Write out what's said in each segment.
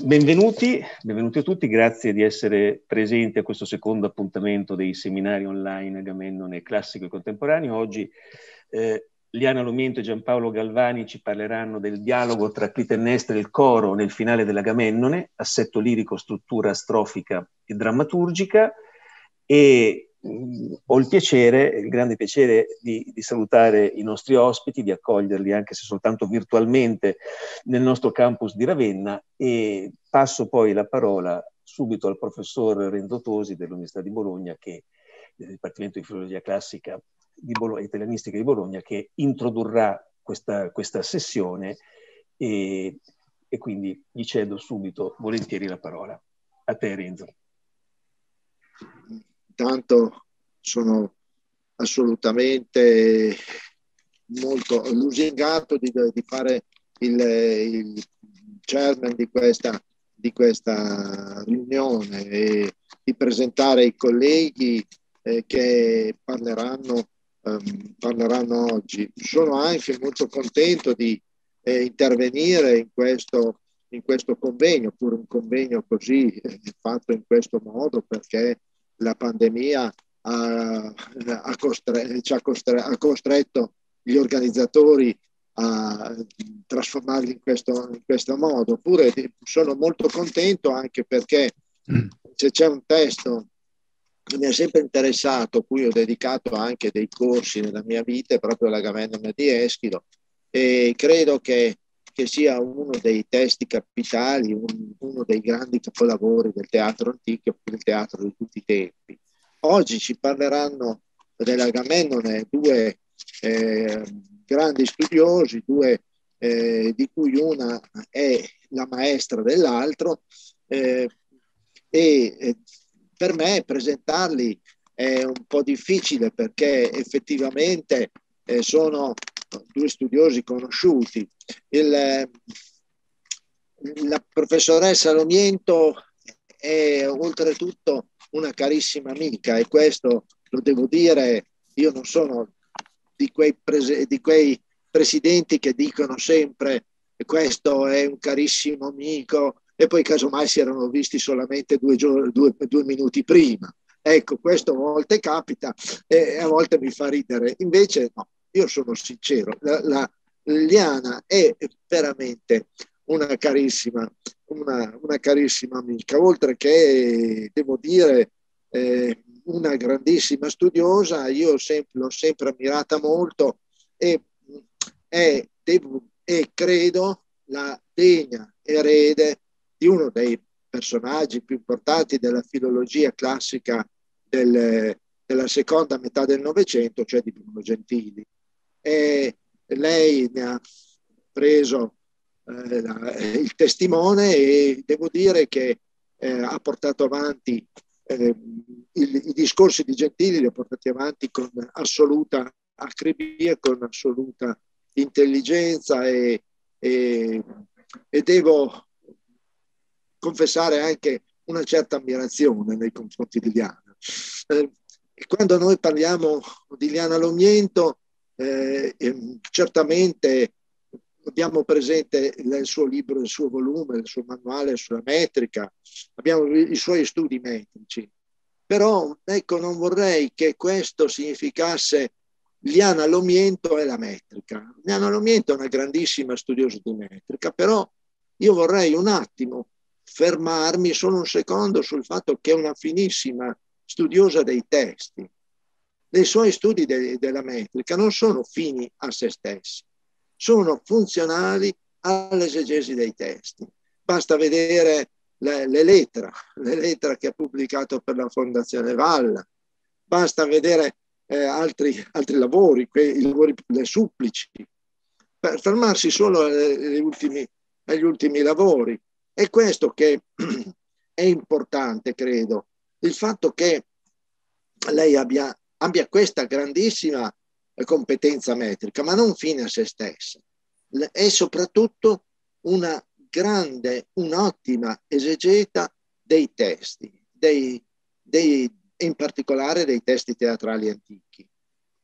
Benvenuti, benvenuti a tutti, grazie di essere presenti a questo secondo appuntamento dei seminari online Agamennone classico e contemporaneo. Oggi eh, Liana Lomiento e Giampaolo Galvani ci parleranno del dialogo tra Clitennestra e il coro nel finale dell'Agamennone, assetto lirico, struttura strofica e drammaturgica e ho il piacere, il grande piacere di, di, salutare i nostri ospiti, di accoglierli anche se soltanto virtualmente nel nostro campus di Ravenna e passo poi la parola subito al professor Renzo Tosi dell'Università di Bologna, che, del Dipartimento di Filologia Classica di Bologna, Italianistica di Bologna, che introdurrà questa, questa sessione e, e quindi gli cedo subito volentieri la parola. A te Renzo intanto sono assolutamente molto lusingato di, di fare il, il, chairman di questa, di questa riunione e di presentare i colleghi eh, che parleranno, ehm, parleranno, oggi. Sono anche molto contento di eh, intervenire in questo, in questo convegno, pure un convegno così eh, fatto in questo modo perché la pandemia ha, ha, costre, ha, costre, ha costretto gli organizzatori a trasformarli in questo, in questo, modo. Oppure sono molto contento anche perché se c'è un testo che mi ha sempre interessato, cui ho dedicato anche dei corsi nella mia vita, è proprio la Gavendama di Eschilo, e credo che che sia uno dei testi capitali, un, uno dei grandi capolavori del teatro antico del teatro di tutti i tempi. Oggi ci parleranno dell'Agamennone eh, due eh, grandi studiosi, due eh, di cui una è la maestra dell'altro eh, e eh, per me presentarli è un po' difficile perché effettivamente eh, sono Certo, due studiosi conosciuti. Il, la professoressa Lomiento è oltretutto una carissima amica e questo lo devo dire, io non sono di quei, prese, di quei presidenti che dicono sempre questo è un carissimo amico e poi casomai si erano visti solamente due, giorni, due, due minuti prima. Ecco, questo a volte capita e a volte mi fa ridere, invece no io sono sincero, la, la Liana è veramente una carissima, una, una carissima amica, oltre che, devo dire, eh, una grandissima studiosa, io sempre, l'ho sempre ammirata molto e, e, devo, e credo la degna erede di uno dei personaggi più importanti della filologia classica del, della seconda metà del Novecento, cioè di Bruno Gentili e lei ne ha preso eh, la, eh, il testimone e devo dire che eh, ha portato avanti eh, il, i discorsi di Gentili, li ha portati avanti con assoluta acribia, con assoluta intelligenza e, e, e devo confessare anche una certa ammirazione nei confronti di Liana. Eh, quando noi parliamo di Liana Lomiento, eh, certamente abbiamo presente il suo libro, il suo volume, il suo manuale sulla metrica, abbiamo i suoi studi metrici, però ecco, non vorrei che questo significasse Liana Lomiento e la metrica. Liana Lomiento è una grandissima studiosa di metrica, però io vorrei un attimo fermarmi solo un secondo sul fatto che è una finissima studiosa dei testi dei suoi studi de, della metrica non sono fini a se stessi, sono funzionali all'esegesi dei testi. Basta vedere l'eletra, le lettere che ha pubblicato per la Fondazione Valla, basta vedere eh, altri, altri, lavori, i lavori, le supplici, per fermarsi solo agli eh, ultimi, agli ultimi lavori. È questo che è importante, credo, il fatto che lei abbia abbia questa grandissima eh, competenza metrica, ma non fine a se stessa. È soprattutto una grande, un'ottima esegeta dei testi, dei, dei, in particolare dei testi teatrali antichi,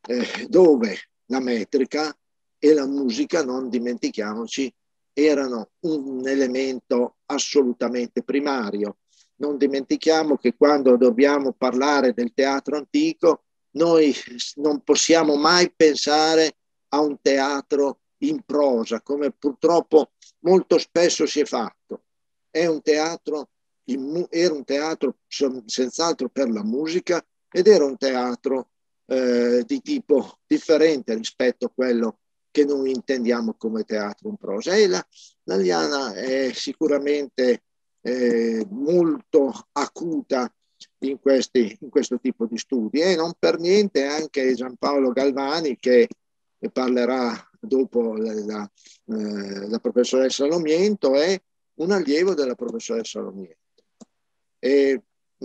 eh, dove la metrica e la musica, non dimentichiamoci, erano un elemento assolutamente primario. Non dimentichiamo che quando dobbiamo parlare del teatro antico noi non possiamo mai pensare a un teatro in prosa, come purtroppo molto spesso si è fatto. È un teatro, era un teatro senz'altro per la musica ed era un teatro eh, di tipo differente rispetto a quello che noi intendiamo come teatro in prosa. E la, Liana è sicuramente eh, molto acuta in, questi, in questo tipo di studi e non per niente anche Giampaolo Galvani che parlerà dopo la, la, eh, la professoressa Lomiento è un allievo della professoressa Lomiento e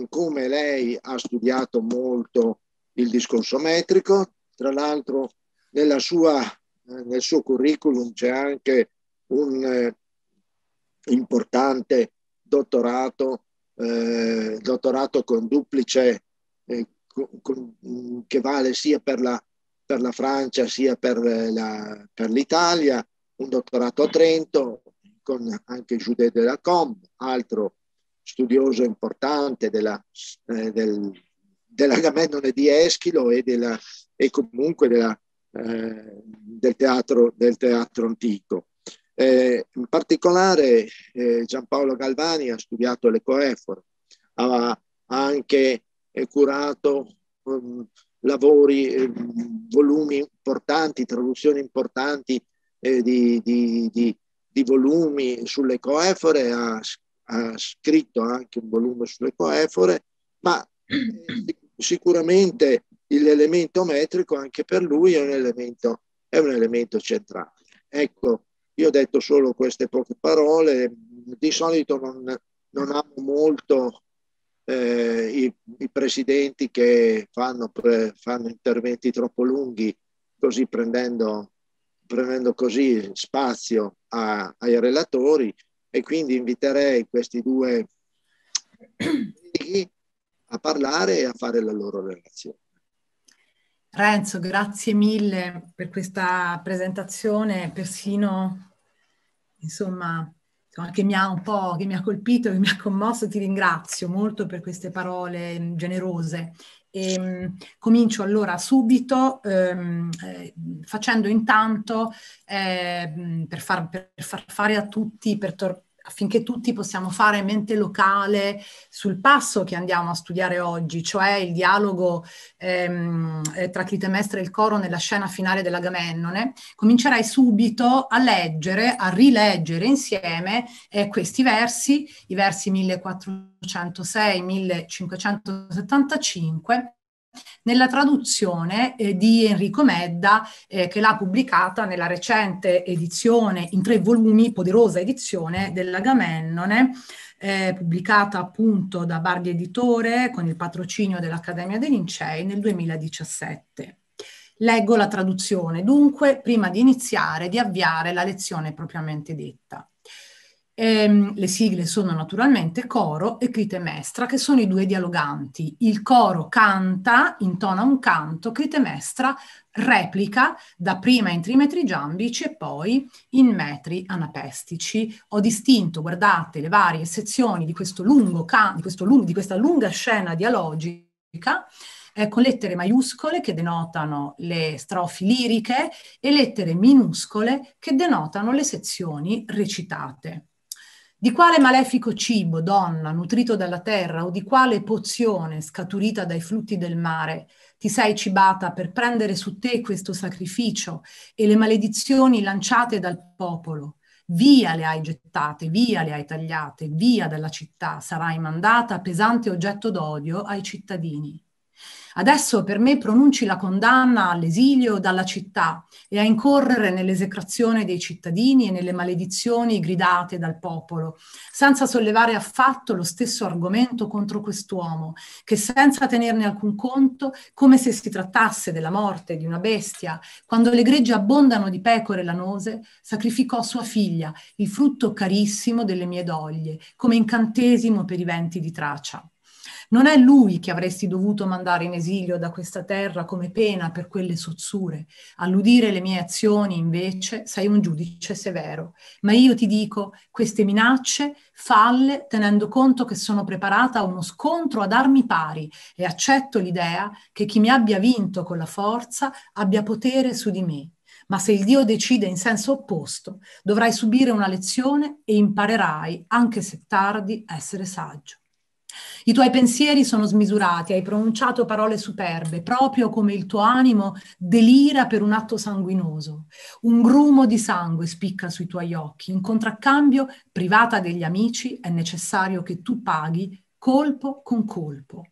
come lei ha studiato molto il discorso metrico tra l'altro eh, nel suo curriculum c'è anche un eh, importante dottorato eh, dottorato con duplice eh, con, mm, che vale sia per la, per la Francia sia per, eh, la, per l'Italia, un dottorato a Trento con anche de la Combe, altro studioso importante della, eh, del, dell'Agamennone di Eschilo e, della, e comunque della, eh, del, teatro, del, teatro, antico. Eh, in particolare eh, Giampaolo Galvani ha studiato le coefore, ha, ha anche eh, curato um, lavori, ehm, volumi importanti, traduzioni importanti eh, di, di, di, di, volumi sulle coefore, ha, ha, scritto anche un volume sulle coefore, ma eh, sicuramente l'elemento metrico anche per lui è un elemento, è un elemento centrale. Ecco, io ho detto solo queste poche parole, di solito non, non amo molto eh, i, i, presidenti che fanno, pre, fanno, interventi troppo lunghi, così prendendo, prendendo così spazio a, ai relatori e quindi inviterei questi due a parlare e a fare la loro relazione. Renzo, grazie mille per questa presentazione, persino insomma, insomma, che mi ha un po', che mi ha colpito, che mi ha commosso, ti ringrazio molto per queste parole mm, generose. E, ehm, comincio allora subito ehm, eh, facendo intanto eh, mm, per, far, per, far, fare a tutti, per, tor- affinché tutti possiamo fare mente locale sul passo che andiamo a studiare oggi, cioè il dialogo ehm, eh, tra Clitemestre e il coro nella scena finale dell'Agamennone, comincerai subito a leggere, a rileggere insieme eh, questi versi, i versi 1406-1575 nella traduzione eh, di Enrico Medda eh, che l'ha pubblicata nella recente edizione in tre volumi, poderosa edizione dell'Agamennone, eh, pubblicata appunto da Bardi Editore con il patrocinio dell'Accademia dei Lincei nel 2017. Leggo la traduzione, dunque, prima di iniziare, di avviare la lezione propriamente detta. Ehm, le sigle sono naturalmente coro e critemestra, che sono i due dialoganti. Il coro canta, intona un canto, critemestra replica dapprima in trimetri giambici e poi in metri anapestici. Ho distinto, guardate, le varie sezioni di, questo lungo can- di, questo lung- di questa lunga scena dialogica eh, con lettere maiuscole che denotano le strofi liriche e lettere minuscole che denotano le sezioni recitate. Di quale malefico cibo, donna, nutrito dalla terra, o di quale pozione scaturita dai flutti del mare, ti sei cibata per prendere su te questo sacrificio e le maledizioni lanciate dal popolo? Via le hai gettate, via le hai tagliate, via dalla città, sarai mandata pesante oggetto d'odio ai cittadini. Adesso per me pronunci la condanna all'esilio dalla città e a incorrere nell'esecrazione dei cittadini e nelle maledizioni gridate dal popolo, senza sollevare affatto lo stesso argomento contro quest'uomo, che senza tenerne alcun conto, come se si trattasse della morte di una bestia, quando le gregge abbondano di pecore lanose, sacrificò sua figlia, il frutto carissimo delle mie doglie, come incantesimo per i venti di traccia. Non è lui che avresti dovuto mandare in esilio da questa terra come pena per quelle sozzure. All'udire le mie azioni, invece, sei un giudice severo. Ma io ti dico, queste minacce falle tenendo conto che sono preparata a uno scontro ad armi pari e accetto l'idea che chi mi abbia vinto con la forza abbia potere su di me ma se il Dio decide in senso opposto, dovrai subire una lezione e imparerai, anche se tardi, a essere saggio. I tuoi pensieri sono smisurati, hai pronunciato parole superbe, proprio come il tuo animo delira per un atto sanguinoso. Un grumo di sangue spicca sui tuoi occhi. In contraccambio, privata degli amici, è necessario che tu paghi colpo con colpo.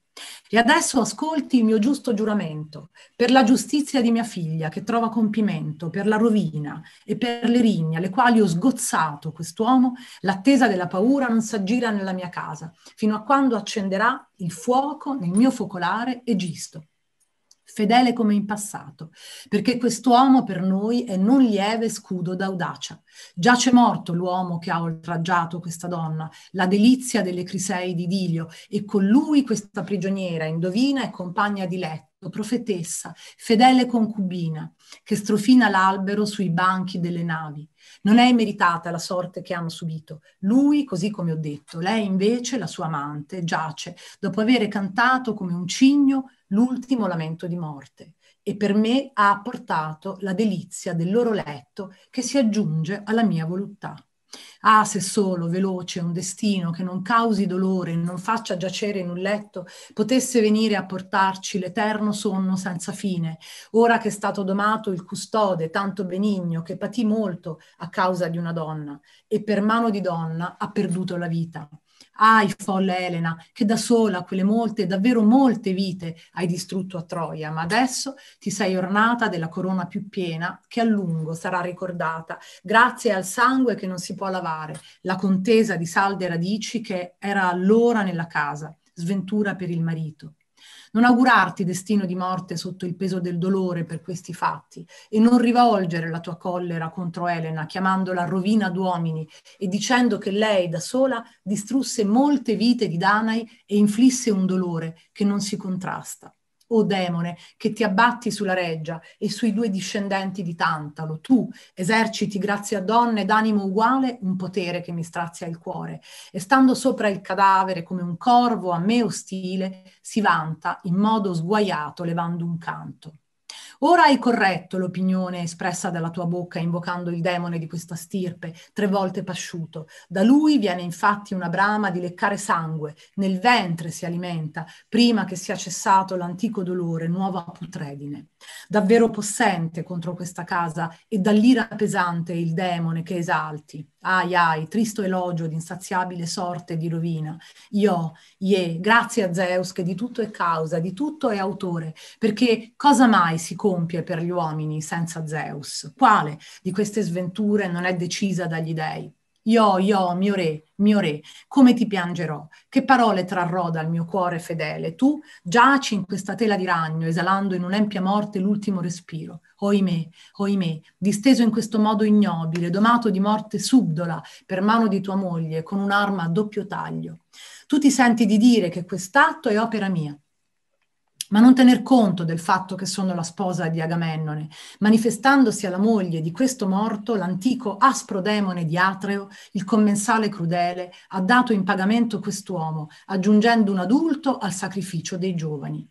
E adesso ascolti il mio giusto giuramento per la giustizia di mia figlia che trova compimento, per la rovina e per le rigne alle quali ho sgozzato quest'uomo, l'attesa della paura non s'aggira nella mia casa, fino a quando accenderà il fuoco nel mio focolare e gisto fedele come in passato, perché quest'uomo per noi è non lieve scudo d'audacia. Giace morto l'uomo che ha oltraggiato questa donna, la delizia delle crisei di Dilio, e con lui questa prigioniera, indovina e compagna di letto, profetessa, fedele concubina, che strofina l'albero sui banchi delle navi non è meritata la sorte che hanno subito. Lui, così come ho detto, lei invece, la sua amante, giace, dopo aver cantato come un cigno l'ultimo lamento di morte e per me ha apportato la delizia del loro letto che si aggiunge alla mia voluttà ah se solo veloce un destino che non causi dolore, non faccia giacere in un letto, potesse venire a portarci l'eterno sonno senza fine, ora che è stato domato il custode tanto benigno che patì molto a causa di una donna e per mano di donna ha perduto la vita. Hai folle Elena, che da sola quelle molte, davvero molte vite hai distrutto a Troia, ma adesso ti sei ornata della corona più piena che a lungo sarà ricordata, grazie al sangue che non si può lavare, la contesa di salde radici che era allora nella casa, sventura per il marito non augurarti destino di morte sotto il peso del dolore per questi fatti e non rivolgere la tua collera contro Elena, chiamandola rovina d'uomini e dicendo che lei da sola distrusse molte vite di Danai e inflisse un dolore che non si contrasta o demone, che ti abbatti sulla reggia e sui due discendenti di Tantalo, tu eserciti, grazie a donne d'animo uguale, un potere che mi strazia il cuore, e stando sopra il cadavere come un corvo a me ostile, si vanta in modo sguaiato levando un canto. Ora hai corretto l'opinione espressa dalla tua bocca invocando il demone di questa stirpe, tre volte pasciuto. Da lui viene infatti una brama di leccare sangue, nel ventre si alimenta, prima che sia cessato l'antico dolore, nuova putredine davvero possente contro questa casa e dall'ira pesante il demone che esalti. Ai ai, tristo elogio d'insaziabile sorte di rovina. Io, ie, grazie a Zeus che di tutto è causa, di tutto è autore, perché cosa mai si compie per gli uomini senza Zeus? Quale di queste sventure non è decisa dagli dei? Io, io, mio re, mio re, come ti piangerò? Che parole trarrò dal mio cuore fedele? Tu giaci in questa tela di ragno, esalando in un'empia morte l'ultimo respiro. Oimè, oimè, disteso in questo modo ignobile, domato di morte subdola per mano di tua moglie, con un'arma a doppio taglio. Tu ti senti di dire che quest'atto è opera mia ma non tener conto del fatto che sono la sposa di Agamennone. Manifestandosi alla moglie di questo morto, l'antico aspro demone di Atreo, il commensale crudele, ha dato in pagamento quest'uomo, aggiungendo un adulto al sacrificio dei giovani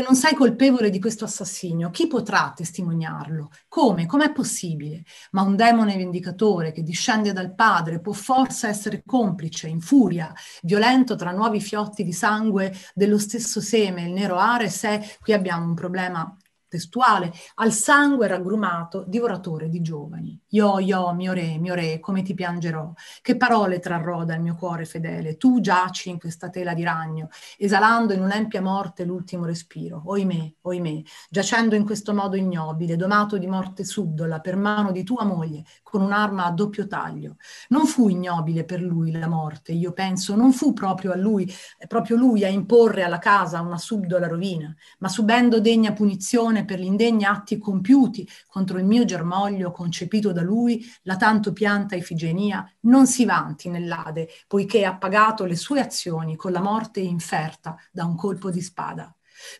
che non sei colpevole di questo assassinio, chi potrà testimoniarlo? Come? Com'è possibile? Ma un demone vendicatore che discende dal padre può forse essere complice, in furia, violento tra nuovi fiotti di sangue dello stesso seme, il nero Ares è, qui abbiamo un problema testuale, al sangue raggrumato, divoratore di giovani. Io, io, mio re, mio re, come ti piangerò? Che parole trarrò dal mio cuore fedele? Tu giaci in questa tela di ragno, esalando in un'empia morte l'ultimo respiro. Oimè, oimè, giacendo in questo modo ignobile, domato di morte subdola per mano di tua moglie, con un'arma a doppio taglio. Non fu ignobile per lui la morte, io penso, non fu proprio a lui, proprio lui a imporre alla casa una subdola rovina, ma subendo degna punizione punizione per gli indegni atti compiuti contro il mio germoglio concepito da lui, la tanto pianta Ifigenia, non si vanti nell'Ade, poiché ha pagato le sue azioni con la morte inferta da un colpo di spada.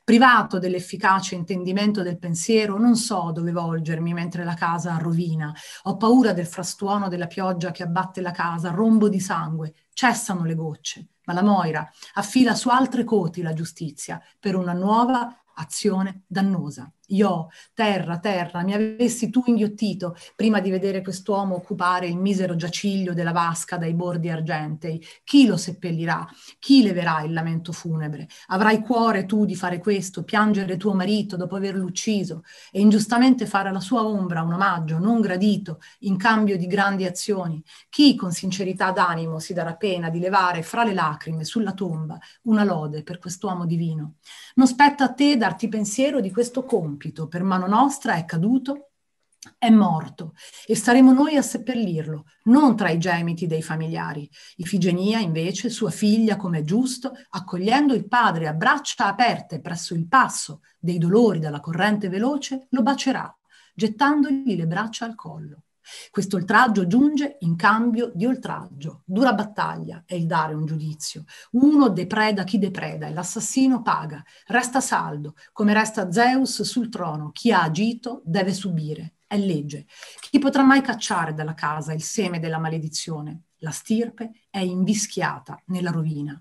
Privato dell'efficace intendimento del pensiero, non so dove volgermi mentre la casa rovina. Ho paura del frastuono della pioggia che abbatte la casa, rombo di sangue, cessano le gocce. Ma la Moira affila su altre coti la giustizia per una nuova azione dannosa. Io, terra, terra, mi avessi tu inghiottito prima di vedere quest'uomo occupare il misero giaciglio della vasca dai bordi argentei. Chi lo seppellirà? Chi leverà il lamento funebre? Avrai cuore tu di fare questo, piangere tuo marito dopo averlo ucciso e ingiustamente fare alla sua ombra un omaggio non gradito in cambio di grandi azioni? Chi con sincerità d'animo si darà pena di levare fra le lacrime sulla tomba una lode per quest'uomo divino? Non spetta a te darti pensiero di questo compito? compito, per mano nostra è caduto, è morto e saremo noi a seppellirlo, non tra i gemiti dei familiari. Ifigenia, invece, sua figlia, come è giusto, accogliendo il padre a braccia aperte presso il passo dei dolori dalla corrente veloce, lo bacerà, gettandogli le braccia al collo. Questo oltraggio giunge in cambio di oltraggio. Dura battaglia è il dare un giudizio. Uno depreda chi depreda e l'assassino paga. Resta saldo, come resta Zeus sul trono. Chi ha agito deve subire. È legge. Chi potrà mai cacciare dalla casa il seme della maledizione? La stirpe è invischiata nella rovina.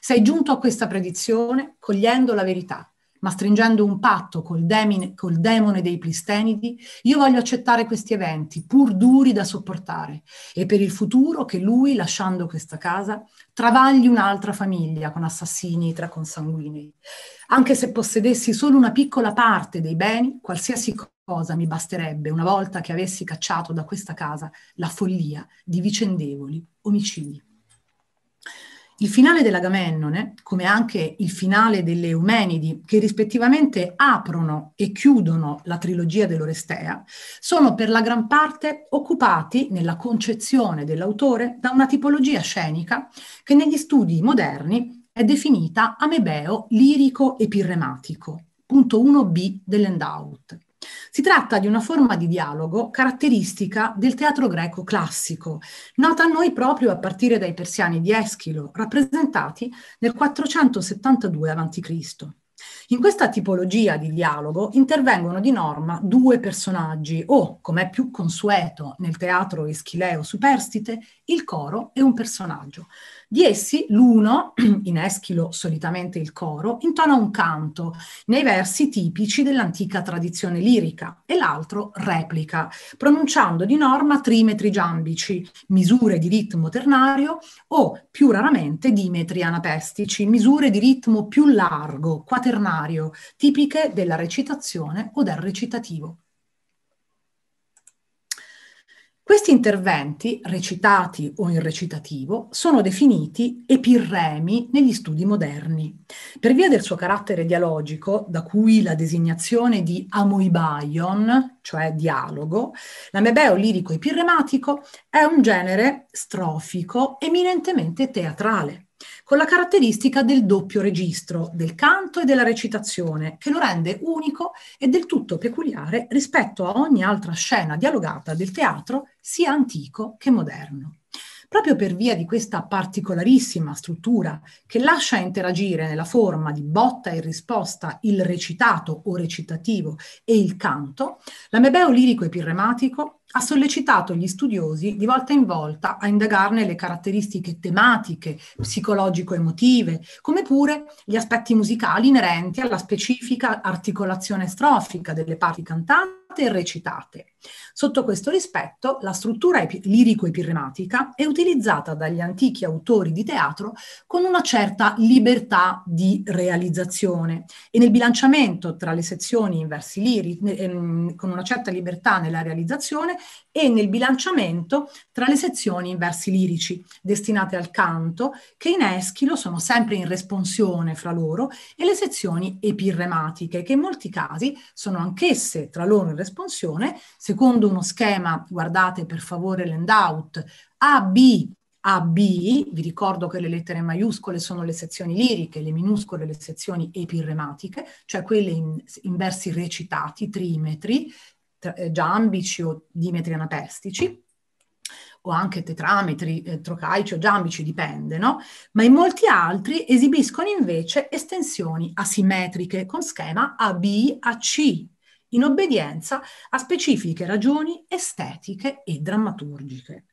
Sei giunto a questa predizione cogliendo la verità, ma stringendo un patto col, demine, col demone dei Plistenidi, io voglio accettare questi eventi, pur duri da sopportare, e per il futuro che lui, lasciando questa casa, travagli un'altra famiglia con assassini tra consanguinei. Anche se possedessi solo una piccola parte dei beni, qualsiasi cosa mi basterebbe una volta che avessi cacciato da questa casa la follia di vicendevoli omicidi. Il finale dell'Agamennone, come anche il finale delle Eumenidi, che rispettivamente aprono e chiudono la trilogia dell'Orestea, sono per la gran parte occupati nella concezione dell'autore da una tipologia scenica che negli studi moderni è definita amebeo lirico epirrematico punto 1b dell'endout. Si tratta di una forma di dialogo caratteristica del teatro greco classico, nota a noi proprio a partire dai persiani di Eschilo, rappresentati nel 472 a.C. In questa tipologia di dialogo intervengono di norma due personaggi o, come è più consueto nel teatro eschileo superstite, il coro e un personaggio. Di essi l'uno, in Eschilo solitamente il coro, intona un canto nei versi tipici dell'antica tradizione lirica e l'altro replica, pronunciando di norma trimetri giambici, misure di ritmo ternario o più raramente dimetri anapestici, misure di ritmo più largo, quaternario letterario, tipiche della recitazione o del recitativo. Questi interventi, recitati o in recitativo, sono definiti epirremi negli studi moderni. Per via del suo carattere dialogico, da cui la designazione di amoibaion, cioè dialogo, l'amebeo lirico epirrematico è un genere strofico eminentemente teatrale con la caratteristica del doppio registro, del canto e della recitazione, che lo rende unico e del tutto peculiare rispetto a ogni altra scena dialogata del teatro, sia antico che moderno proprio per via di questa particolarissima struttura che lascia interagire nella forma di botta e risposta il recitato o recitativo e il canto, l'Amebeo lirico e pirrematico ha sollecitato gli studiosi di volta in volta a indagarne le caratteristiche tematiche, psicologico-emotive, come pure gli aspetti musicali inerenti alla specifica articolazione strofica delle parti cantanti e recitate. Sotto questo rispetto, la struttura lirico-epirrematica è utilizzata dagli antichi autori di teatro con una certa libertà di realizzazione e nel bilanciamento tra le sezioni in versi lirici, ehm, con una certa libertà nella realizzazione e nel bilanciamento tra le sezioni in versi lirici destinate al canto, che in Eschilo sono sempre in responsione fra loro, e le sezioni epirrematiche, che in molti casi sono anch'esse tra loro in espansione, secondo uno schema, guardate per favore l'endout, AB AB, vi ricordo che le lettere maiuscole sono le sezioni liriche, le minuscole le sezioni epirrematiche, cioè quelle in, in versi recitati, trimetri, eh, giambici o dimetri anapestici, o anche tetrametri, eh, trocaici o giambici, dipende, no? Ma in molti altri esibiscono invece estensioni asimmetriche con schema AB AC, in obbedienza a specifiche ragioni estetiche e drammaturgiche.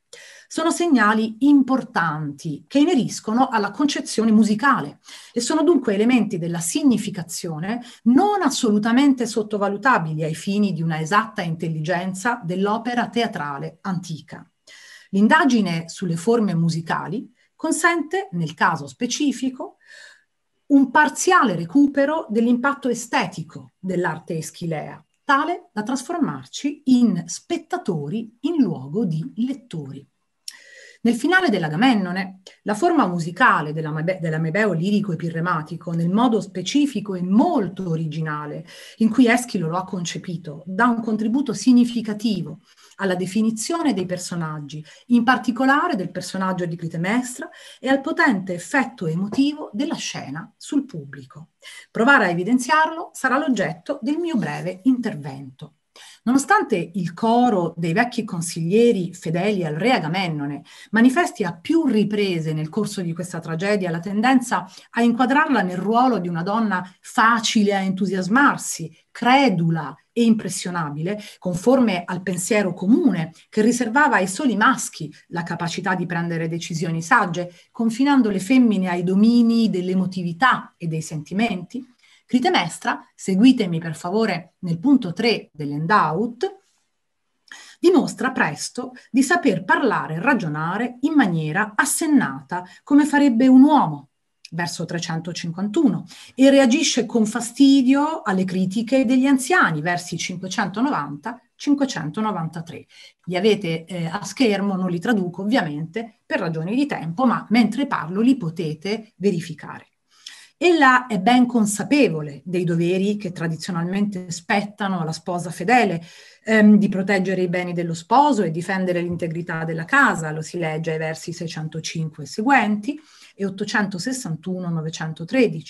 Sono segnali importanti che ineriscono alla concezione musicale e sono dunque elementi della significazione non assolutamente sottovalutabili ai fini di una esatta intelligenza dell'opera teatrale antica. L'indagine sulle forme musicali consente, nel caso specifico, un parziale recupero dell'impatto estetico dell'arte eschilea tale da trasformarci in spettatori in luogo di lettori. Nel finale dell'Agamennone, la forma musicale dell'Amebeo lirico e pirrematico, nel modo specifico e molto originale in cui Eschilo lo ha concepito, dà un contributo significativo alla definizione dei personaggi, in particolare del personaggio di Clitemestra e al potente effetto emotivo della scena sul pubblico. Provare a evidenziarlo sarà l'oggetto del mio breve intervento. Nonostante il coro dei vecchi consiglieri fedeli al re Agamennone manifesti a più riprese nel corso di questa tragedia la tendenza a inquadrarla nel ruolo di una donna facile a entusiasmarsi, credula e impressionabile, conforme al pensiero comune che riservava ai soli maschi la capacità di prendere decisioni sagge, confinando le femmine ai domini dell'emotività e dei sentimenti, Critemestra, seguitemi per favore nel punto 3 dell'endout, dimostra presto di saper parlare e ragionare in maniera assennata, come farebbe un uomo, verso 351, e reagisce con fastidio alle critiche degli anziani, versi 590-593. Li avete eh, a schermo, non li traduco ovviamente per ragioni di tempo, ma mentre parlo li potete verificare. Ella è ben consapevole dei doveri che tradizionalmente spettano alla sposa fedele, ehm, di proteggere i beni dello sposo e difendere l'integrità della casa, lo si legge ai versi 605 seguenti e 861-913.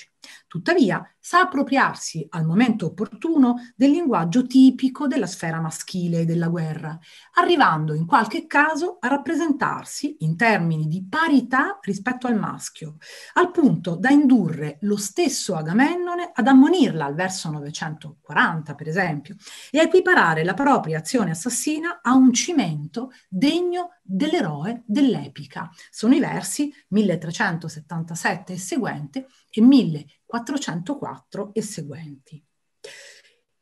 Tuttavia, sa appropriarsi al momento opportuno del linguaggio tipico della sfera maschile e della guerra, arrivando in qualche caso a rappresentarsi in termini di parità rispetto al maschio, al punto da indurre lo stesso Agamennone ad ammonirla al verso 940, per esempio, e a equiparare la propria azione assassina a un cimento degno dell'eroe dell'epica. Sono i versi 1377 e seguente e 1377 404 e seguenti.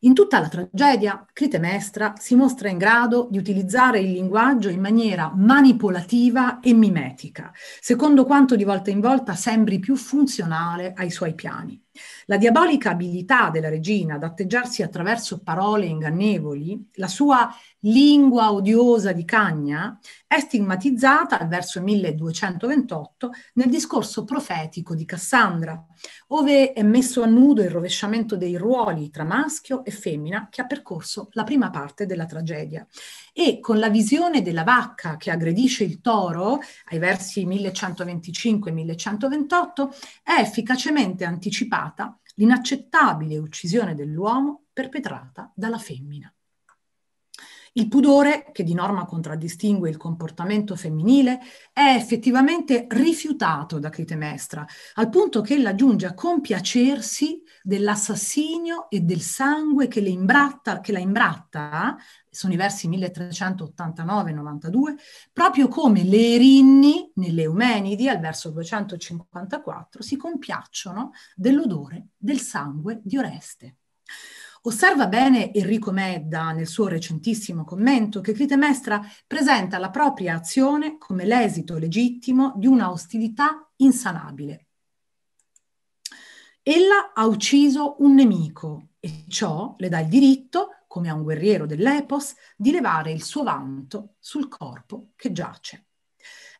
In tutta la tragedia, Clitemestra si mostra in grado di utilizzare il linguaggio in maniera manipolativa e mimetica, secondo quanto di volta in volta sembri più funzionale ai suoi piani. La diabolica abilità della regina ad atteggiarsi attraverso parole ingannevoli, la sua lingua odiosa di Cagna, è stigmatizzata verso 1228 nel discorso profetico di Cassandra, ove è messo a nudo il rovesciamento dei ruoli tra maschio e femmina che ha percorso la prima parte della tragedia. E con la visione della vacca che aggredisce il toro, ai versi 1125-1128, è efficacemente anticipata l'inaccettabile uccisione dell'uomo perpetrata dalla femmina. Il pudore, che di norma contraddistingue il comportamento femminile, è effettivamente rifiutato da Clitemestra, al punto che ella giunge a compiacersi dell'assassinio e del sangue che, imbratta, che la imbratta, sono i versi 1389-92, proprio come le Erinni nelle Eumenidi, al verso 254, si compiacciono dell'odore del sangue di Oreste. Osserva bene Enrico Medda nel suo recentissimo commento che Critemestra presenta la propria azione come l'esito legittimo di una ostilità insanabile. Ella ha ucciso un nemico e ciò le dà il diritto, come a un guerriero dell'epos, di levare il suo vanto sul corpo che giace.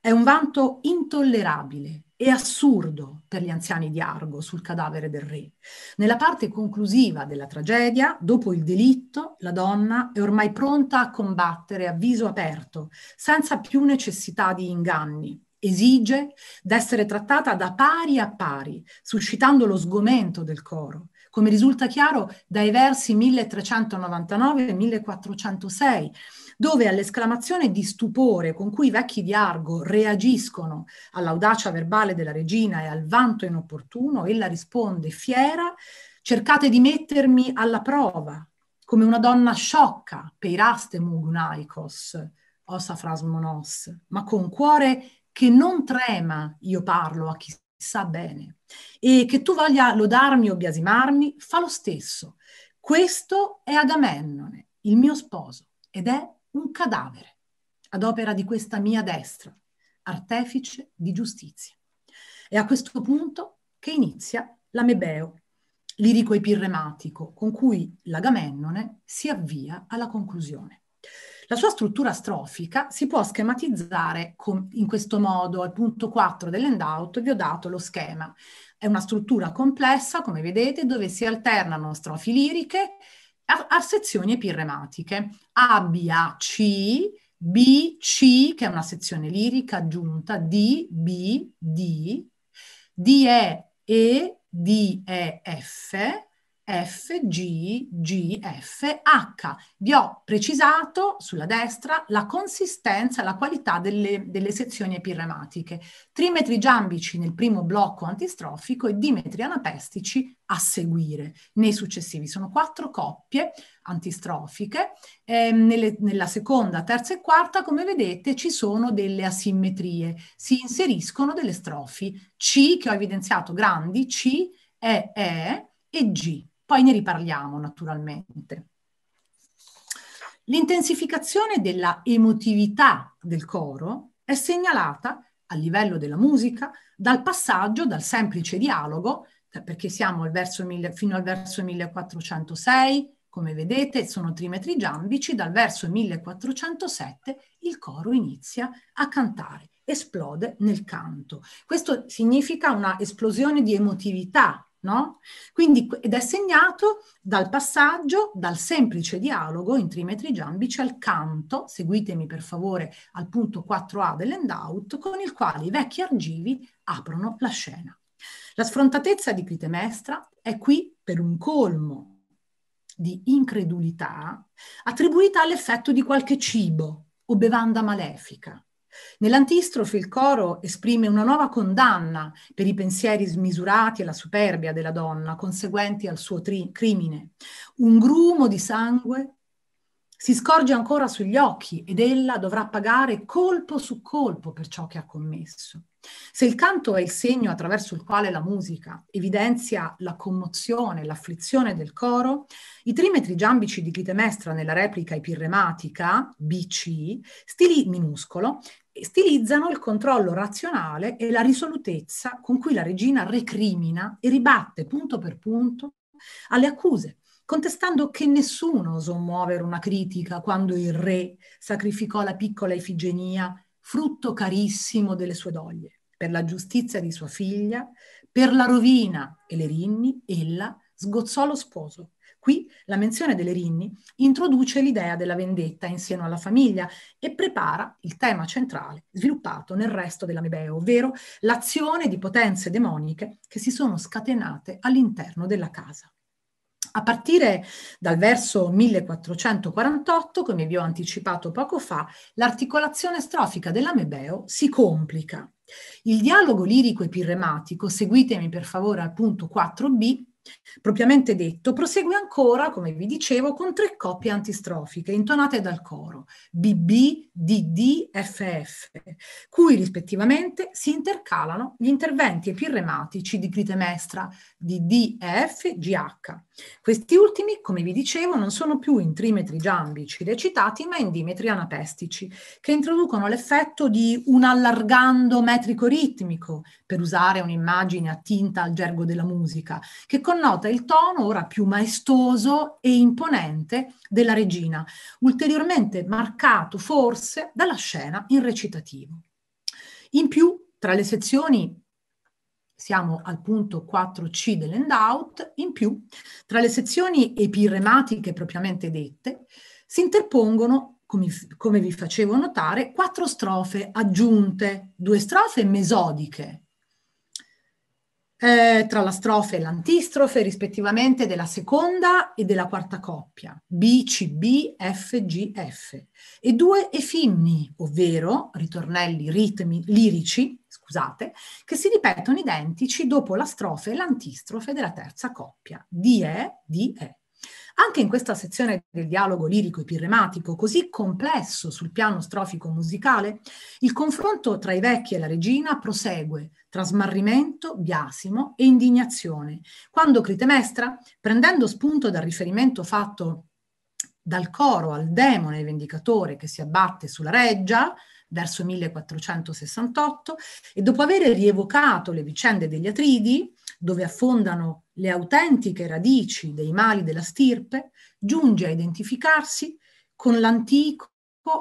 È un vanto intollerabile, e assurdo per gli anziani di Argo sul cadavere del re. Nella parte conclusiva della tragedia, dopo il delitto, la donna è ormai pronta a combattere a viso aperto, senza più necessità di inganni. Esige d'essere trattata da pari a pari, suscitando lo sgomento del coro, come risulta chiaro dai versi 1399 e 1406 dove all'esclamazione di stupore con cui i vecchi di Argo reagiscono all'audacia verbale della regina e al vanto inopportuno, ella risponde fiera, cercate di mettermi alla prova, come una donna sciocca, peiraste mugunaikos, osa frasmonos, ma con cuore che non trema io parlo a chi sa bene. E che tu voglia lodarmi o biasimarmi, fa lo stesso. Questo è Agamennone, il mio sposo, ed è un cadavere ad opera di questa mia destra, artefice di giustizia. È a questo punto che inizia l'Amebeo, lirico epirrematico, con cui l'Agamennone si avvia alla conclusione. La sua struttura strofica si può schematizzare in questo modo. Al punto 4 dell'endout vi ho dato lo schema. È una struttura complessa, come vedete, dove si alternano strofi liriche a, a sezioni epirrematiche A, B, A, C, B, C, che è una sezione lirica aggiunta, D, B, D, D, E, E, D, E, F, F, G, G, F, H. Vi ho precisato sulla destra la consistenza, la qualità delle, delle sezioni epirrematiche. Trimetri giambici nel primo blocco antistrofico e dimetri anapestici a seguire nei successivi. Sono quattro coppie antistrofiche. Eh, nelle, nella seconda, terza e quarta, come vedete, ci sono delle asimmetrie. Si inseriscono delle strofi C, che ho evidenziato grandi, C, E, E e G. Poi ne riparliamo naturalmente. L'intensificazione della emotività del coro è segnalata a livello della musica dal passaggio dal semplice dialogo, eh, perché siamo al verso mille, fino al verso 1406, come vedete sono trimetri giambici, dal verso 1407 il coro inizia a cantare, esplode nel canto. Questo significa una esplosione di emotività No? Quindi, ed è segnato dal passaggio dal semplice dialogo in trimetri giambici al canto, seguitemi per favore al punto 4a dell'endout, con il quale i vecchi argivi aprono la scena. La sfrontatezza di Clitemestra è qui per un colmo di incredulità attribuita all'effetto di qualche cibo o bevanda malefica, Nell'antistrofe il coro esprime una nuova condanna per i pensieri smisurati e la superbia della donna conseguenti al suo tri- crimine. Un grumo di sangue si scorge ancora sugli occhi ed ella dovrà pagare colpo su colpo per ciò che ha commesso. Se il canto è il segno attraverso il quale la musica evidenzia la commozione, l'afflizione del coro, i trimetri giambici di Clitemestra nella replica epirrematica, BC, stili minuscolo, stilizzano il controllo razionale e la risolutezza con cui la regina recrimina e ribatte punto per punto alle accuse, contestando che nessuno osò muovere una critica quando il re sacrificò la piccola Ifigenia, frutto carissimo delle sue doglie, per la giustizia di sua figlia, per la rovina e le rinni, ella sgozzò lo sposo Qui la menzione delle Rinni introduce l'idea della vendetta insieme alla famiglia e prepara il tema centrale sviluppato nel resto dell'Amebeo, ovvero l'azione di potenze demoniche che si sono scatenate all'interno della casa. A partire dal verso 1448, come vi ho anticipato poco fa, l'articolazione strofica dell'Amebeo si complica. Il dialogo lirico epirrematico, seguitemi per favore al punto 4b, Propriamente detto, prosegue ancora, come vi dicevo, con tre coppie antistrofiche intonate dal coro BB, DD, FF, cui rispettivamente si intercalano gli interventi epirrematici di Clitemestra, DD, EF, GH questi ultimi, come vi dicevo, non sono più in trimetri giambici recitati, ma in dimetri anapestici, che introducono l'effetto di un allargando metrico-ritmico, per usare un'immagine attinta al gergo della musica, che connota il tono ora più maestoso e imponente della regina, ulteriormente marcato forse dalla scena in recitativo. In più, tra le sezioni siamo al punto 4C dell'endout, in più tra le sezioni epirrematiche propriamente dette si interpongono, come, come vi facevo notare, quattro strofe aggiunte, due strofe mesodiche, eh, tra la strofe e l'antistrofe rispettivamente della seconda e della quarta coppia, B, C, B, F, G, F, e due efimni, ovvero ritornelli ritmi, lirici scusate, che si ripetono identici dopo la strofe e l'antistrofe della terza coppia, di e, Anche in questa sezione del dialogo lirico e pirrematico, così complesso sul piano strofico musicale, il confronto tra i vecchi e la regina prosegue tra smarrimento, biasimo e indignazione, quando Critemestra, prendendo spunto dal riferimento fatto dal coro al demone vendicatore che si abbatte sulla reggia, verso 1468 e dopo aver rievocato le vicende degli Atridi, dove affondano le autentiche radici dei mali della stirpe, giunge a identificarsi con l'antico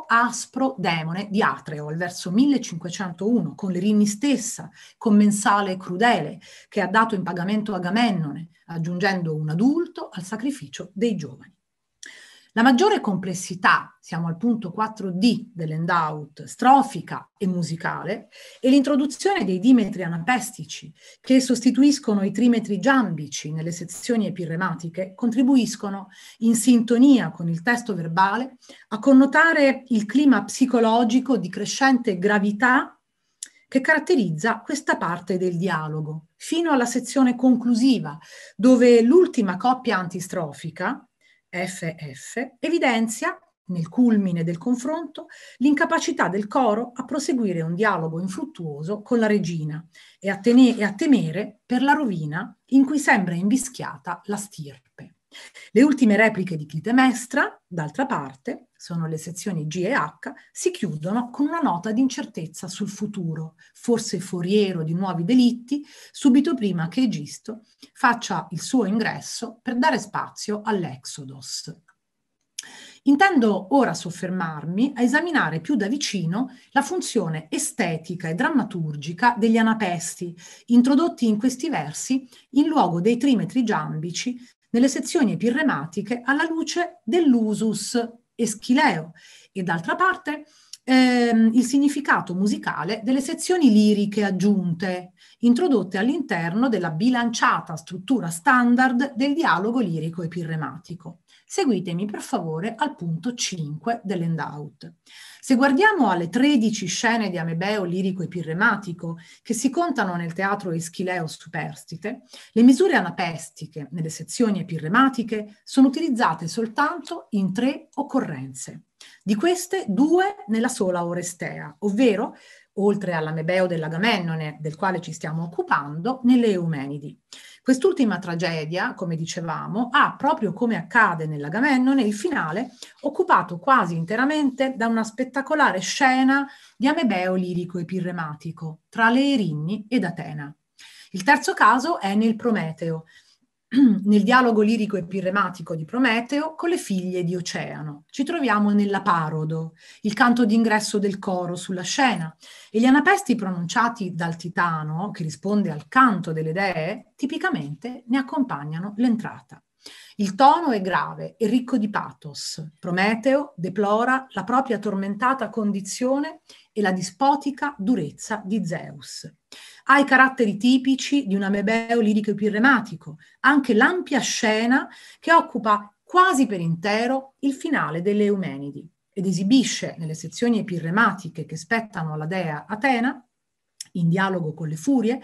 aspro demone di Atreo al verso 1501, con Lerini stessa, commensale e crudele, che ha dato in pagamento Agamennone, aggiungendo un adulto al sacrificio dei giovani. La maggiore complessità, siamo al punto 4D dell'endout, strofica e musicale, è l'introduzione dei dimetri anapestici, che sostituiscono i trimetri giambici nelle sezioni epirrematiche, contribuiscono, in sintonia con il testo verbale, a connotare il clima psicologico di crescente gravità che caratterizza questa parte del dialogo, fino alla sezione conclusiva, dove l'ultima coppia antistrofica, FF, evidenzia, nel culmine del confronto, l'incapacità del coro a proseguire un dialogo infruttuoso con la regina e a, e a temere per la rovina in cui sembra invischiata la stirpe. Le ultime repliche di Clitemestra, d'altra parte, sono le sezioni G e H, si chiudono con una nota di incertezza sul futuro, forse foriero di nuovi delitti, subito prima che Egisto faccia il suo ingresso per dare spazio all'Exodos. Intendo ora soffermarmi a esaminare più da vicino la funzione estetica e drammaturgica degli anapesti, introdotti in questi versi in luogo dei trimetri giambici nelle sezioni epirrematiche alla luce dell'usus eschileo e d'altra parte ehm, il significato musicale delle sezioni liriche aggiunte, introdotte all'interno della bilanciata struttura standard del dialogo lirico epirrematico. Seguitemi per favore al punto 5 dell'endout. Se guardiamo alle 13 scene di Amebeo lirico e pirrematico che si contano nel teatro Eschileo Superstite, le misure anapestiche nelle sezioni epirrematiche sono utilizzate soltanto in tre occorrenze. Di queste due nella sola Orestea, ovvero oltre all'Amebeo dell'Agamennone del quale ci stiamo occupando, nelle Eumenidi. Quest'ultima tragedia, come dicevamo, ha, proprio come accade nell'Agamennone, il finale occupato quasi interamente da una spettacolare scena di Amebeo lirico e pirrematico tra le Erinni ed Atena. Il terzo caso è nel Prometeo, nel dialogo lirico e pirrematico di Prometeo con le figlie di Oceano. Ci troviamo nella Parodo, il canto d'ingresso del coro sulla scena, e gli anapesti pronunciati dal Titano, che risponde al canto delle dee, tipicamente ne accompagnano l'entrata. Il tono è grave e ricco di pathos. Prometeo deplora la propria tormentata condizione e la dispotica durezza di Zeus ha i caratteri tipici di un amebeo lirico epirrematico, anche l'ampia scena che occupa quasi per intero il finale delle Eumenidi ed esibisce nelle sezioni epirrematiche che spettano alla dea Atena, in dialogo con le furie,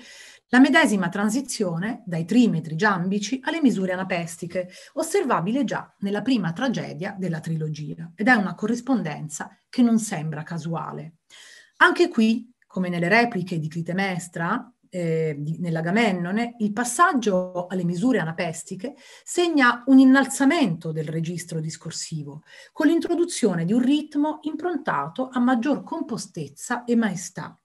la medesima transizione dai trimetri giambici alle misure anapestiche, osservabile già nella prima tragedia della trilogia, ed è una corrispondenza che non sembra casuale. Anche qui come nelle repliche di Clitemestra, eh, nell'Agamennone, il passaggio alle misure anapestiche segna un innalzamento del registro discorsivo, con l'introduzione di un ritmo improntato a maggior compostezza e maestà.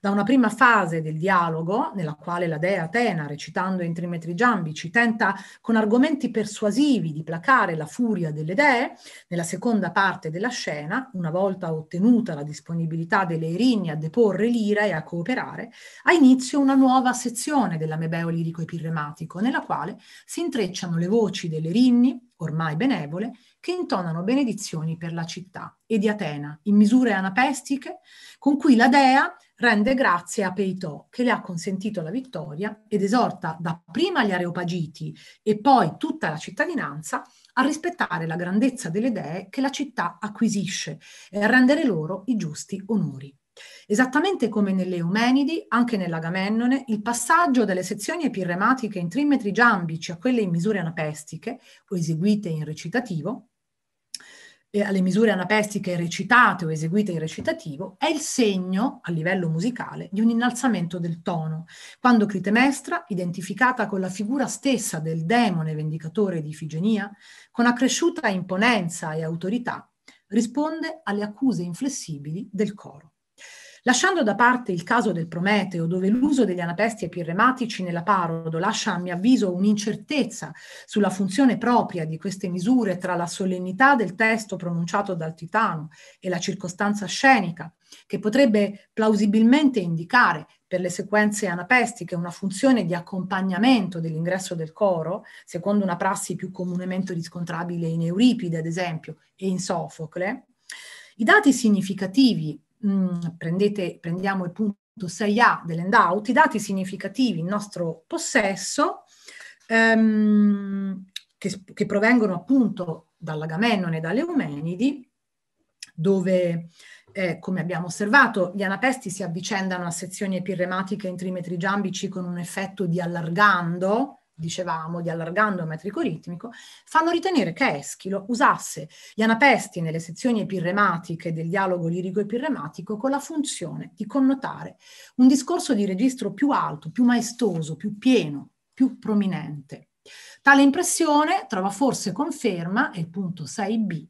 Da una prima fase del dialogo, nella quale la dea Atena, recitando in metri giambici, tenta con argomenti persuasivi di placare la furia delle dee, nella seconda parte della scena, una volta ottenuta la disponibilità delle Erigne a deporre l'ira e a cooperare, ha inizio una nuova sezione dell'amebeo lirico epirrematico, nella quale si intrecciano le voci delle Erinni, ormai benevole, che intonano benedizioni per la città e di Atena in misure anapestiche con cui la dea rende grazie a Peitò che le ha consentito la vittoria ed esorta dapprima gli areopagiti e poi tutta la cittadinanza a rispettare la grandezza delle dee che la città acquisisce e a rendere loro i giusti onori. Esattamente come nelle Eumenidi, anche nell'Agamennone, il passaggio dalle sezioni epirrematiche in trimetri giambici a quelle in misure anapestiche o eseguite in recitativo eh, alle misure anapestiche recitate o eseguite in recitativo, è il segno, a livello musicale, di un innalzamento del tono, quando Clitemestra, identificata con la figura stessa del demone vendicatore di Ifigenia, con accresciuta imponenza e autorità, risponde alle accuse inflessibili del coro. Lasciando da parte il caso del Prometeo, dove l'uso degli anapesti epirrematici nella parodo lascia, a mio avviso, un'incertezza sulla funzione propria di queste misure tra la solennità del testo pronunciato dal Titano e la circostanza scenica, che potrebbe plausibilmente indicare per le sequenze anapestiche una funzione di accompagnamento dell'ingresso del coro, secondo una prassi più comunemente riscontrabile in Euripide, ad esempio, e in Sofocle, i dati significativi mh, prendete, prendiamo il punto 6a dell'endout, i dati significativi in nostro possesso ehm, che, che, provengono appunto dall'Agamennone e dalle Eumenidi, dove eh, come abbiamo osservato, gli anapesti si avvicendano a sezioni epirrematiche in trimetri giambici con un effetto di allargando, dicevamo, di allargando metrico ritmico, fanno ritenere che Eschilo usasse gli anapesti nelle sezioni epirrematiche del dialogo lirico-epirrematico con la funzione di connotare un discorso di registro più alto, più maestoso, più pieno, più prominente. Tale impressione trova forse conferma, è il punto 6b,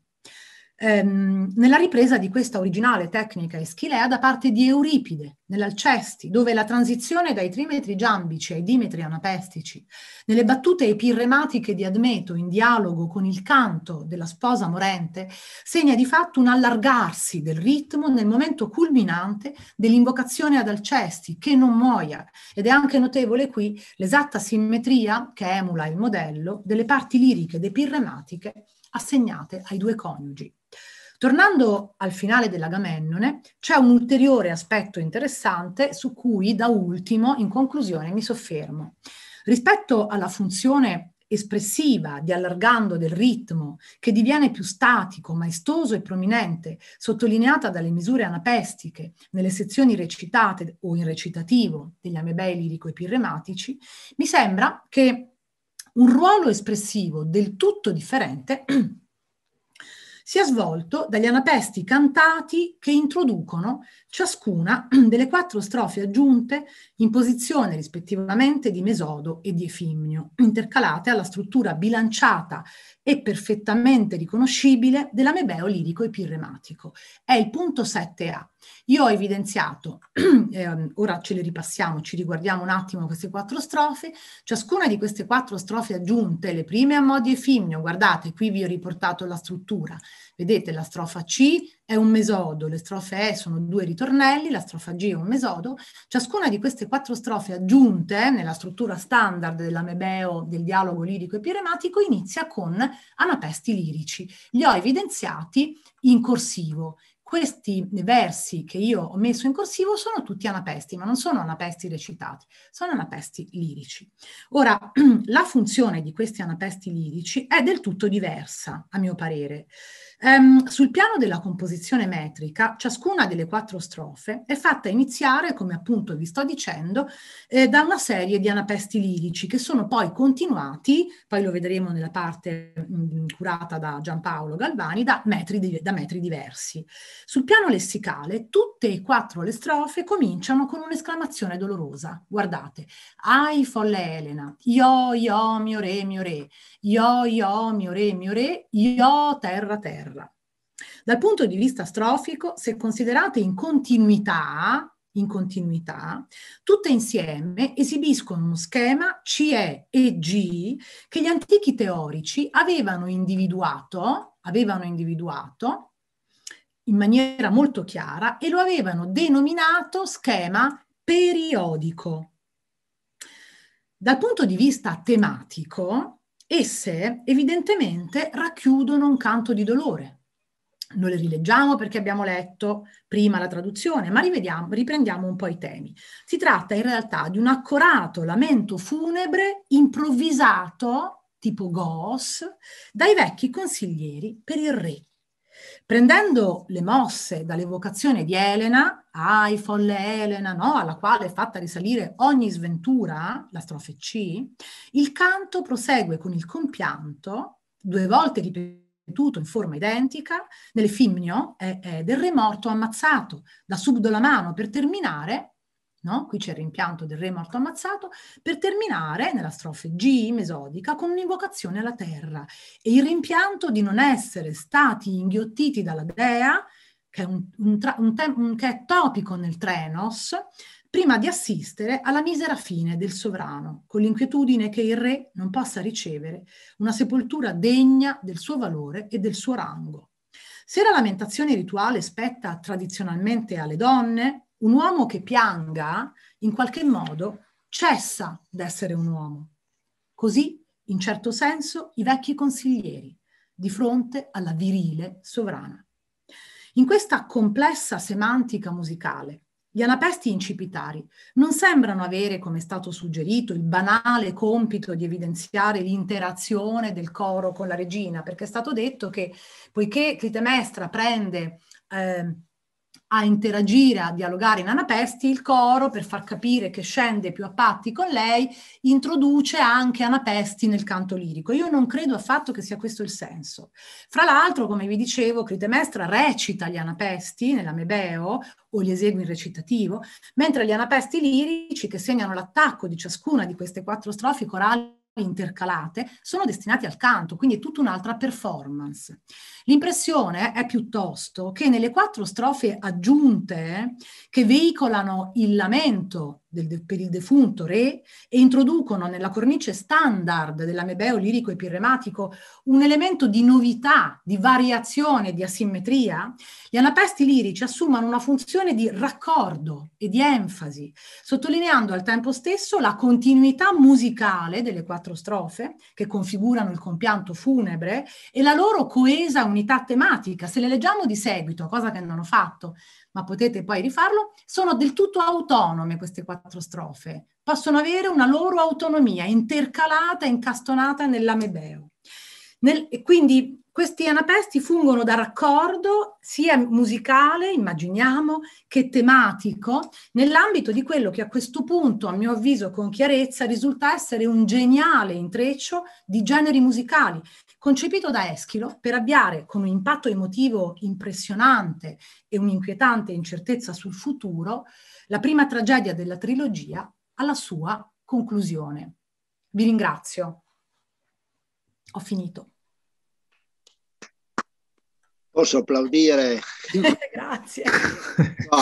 ehm, nella ripresa di questa originale tecnica eschilea da parte di Euripide, nell'Alcesti, dove la transizione dai trimetri giambici ai dimetri anapestici, nelle battute epirrematiche di Admeto in dialogo con il canto della sposa morente, segna di fatto un allargarsi del ritmo nel momento culminante dell'invocazione ad Alcesti, che non muoia, ed è anche notevole qui l'esatta simmetria che emula il modello delle parti liriche ed epirrematiche assegnate ai due coniugi. Tornando al finale dell'Agamennone, c'è un ulteriore aspetto interessante su cui da ultimo, in conclusione, mi soffermo. Rispetto alla funzione espressiva di allargando del ritmo, che diviene più statico, maestoso e prominente, sottolineata dalle misure anapestiche nelle sezioni recitate o in recitativo degli amebei lirico-epirrematici, mi sembra che un ruolo espressivo del tutto differente sia svolto dagli anapesti cantati che introducono ciascuna delle quattro strofe aggiunte in posizione rispettivamente di Mesodo e di Efimnio, intercalate alla struttura bilanciata e perfettamente riconoscibile dell'amebeo lirico epirrematico. È il punto 7a. Io ho evidenziato, eh, ora ce le ripassiamo, ci riguardiamo un attimo queste quattro strofe, ciascuna di queste quattro strofe aggiunte, le prime a modi di effimio, guardate, qui vi ho riportato la struttura, vedete la strofa C è un mesodo, le strofe E sono due ritornelli, la strofa G è un mesodo, ciascuna di queste quattro strofe aggiunte nella struttura standard dell'amebeo del dialogo lirico e pirematico inizia con anapesti lirici, li ho evidenziati in corsivo questi versi che io ho messo in corsivo sono tutti anapesti, ma non sono anapesti recitati, sono anapesti lirici. Ora, la funzione di questi anapesti lirici è del tutto diversa, a mio parere. Um, sul piano della composizione metrica, ciascuna delle quattro strofe è fatta iniziare, come appunto vi sto dicendo, eh, da una serie di anapesti lirici che sono poi continuati, poi lo vedremo nella parte mh, mm, curata da Giampaolo Galvani, da metri, di, da metri diversi. Sul piano lessicale, tutte e quattro le strofe cominciano con un'esclamazione dolorosa. Guardate, ai folle Elena, io, io, mio re, mio re, io, io, mio re, mio re, io, terra, terra perla. Dal punto di vista strofico, se considerate in continuità, in continuità, tutte insieme esibiscono uno schema CE e G che gli antichi teorici avevano individuato, avevano individuato in maniera molto chiara e lo avevano denominato schema periodico. Dal punto di vista tematico, Esse evidentemente racchiudono un canto di dolore. Non le rileggiamo perché abbiamo letto prima la traduzione, ma riprendiamo un po' i temi. Si tratta in realtà di un accorato lamento funebre improvvisato, tipo Goss, dai vecchi consiglieri per il re prendendo le mosse dall'evocazione di Elena, ai folle Elena, no? alla quale è fatta risalire ogni sventura, la strofe C, il canto prosegue con il compianto, due volte ripetuto in forma identica, nell'effimnio è, è del re morto ammazzato, da subdola mano, per terminare No? Qui c'è il rimpianto del re morto ammazzato, per terminare nella strofe G mesodica con un'invocazione alla terra e il rimpianto di non essere stati inghiottiti dalla dea, che è, un, un tra, un che è topico nel Trenos, prima di assistere alla misera fine del sovrano, con l'inquietudine che il re non possa ricevere una sepoltura degna del suo valore e del suo rango. Se la lamentazione rituale spetta tradizionalmente alle donne, un uomo che pianga in qualche modo cessa d'essere un uomo. Così, in certo senso, i vecchi consiglieri di fronte alla virile sovrana. In questa complessa semantica musicale, gli anapesti incipitari non sembrano avere, come è stato suggerito, il banale compito di evidenziare l'interazione del coro con la regina, perché è stato detto che poiché Clitemestra prende eh, a interagire, a dialogare in Anapesti, il coro, per far capire che scende più a patti con lei, introduce anche Anapesti nel canto lirico. Io non credo affatto che sia questo il senso. Fra l'altro, come vi dicevo, Critemestra recita gli Anapesti nell'Amebeo o li esegue in recitativo, mentre gli Anapesti lirici, che segnano l'attacco di ciascuna di queste quattro strofi corali, intercalate sono destinati al canto, quindi è tutta un'altra performance. L'impressione è piuttosto che nelle quattro strofe aggiunte che veicolano il lamento del, del, per il defunto re e introducono nella cornice standard dell'amebeo lirico e pirrematico un elemento di novità, di variazione, di asimmetria, gli anapesti lirici assumono una funzione di raccordo e di enfasi, sottolineando al tempo stesso la continuità musicale delle quattro strofe che configurano il compianto funebre e la loro coesa unità tematica. Se le leggiamo di seguito, cosa che non ho fatto, ma potete poi rifarlo, sono del tutto autonome queste quattro strofe, possono avere una loro autonomia intercalata, incastonata nell'amebeo. Nel, quindi questi anapesti fungono da raccordo sia musicale, immaginiamo, che tematico, nell'ambito di quello che a questo punto, a mio avviso con chiarezza, risulta essere un geniale intreccio di generi musicali, concepito da Eschilo per avviare con un impatto emotivo impressionante e un'inquietante incertezza sul futuro la prima tragedia della trilogia alla sua conclusione. Vi ringrazio. Ho finito. Posso applaudire? Grazie. No.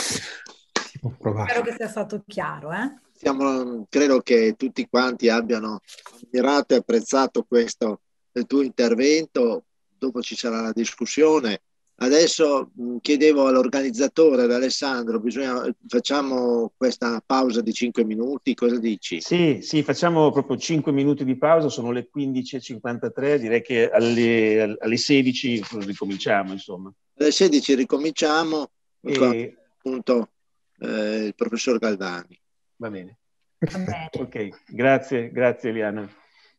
Spero che sia stato chiaro. Eh? Siamo, credo che tutti quanti abbiano ammirato e apprezzato questo del tuo intervento, dopo ci sarà la discussione. Adesso chiedevo all'organizzatore, ad Alessandro, bisogna, facciamo questa pausa di 5 minuti, cosa dici? Sì, sì, facciamo proprio 5 minuti di pausa, sono le 15.53, direi che alle, alle 16 ricominciamo, insomma. Alle 16 ricominciamo e... con appunto eh, il professor Galdani. Va bene. Ok, grazie, grazie Eliana.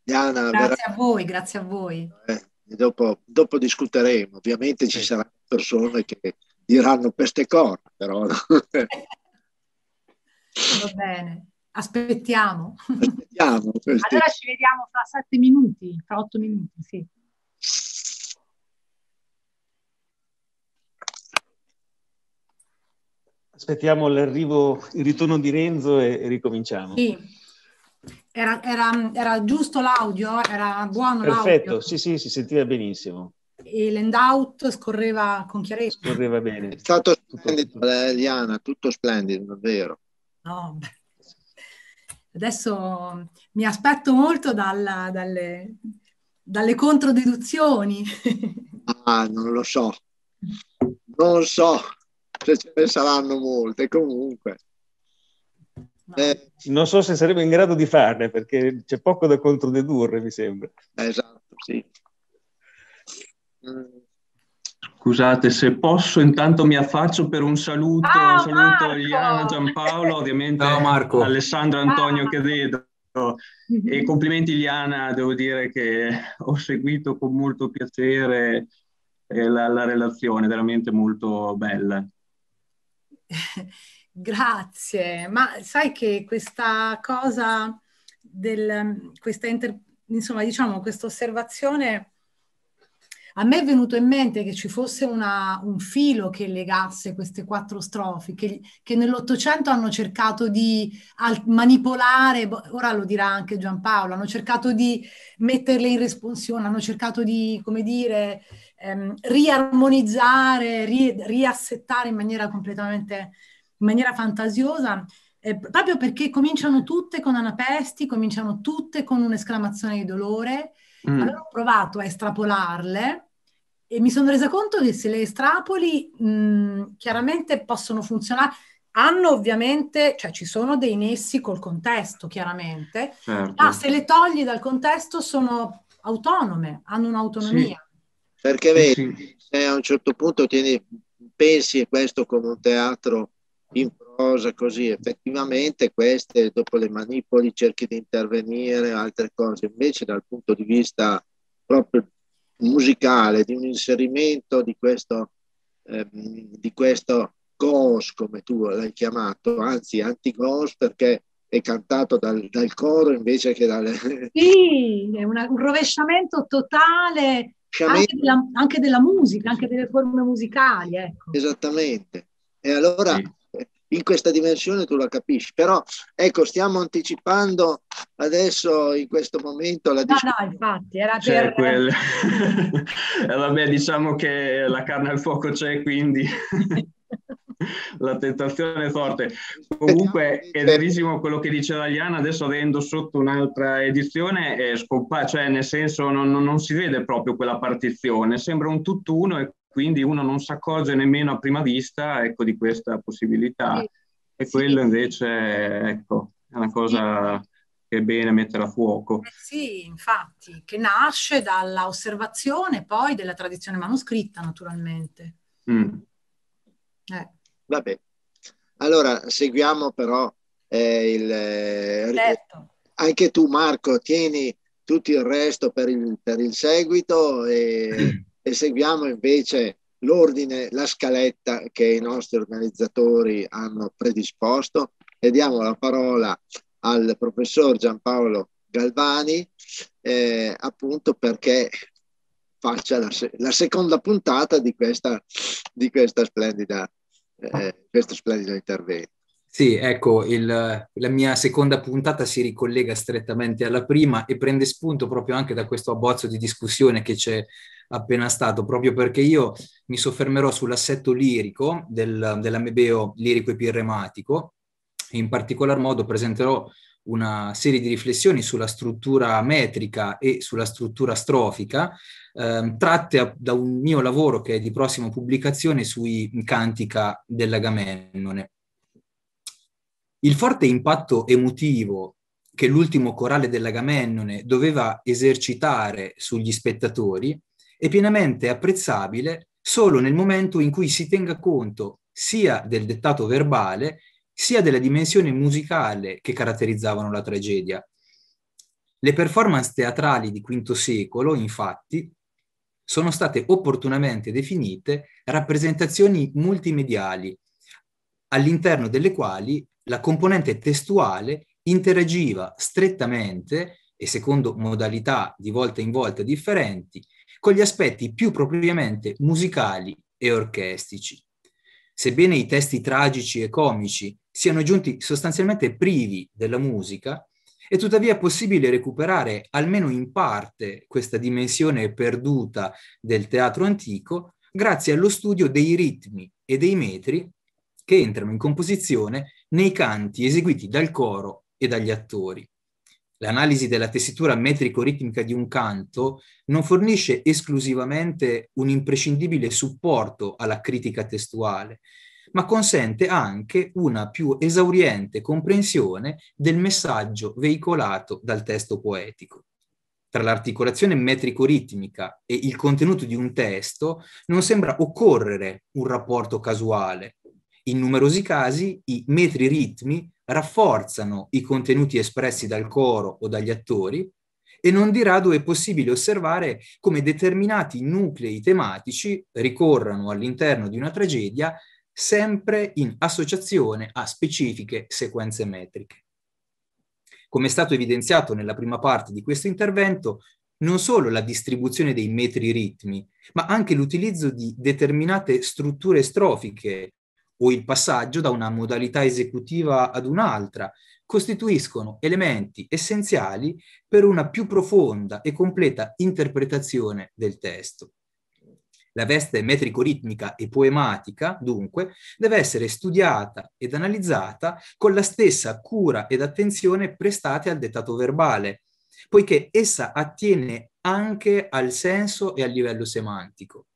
Diana, grazie veramente... a voi, grazie a voi. Eh, dopo, dopo, discuteremo, ovviamente ci saranno persone che diranno peste corna, però... Va bene, aspettiamo. aspettiamo questi... Allora ci vediamo fra sette minuti, fra otto minuti, sì. Aspettiamo l'arrivo, il ritorno di Renzo e, e ricominciamo. Sì. Era, era, era giusto l'audio? Era buono Perfetto, l'audio? sì, sì, si sentiva benissimo. E l'end-out scorreva con chiarezza? Scorreva bene. È stato splendido, Eliana, eh, tutto splendido, davvero. No, Adesso mi aspetto molto dalla, dalle, dalle controdeduzioni. ah, non lo so. Non so se ce ne saranno molte, comunque. Eh, non so se saremo in grado di farne perché c'è poco da controdedurre, mi sembra. Eh, esatto, sì. Mm. Scusate, se posso, intanto mi affaccio per un saluto, ah, saluto Iana, Giampaolo, ovviamente Ciao, Alessandro ah. Antonio ah. che vedo. E complimenti Liana, devo dire che ho seguito con molto piacere eh, la, la relazione, veramente molto bella. Grazie, ma sai che questa cosa del, mm, questa inter, insomma, diciamo, questa osservazione a me è venuto in mente che ci fosse una, un filo che legasse queste quattro strofi, che, che nell'Ottocento hanno cercato di al, manipolare, ora lo dirà anche Giampaolo, hanno cercato di metterle in responsione, hanno cercato di, come dire, ehm, riarmonizzare, ri, riassettare in maniera completamente in maniera fantasiosa, eh, proprio perché cominciano tutte con anapesti, cominciano tutte con un'esclamazione di dolore. Mm. Allora ho provato a estrapolarle e mi sono resa conto che se le estrapoli mh, mm, chiaramente possono funzionare, hanno ovviamente, cioè ci sono dei nessi col contesto chiaramente, certo. ma se le togli dal contesto sono autonome, hanno un'autonomia. Sì. Perché vedi, sì. se a un certo punto tieni, pensi questo come un teatro in prosa così, effettivamente queste dopo le manipoli cerchi di intervenire, altre cose, invece dal punto di vista proprio musicale, di un inserimento di questo, ehm, di questo ghost, come tu l'hai chiamato, anzi anti-ghost perché è cantato dal, dal coro invece che dalle... Sì, è una, un rovesciamento totale anche della, anche della, musica, anche delle forme musicali. Ecco. Esattamente. E allora sì in questa dimensione tu la capisci. Però ecco, stiamo anticipando adesso in questo momento la discussione. No, no, infatti, era per... Quel... Eh, vabbè, diciamo che la carne al fuoco c'è, quindi... la tentazione è forte. Comunque è verissimo quello che diceva Iana, adesso avendo sotto un'altra edizione è scompa- cioè nel senso non, non, si vede proprio quella partizione, sembra un tutt'uno e quindi uno non si accorge nemmeno a prima vista ecco, di questa possibilità sì. e sì. quello invece ecco, è una cosa sì. che è bene mettere a fuoco. Eh sì, infatti, che nasce dall'osservazione poi della tradizione manoscritta naturalmente. Mm. Eh. Vabbè, allora seguiamo però eh, il... Eh, certo. Anche tu Marco, tieni tutto il resto per il, per il seguito e... e seguiamo invece l'ordine, la scaletta che i nostri organizzatori hanno predisposto e diamo la parola al professor Giampaolo Galvani eh, appunto perché faccia la, la, seconda puntata di questa, di questa splendida, eh, questo splendido intervento. Sì, ecco, il, la mia seconda puntata si ricollega strettamente alla prima e prende spunto proprio anche da questo abbozzo di discussione che c'è appena stato, proprio perché io mi soffermerò sull'assetto lirico del, dell'Amebeo lirico epirrematico e in particolar modo presenterò una serie di riflessioni sulla struttura metrica e sulla struttura strofica, ehm, tratte a, da un mio lavoro che è di prossima pubblicazione sui cantica dell'Agamennone. Il forte impatto emotivo che l'ultimo corale dell'Agamennone doveva esercitare sugli spettatori è pienamente apprezzabile solo nel momento in cui si tenga conto sia del dettato verbale sia della dimensione musicale che caratterizzavano la tragedia. Le performance teatrali di V secolo, infatti, sono state opportunamente definite rappresentazioni multimediali, all'interno delle quali la componente testuale interagiva strettamente e secondo modalità di volta in volta differenti con gli aspetti più propriamente musicali e orchestici. Sebbene i testi tragici e comici siano giunti sostanzialmente privi della musica, è tuttavia possibile recuperare almeno in parte questa dimensione perduta del teatro antico grazie allo studio dei ritmi e dei metri che entrano in composizione nei canti eseguiti dal coro e dagli attori l'analisi della tessitura metrico-ritmica di un canto non fornisce esclusivamente un imprescindibile supporto alla critica testuale, ma consente anche una più esauriente comprensione del messaggio veicolato dal testo poetico. Tra l'articolazione metrico-ritmica e il contenuto di un testo non sembra occorrere un rapporto casuale, in numerosi casi i metri ritmi rafforzano i contenuti espressi dal coro o dagli attori e non di rado è possibile osservare come determinati nuclei tematici ricorrano all'interno di una tragedia sempre in associazione a specifiche sequenze metriche. Come è stato evidenziato nella prima parte di questo intervento, non solo la distribuzione dei metri ritmi, ma anche l'utilizzo di determinate strutture strofiche o il passaggio da una modalità esecutiva ad un'altra costituiscono elementi essenziali per una più profonda e completa interpretazione del testo. La veste metrico-ritmica e poematica, dunque, deve essere studiata ed analizzata con la stessa cura ed attenzione prestate al dettato verbale, poiché essa attiene anche al senso e al livello semantico.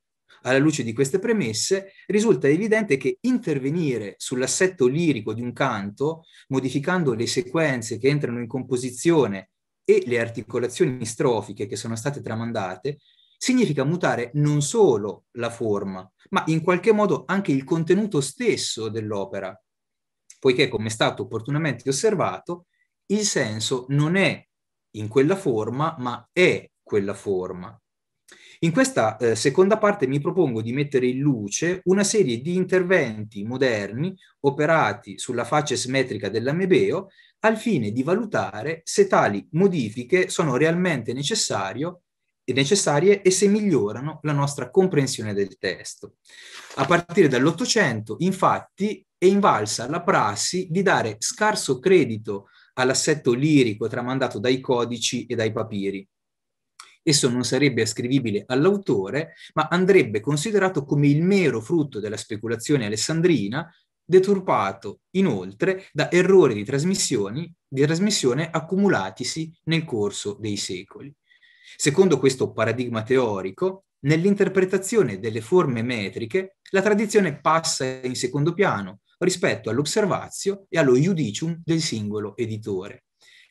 Alla luce di queste premesse, risulta evidente che intervenire sull'assetto lirico di un canto, modificando le sequenze che entrano in composizione e le articolazioni strofiche che sono state tramandate, significa mutare non solo la forma, ma in qualche modo anche il contenuto stesso dell'opera, poiché, come è stato opportunamente osservato, il senso non è in quella forma, ma è quella forma. In questa eh, seconda parte mi propongo di mettere in luce una serie di interventi moderni operati sulla faccia simmetrica dell'amebeo al fine di valutare se tali modifiche sono realmente necessarie e se migliorano la nostra comprensione del testo. A partire dall'Ottocento, infatti, è invalsa la prassi di dare scarso credito all'assetto lirico tramandato dai codici e dai papiri Esso non sarebbe ascrivibile all'autore, ma andrebbe considerato come il mero frutto della speculazione alessandrina, deturpato inoltre da errori di, di trasmissione accumulatisi nel corso dei secoli. Secondo questo paradigma teorico, nell'interpretazione delle forme metriche, la tradizione passa in secondo piano rispetto all'osservazio e allo judicium del singolo editore.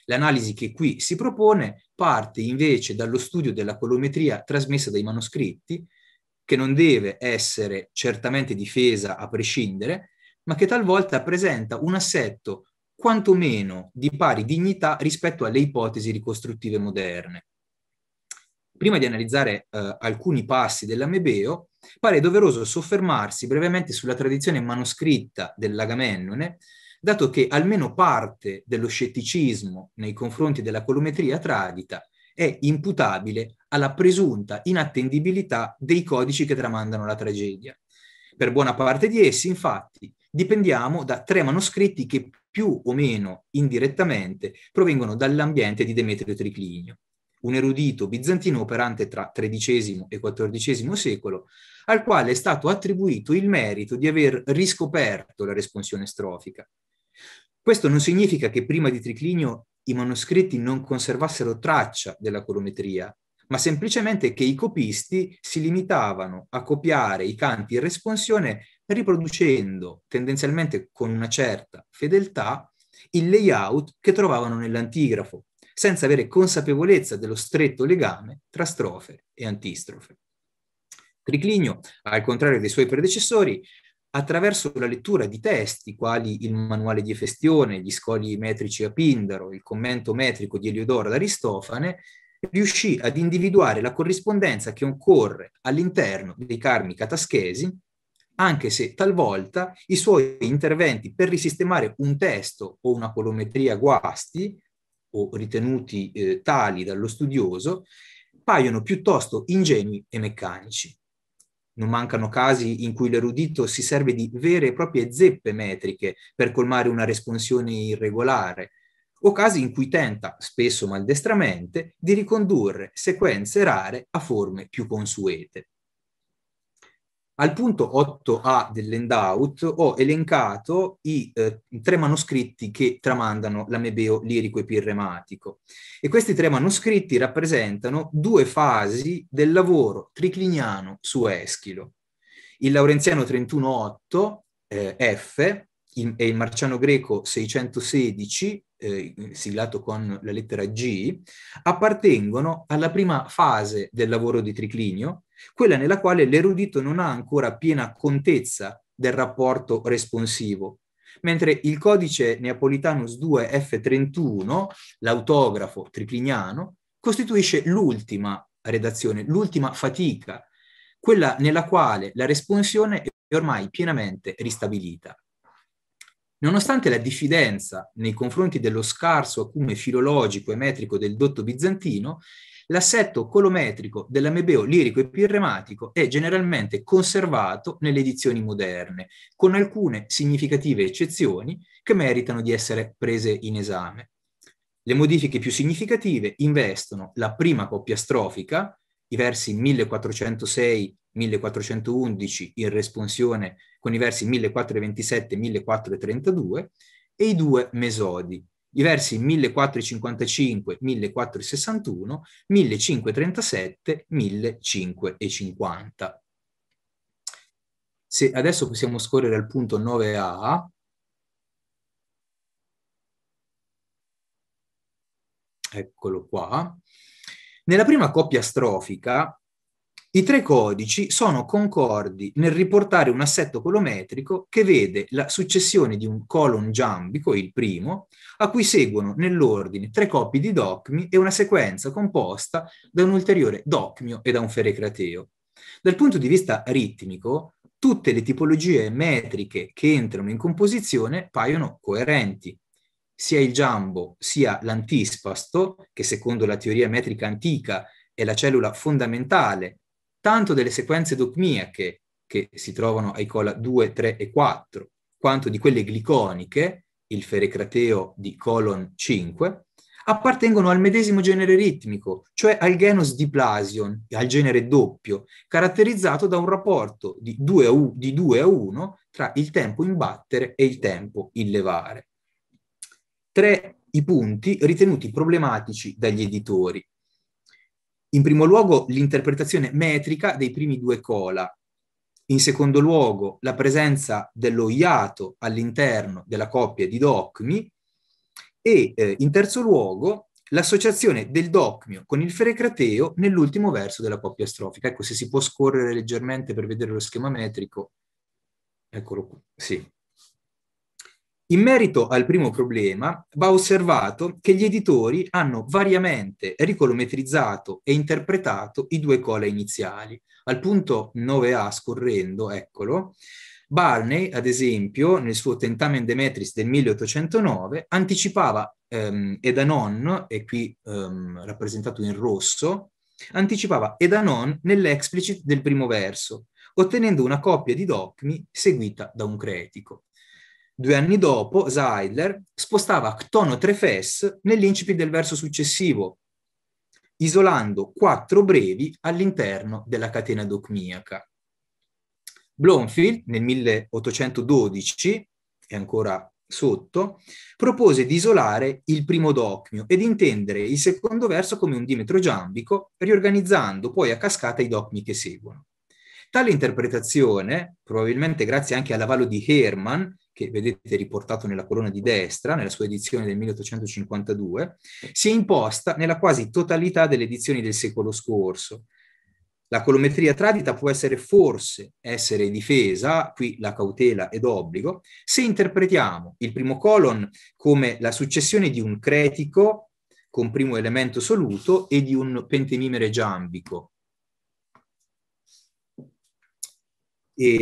L'analisi che qui si propone parte invece dallo studio della colometria trasmessa dai manoscritti, che non deve essere certamente difesa a prescindere, ma che talvolta presenta un assetto quantomeno di pari dignità rispetto alle ipotesi ricostruttive moderne. Prima di analizzare eh, alcuni passi dell'Amebeo, pare doveroso soffermarsi brevemente sulla tradizione manoscritta dell'Agamennone, dato che almeno parte dello scetticismo nei confronti della colometria tradita è imputabile alla presunta inattendibilità dei codici che tramandano la tragedia. Per buona parte di essi, infatti, dipendiamo da tre manoscritti che più o meno indirettamente provengono dall'ambiente di Demetrio Triclinio, un erudito bizantino operante tra XIII e XIV secolo, al quale è stato attribuito il merito di aver riscoperto la responsione strofica, questo non significa che prima di Triclinio i manoscritti non conservassero traccia della colometria, ma semplicemente che i copisti si limitavano a copiare i canti in responsione riproducendo, tendenzialmente con una certa fedeltà, il layout che trovavano nell'antigrafo, senza avere consapevolezza dello stretto legame tra strofe e antistrofe. Triclinio, al contrario dei suoi predecessori, attraverso la lettura di testi quali il manuale di Efestione, gli scogli metrici a Pindaro, il commento metrico di Eliodoro ad Aristofane, riuscì ad individuare la corrispondenza che occorre all'interno dei carmi cataschesi, anche se talvolta i suoi interventi per risistemare un testo o una colometria guasti, o ritenuti eh, tali dallo studioso, paiono piuttosto ingenui e meccanici. Non mancano casi in cui l'erudito si serve di vere e proprie zeppe metriche per colmare una responsione irregolare, o casi in cui tenta, spesso maldestramente, di ricondurre sequenze rare a forme più consuete. Al punto 8a dell'endout ho elencato i eh, tre manoscritti che tramandano l'amebeo lirico e pirrematico e questi tre manoscritti rappresentano due fasi del lavoro tricliniano su Eschilo. Il Laurenziano 31.8 eh, F in, e il marciano greco 616, eh, siglato con la lettera G, appartengono alla prima fase del lavoro di Triclinio, quella nella quale l'erudito non ha ancora piena contezza del rapporto responsivo, mentre il codice Neapolitanus 2 F31, l'autografo tricliniano, costituisce l'ultima redazione, l'ultima fatica, quella nella quale la responsione è ormai pienamente ristabilita. Nonostante la diffidenza nei confronti dello scarso acume filologico e metrico del dotto bizantino, l'assetto colometrico dell'amebeo lirico e pirrematico è generalmente conservato nelle edizioni moderne, con alcune significative eccezioni che meritano di essere prese in esame. Le modifiche più significative investono la prima coppia strofica, i versi 1406-1411 in responsione con i versi 1427 e 1432, e i due mesodi, i versi 1455, 1461, 1537, 1550. Se adesso possiamo scorrere al punto 9a, eccolo qua, nella prima coppia strofica i tre codici sono concordi nel riportare un assetto colometrico che vede la successione di un colon giambico, il primo, a cui seguono nell'ordine tre coppie di docmi e una sequenza composta da un ulteriore docmio e da un ferecrateo. Dal punto di vista ritmico, tutte le tipologie metriche che entrano in composizione paiono coerenti. Sia il giambo sia l'antispasto, che secondo la teoria metrica antica è la cellula fondamentale tanto delle sequenze docmiache che si trovano ai cola 2, 3 e 4, quanto di quelle gliconiche, il ferecrateo di colon 5, appartengono al medesimo genere ritmico, cioè al genus diplasion, al genere doppio, caratterizzato da un rapporto di 2 a, u, di 2 a 1 tra il tempo in battere e il tempo in levare. Tre i punti ritenuti problematici dagli editori, in primo luogo l'interpretazione metrica dei primi due cola, in secondo luogo la presenza dello iato all'interno della coppia di docmi e eh, in terzo luogo l'associazione del docmio con il ferecrateo nell'ultimo verso della coppia strofica. Ecco, se si può scorrere leggermente per vedere lo schema metrico, eccolo qui, sì. In merito al primo problema, va osservato che gli editori hanno variamente ricolometrizzato e interpretato i due cola iniziali. Al punto 9a, scorrendo, eccolo, Barney, ad esempio, nel suo Tentamen Demetris del 1809, anticipava ehm, Edanon, e qui ehm, rappresentato in rosso, anticipava Edanon nell'explicit del primo verso, ottenendo una coppia di dogmi seguita da un cretico. Due anni dopo, Zeiler spostava Ctono Trefes nell'incipit del verso successivo, isolando quattro brevi all'interno della catena docmiaca. Blomfield, nel 1812, è ancora sotto, propose di isolare il primo docmio ed intendere il secondo verso come un dimetro giambico, riorganizzando poi a cascata i docmi che seguono. Tale interpretazione, probabilmente grazie anche all'avallo di Hermann, che vedete riportato nella colonna di destra, nella sua edizione del 1852, si è imposta nella quasi totalità delle edizioni del secolo scorso. La colometria tradita può essere forse essere difesa, qui la cautela è d'obbligo, se interpretiamo il primo colon come la successione di un cretico con primo elemento soluto e di un pentemimere giambico. E,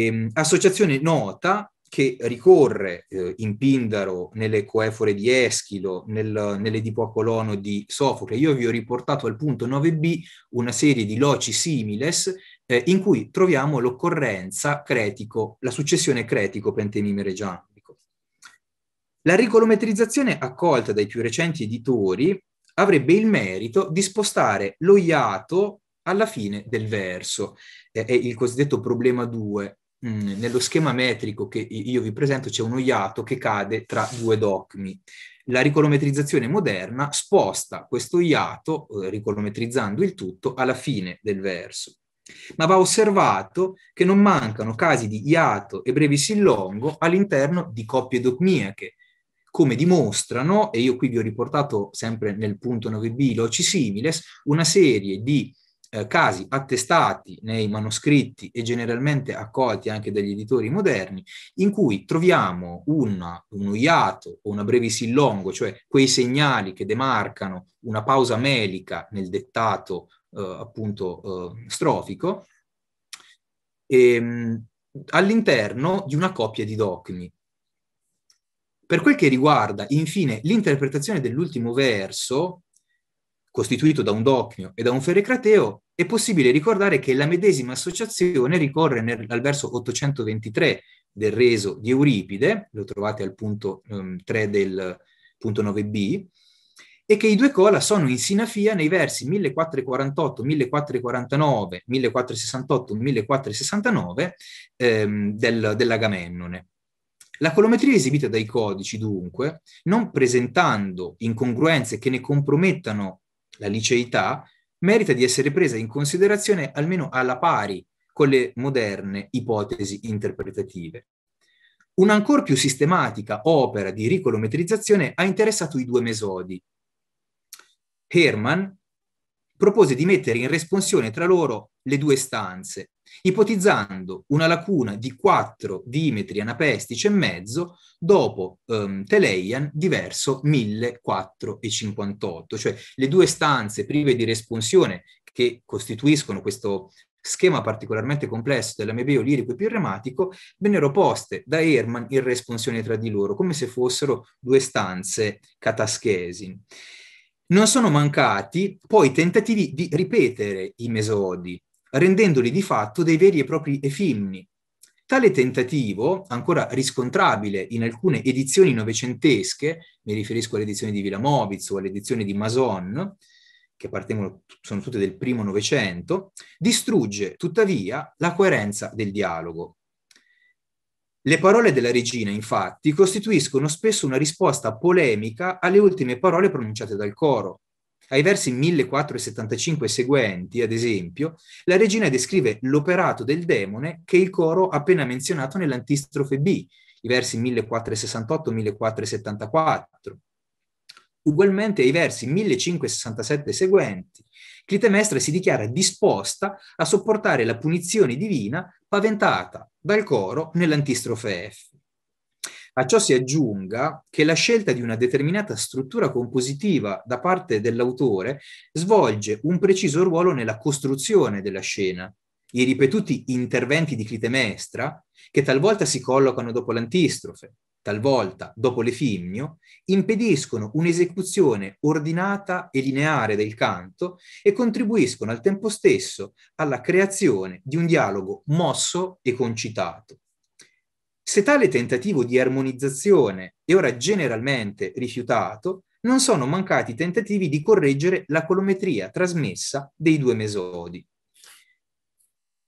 ehm, associazione nota che ricorre eh, in Pindaro, nelle coefore di Eschilo, nel, nell'Edipo a Colono di Sofocle. Io vi ho riportato al punto 9b una serie di loci similes eh, in cui troviamo l'occorrenza cretico, la successione cretico-pentenimere-giambico. La ricolometrizzazione accolta dai più recenti editori avrebbe il merito di spostare lo iato alla fine del verso, eh, è il cosiddetto problema 2, nello schema metrico che io vi presento c'è uno iato che cade tra due docmi. La ricolometrizzazione moderna sposta questo iato, eh, ricolometrizzando il tutto, alla fine del verso. Ma va osservato che non mancano casi di iato e brevi sillongo all'interno di coppie dogmiache, come dimostrano, e io qui vi ho riportato sempre nel punto 9b, loci similes, una serie di eh, casi attestati nei manoscritti e generalmente accolti anche dagli editori moderni, in cui troviamo una, uno iato o una brevis in cioè quei segnali che demarcano una pausa melica nel dettato eh, appunto eh, strofico, ehm, all'interno di una coppia di dogmi. Per quel che riguarda infine l'interpretazione dell'ultimo verso, costituito da un docmio e da un ferecrateo, è possibile ricordare che la medesima associazione ricorre nel, al verso 823 del reso di Euripide, lo trovate al punto um, ehm, 3 del punto 9b, e che i due cola sono in sinafia nei versi 1448, 1449, 1468, 1469 ehm, del, dell'Agamennone. La colometria esibita dai codici, dunque, non presentando incongruenze che ne compromettano la liceità, merita di essere presa in considerazione almeno alla pari con le moderne ipotesi interpretative. Un'ancor più sistematica opera di ricolometrizzazione ha interessato i due mesodi. Hermann propose di mettere in responsione tra loro le due stanze, ipotizzando una lacuna di 4 dimetri anapestici e mezzo dopo um, ehm, Teleian diverso 1458, cioè le due stanze prive di responsione che costituiscono questo schema particolarmente complesso dell'amebeo lirico e pirrematico, vennero poste da Ehrman in responsione tra di loro, come se fossero due stanze cataschesi. Non sono mancati poi tentativi di ripetere i mesodi, rendendoli di fatto dei veri e propri efimni. Tale tentativo, ancora riscontrabile in alcune edizioni novecentesche, mi riferisco alle edizioni di Vilamovitz o alle edizioni di Mason, che appartengono, sono tutte del primo Novecento, distrugge tuttavia la coerenza del dialogo. Le parole della regina, infatti, costituiscono spesso una risposta polemica alle ultime parole pronunciate dal coro, ai versi 1475 seguenti, ad esempio, la regina descrive l'operato del demone che il coro ha appena menzionato nell'antistrofe B, i versi 1468-1474. Ugualmente ai versi 1567 seguenti, Clitemestra si dichiara disposta a sopportare la punizione divina paventata dal coro nell'antistrofe F. A ciò si aggiunga che la scelta di una determinata struttura compositiva da parte dell'autore svolge un preciso ruolo nella costruzione della scena. I ripetuti interventi di Clitemestra, che talvolta si collocano dopo l'antistrofe, talvolta dopo l'efimnio, impediscono un'esecuzione ordinata e lineare del canto e contribuiscono al tempo stesso alla creazione di un dialogo mosso e concitato se tale tentativo di armonizzazione è ora generalmente rifiutato, non sono mancati tentativi di correggere la colometria trasmessa dei due mesodi.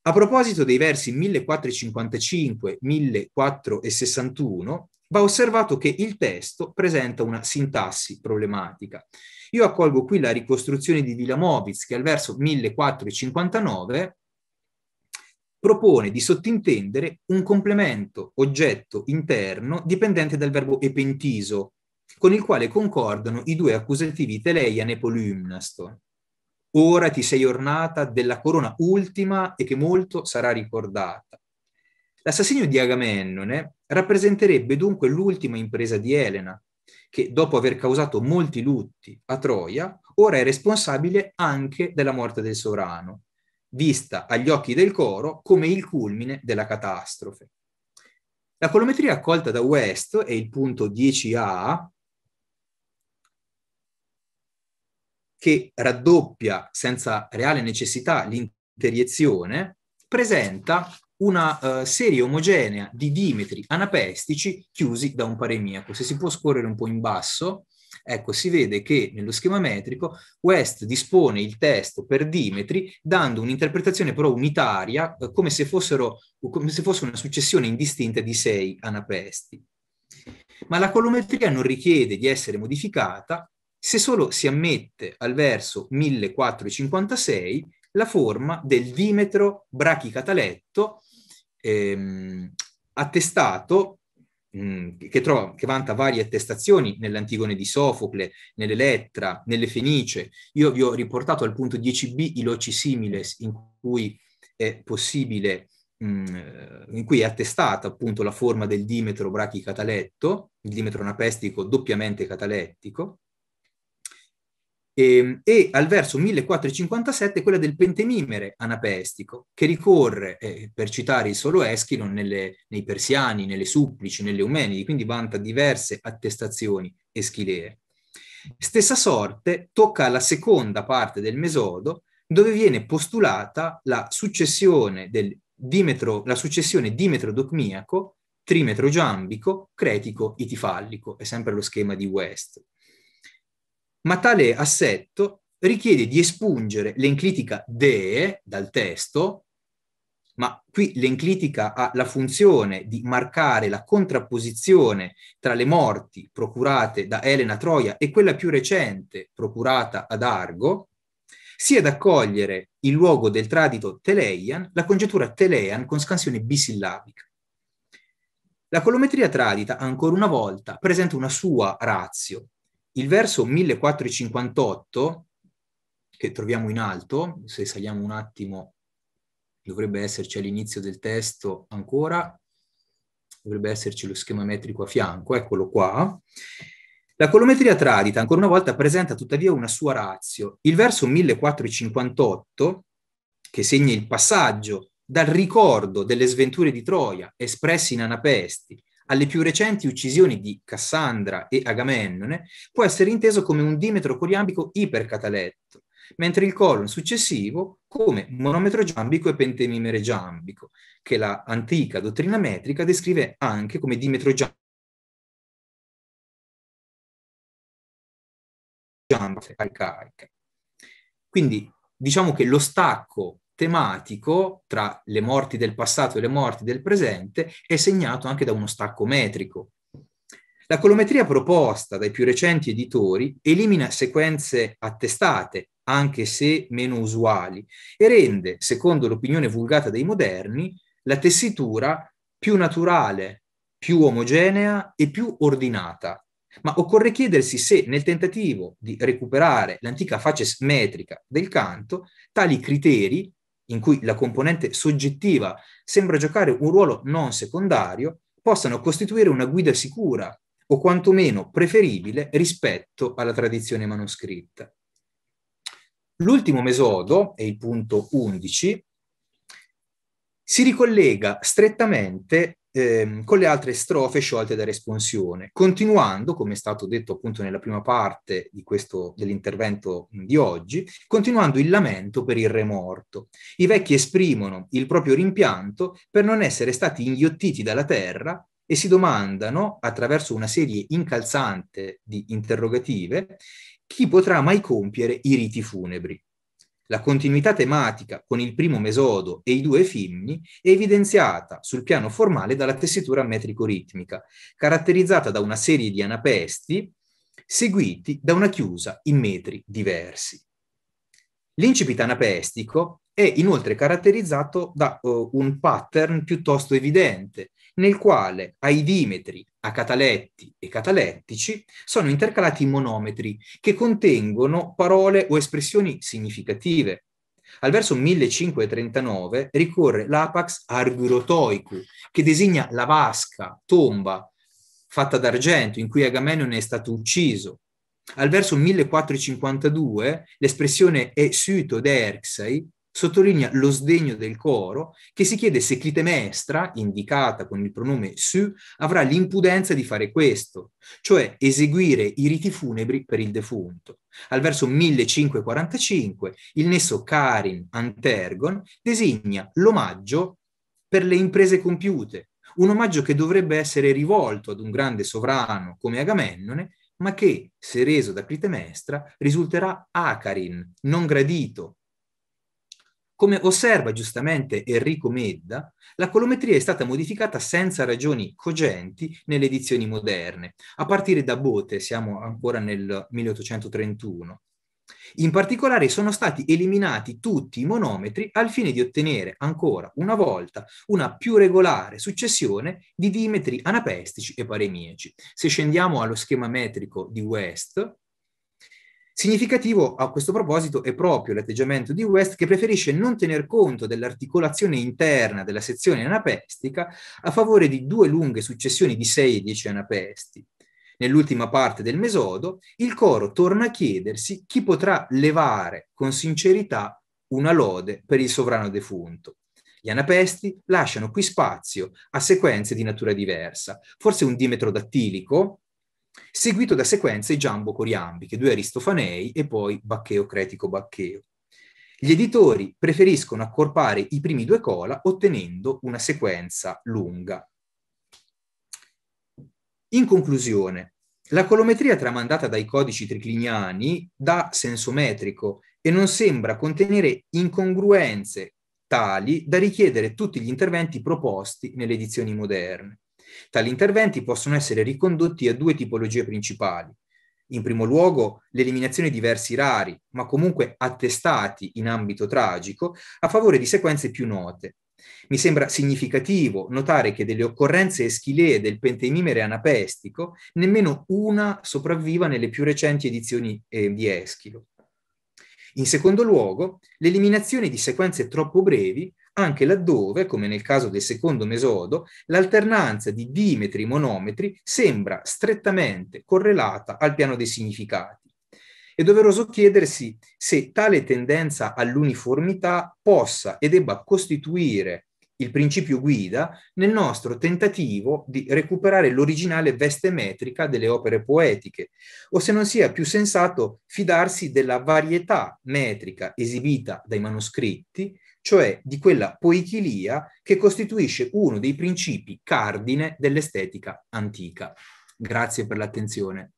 A proposito dei versi 1455-1461, va osservato che il testo presenta una sintassi problematica. Io accolgo qui la ricostruzione di Vilamovitz che al verso 1459 propone di sottintendere un complemento oggetto interno dipendente dal verbo epentiso, con il quale concordano i due accusativi teleian e polymnaston. Ora ti sei ornata della corona ultima e che molto sarà ricordata. L'assassinio di Agamennone rappresenterebbe dunque l'ultima impresa di Elena, che dopo aver causato molti lutti a Troia, ora è responsabile anche della morte del sovrano, vista agli occhi del coro come il culmine della catastrofe. La colometria accolta da West è il punto 10a, che raddoppia senza reale necessità l'interiezione, presenta una uh, serie omogenea di dimetri anapestici chiusi da un paremiaco. Se si può scorrere un po' in basso, Ecco, si vede che nello schema metrico West dispone il testo per dimetri dando un'interpretazione però unitaria, eh, come, se fossero, come se fosse una successione indistinta di sei anapesti. Ma la colometria non richiede di essere modificata se solo si ammette al verso 1456 la forma del dimetro brachicataletto ehm, attestato Mm, che, trova, che vanta varie attestazioni nell'Antigone di Sofocle, nell'Elettra, nelle Fenice. Io vi ho riportato al punto 10b i loci similes in cui è possibile mm, in cui è attestata appunto la forma del dimetro brachicataletto, il dimetro napestico doppiamente catalettico, e, ehm, e, al verso 1457 quella del pentemimere anapestico che ricorre, eh, per citare il solo Eschilo, nelle, nei Persiani, nelle Supplici, nelle umenidi, quindi vanta diverse attestazioni eschilee. Stessa sorte tocca alla seconda parte del Mesodo, dove viene postulata la successione, del dimetro, la successione dimetrodocmiaco, trimetrogiambico, cretico, itifallico, è sempre lo schema di West ma tale assetto richiede di espungere l'enclitica de dal testo, ma qui l'enclitica ha la funzione di marcare la contrapposizione tra le morti procurate da Elena Troia e quella più recente procurata ad Argo, sia ad accogliere in luogo del tradito teleian la congettura teleian con scansione bisillabica. La colometria tradita, ancora una volta, presenta una sua razio, il verso 1458, che troviamo in alto, se saliamo un attimo dovrebbe esserci all'inizio del testo ancora, dovrebbe esserci lo schema metrico a fianco, eccolo qua. La colometria tradita, ancora una volta, presenta tuttavia una sua razio. Il verso 1458, che segna il passaggio dal ricordo delle sventure di Troia espressi in Anapesti alle più recenti uccisioni di Cassandra e Agamennone, può essere inteso come un dimetro coriambico ipercataletto, mentre il colon successivo come monometro giambico e pentemimere giambico, che la antica dottrina metrica descrive anche come dimetro giambico. Quindi diciamo che lo stacco tematico tra le morti del passato e le morti del presente è segnato anche da uno stacco metrico. La colometria proposta dai più recenti editori elimina sequenze attestate, anche se meno usuali, e rende, secondo l'opinione vulgata dei moderni, la tessitura più naturale, più omogenea e più ordinata. Ma occorre chiedersi se nel tentativo di recuperare l'antica faces metrica del canto, tali criteri in cui la componente soggettiva sembra giocare un ruolo non secondario, possano costituire una guida sicura o quantomeno preferibile rispetto alla tradizione manoscritta. L'ultimo mesodo, è il punto 11, si ricollega strettamente ehm, con le altre strofe sciolte da responsione, continuando, come è stato detto appunto nella prima parte questo, dell'intervento di oggi, continuando il lamento per il remorto. I vecchi esprimono il proprio rimpianto per non essere stati inghiottiti dalla terra e si domandano, attraverso una serie incalzante di interrogative, chi potrà mai compiere i riti funebri. La continuità tematica con il primo mesodo e i due femmini è evidenziata sul piano formale dalla tessitura metrico-ritmica, caratterizzata da una serie di anapesti seguiti da una chiusa in metri diversi. L'incipit anapestico è inoltre caratterizzato da uh, un pattern piuttosto evidente, nel quale ai dimetri a cataletti e catalettici sono intercalati monometri che contengono parole o espressioni significative. Al verso 1539 ricorre l'apax argurotoicu, che designa la vasca, tomba, fatta d'argento, in cui Agamennone è stato ucciso. Al verso 1452 l'espressione e suito derxei sottolinea lo sdegno del coro che si chiede se Clitemestra, indicata con il pronome su, avrà l'impudenza di fare questo, cioè eseguire i riti funebri per il defunto. Al verso 1545 il nesso Carin Antergon designa l'omaggio per le imprese compiute, un omaggio che dovrebbe essere rivolto ad un grande sovrano come Agamennone, ma che, se reso da Clitemestra, risulterà acarin, non gradito, come osserva giustamente Enrico Medda, la colometria è stata modificata senza ragioni cogenti nelle edizioni moderne, a partire da Bote, siamo ancora nel 1831. In particolare sono stati eliminati tutti i monometri al fine di ottenere ancora una volta una più regolare successione di dimetri anapestici e paremieci. Se scendiamo allo schema metrico di West, Significativo a questo proposito è proprio l'atteggiamento di West che preferisce non tener conto dell'articolazione interna della sezione anapestica a favore di due lunghe successioni di 16 anapesti. Nell'ultima parte del mesodo, il coro torna a chiedersi chi potrà levare con sincerità una lode per il sovrano defunto. Gli anapesti lasciano qui spazio a sequenze di natura diversa, forse un dimetro dattilico, seguito da sequenze Giambo Coriambiche, due Aristofanei e poi Baccheo Cretico Baccheo. Gli editori preferiscono accorpare i primi due cola ottenendo una sequenza lunga. In conclusione, la colometria tramandata dai codici tricliniani dà senso metrico e non sembra contenere incongruenze tali da richiedere tutti gli interventi proposti nelle edizioni moderne. Tali interventi possono essere ricondotti a due tipologie principali. In primo luogo, l'eliminazione di versi rari, ma comunque attestati in ambito tragico, a favore di sequenze più note. Mi sembra significativo notare che delle occorrenze eschilee del pentemimere anapestico, nemmeno una sopravviva nelle più recenti edizioni eh, di Eschilo. In secondo luogo, l'eliminazione di sequenze troppo brevi anche laddove, come nel caso del secondo mesodo, l'alternanza di dimetri-monometri e sembra strettamente correlata al piano dei significati. È doveroso chiedersi se tale tendenza all'uniformità possa e debba costituire il principio guida nel nostro tentativo di recuperare l'originale veste metrica delle opere poetiche, o se non sia più sensato fidarsi della varietà metrica esibita dai manoscritti cioè di quella poichilia che costituisce uno dei principi cardine dell'estetica antica. Grazie per l'attenzione.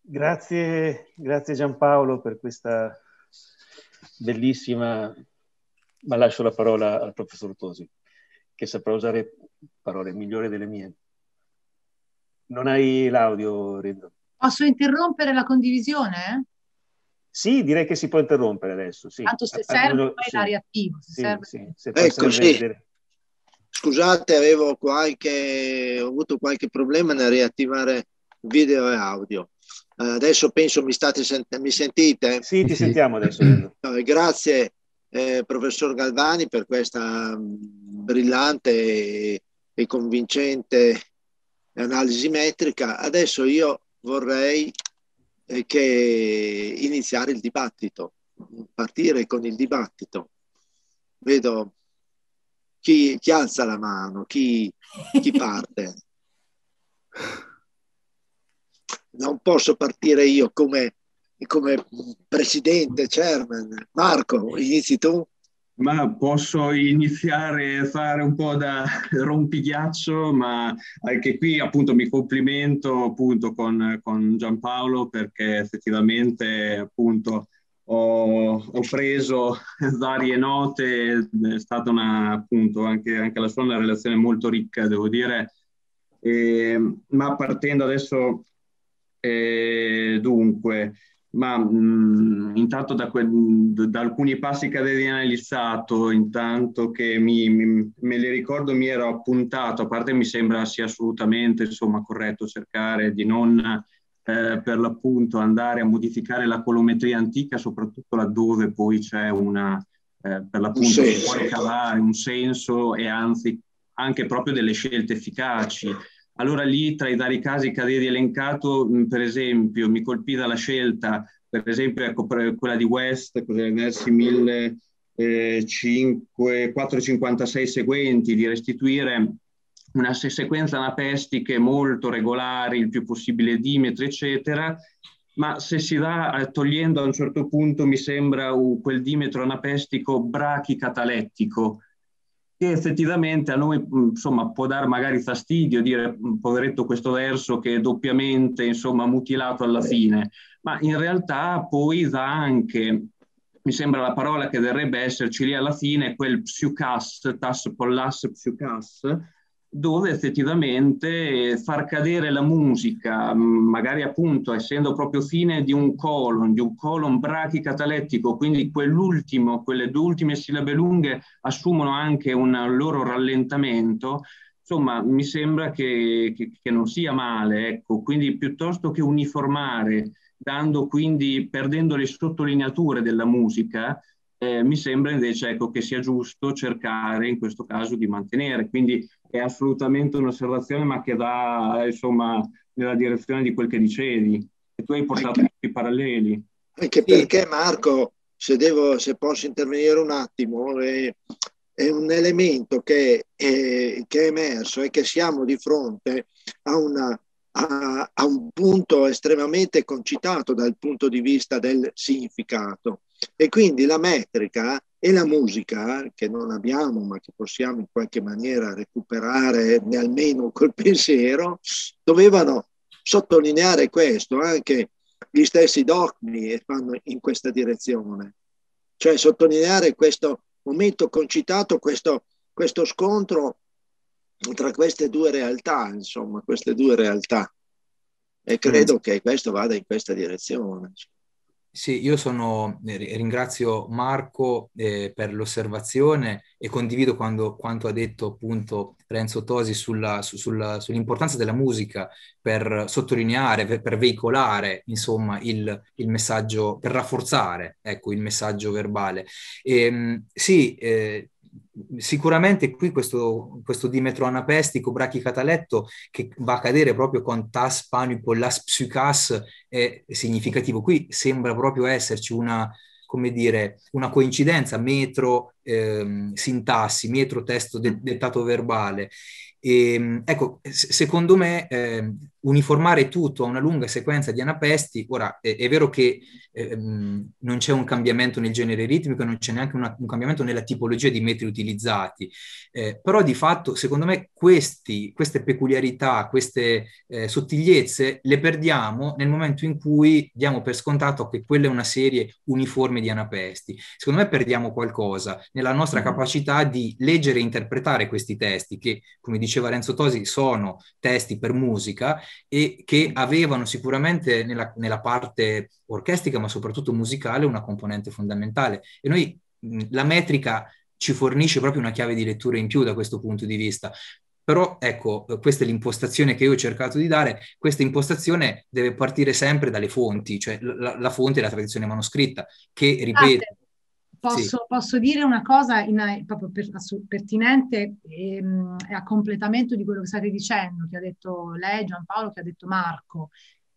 Grazie, grazie Giampaolo per questa bellissima, ma lascio la parola al professor Tosi, che saprà usare parole migliori delle mie. Non hai l'audio, Posso interrompere la condivisione? Sì, direi che si può interrompere adesso. Sì. Tanto se serve, poi sì. la riattivo. Se sì, serve. Sì, se ecco, sì. Scusate, avevo qualche, ho avuto qualche problema nel riattivare video e audio. Uh, adesso penso mi, state sent- mi sentite? Sì, ti sentiamo adesso. Mm. No, grazie eh, professor Galvani per questa mm, brillante e, e convincente l'analisi metrica. Adesso io vorrei eh, che iniziare il dibattito, partire con il dibattito. Vedo chi, chi alza la mano, chi, chi parte. Non posso partire io come, come presidente, chairman. Marco, inizi tu? Ma posso iniziare a fare un po' da rompighiaccio, ma anche qui appunto mi complimento appunto con, con Giampaolo perché effettivamente appunto ho, ho, preso varie note, è stata una, appunto anche, anche la sua una relazione molto ricca, devo dire, e, ehm, ma partendo adesso eh, dunque, ma mh, mm, intanto da, que- da, alcuni passi che avevi analizzato, intanto che mi, mi, me li ricordo mi ero appuntato, a parte mi sembra sia assolutamente insomma, corretto cercare di non eh, per l'appunto andare a modificare la colometria antica, soprattutto laddove poi c'è una, eh, per l'appunto, un senso. si può ricavare un senso e anzi anche proprio delle scelte efficaci. Allora lì tra i vari casi che avevi elencato, per esempio, mi colpì dalla scelta, per esempio ecco, quella di West, versi 1456 eh, seguenti, di restituire una sequenza anapestiche molto regolare, il più possibile dimetri, eccetera, ma se si va eh, togliendo a un certo punto mi sembra quel dimetro anapestico brachicatalettico, che effettivamente a noi insomma, può dar magari fastidio dire poveretto questo verso che è doppiamente insomma, mutilato alla fine, ma in realtà poi va anche, mi sembra la parola che dovrebbe esserci lì alla fine, quel psiucas, tas pollas psiucas, dove effettivamente far cadere la musica, magari appunto essendo proprio fine di un colon, di un colon brachi-catalettico, quindi quell'ultimo, quelle due ultime sillabe lunghe assumono anche un loro rallentamento, insomma mi sembra che, che, che non sia male, ecco, quindi piuttosto che uniformare, dando quindi, perdendo le sottolineature della musica, eh, mi sembra invece ecco, che sia giusto cercare in questo caso di mantenere. Quindi è assolutamente un'osservazione, ma che va insomma nella direzione di quel che dicevi. E tu hai portato anche, tutti i paralleli. Anche perché, Marco, se, devo, se posso intervenire un attimo, è, è un elemento che è, che è emerso e che siamo di fronte a una a, a, un punto estremamente concitato dal punto di vista del significato. E quindi la metrica e la musica eh, che non abbiamo ma che possiamo in qualche maniera recuperare almeno col pensiero, dovevano sottolineare questo, anche gli stessi dogmi vanno in questa direzione, cioè sottolineare questo momento concitato, questo, questo scontro tra queste due realtà, insomma, queste due realtà. E credo mm. che questo vada in questa direzione. Sì, io sono, eh, ringrazio Marco eh, per l'osservazione e condivido quando, quanto ha detto appunto Renzo Tosi sulla, su, sulla, sull'importanza della musica per sottolineare, per, per veicolare insomma il, il, messaggio, per rafforzare ecco, il messaggio verbale. E, ehm, sì, eh, sicuramente qui questo, questo dimetron apestico brachicataletto che va a cadere proprio con tas panipolas psucas è significativo. Qui sembra proprio esserci una, come dire, una coincidenza metro ehm, sintassi, metro testo de- dettato verbale e, ehm, ecco, secondo me eh, uniformare tutto a una lunga sequenza di anapesti, ora è, è vero che eh, non c'è un cambiamento nel genere ritmico, non c'è neanche una, un cambiamento nella tipologia di metri utilizzati, eh, però di fatto secondo me questi, queste peculiarità, queste eh, sottigliezze le perdiamo nel momento in cui diamo per scontato che quella è una serie uniforme di anapesti. Secondo me perdiamo qualcosa nella nostra mm-hmm. capacità di leggere e interpretare questi testi che, come dicevo, diceva Renzo Tosi, sono testi per musica e che avevano sicuramente nella, nella parte orchestrica, ma soprattutto musicale, una componente fondamentale. E noi la metrica ci fornisce proprio una chiave di lettura in più da questo punto di vista. Però ecco, questa è l'impostazione che io ho cercato di dare, questa impostazione deve partire sempre dalle fonti, cioè la, la fonte è la tradizione manoscritta, che ripeto, ah, Posso, sì. posso, dire una cosa in, proprio per, pertinente ehm, e, um, a completamento di quello che state dicendo, che ha detto lei, Giampaolo, che ha detto Marco.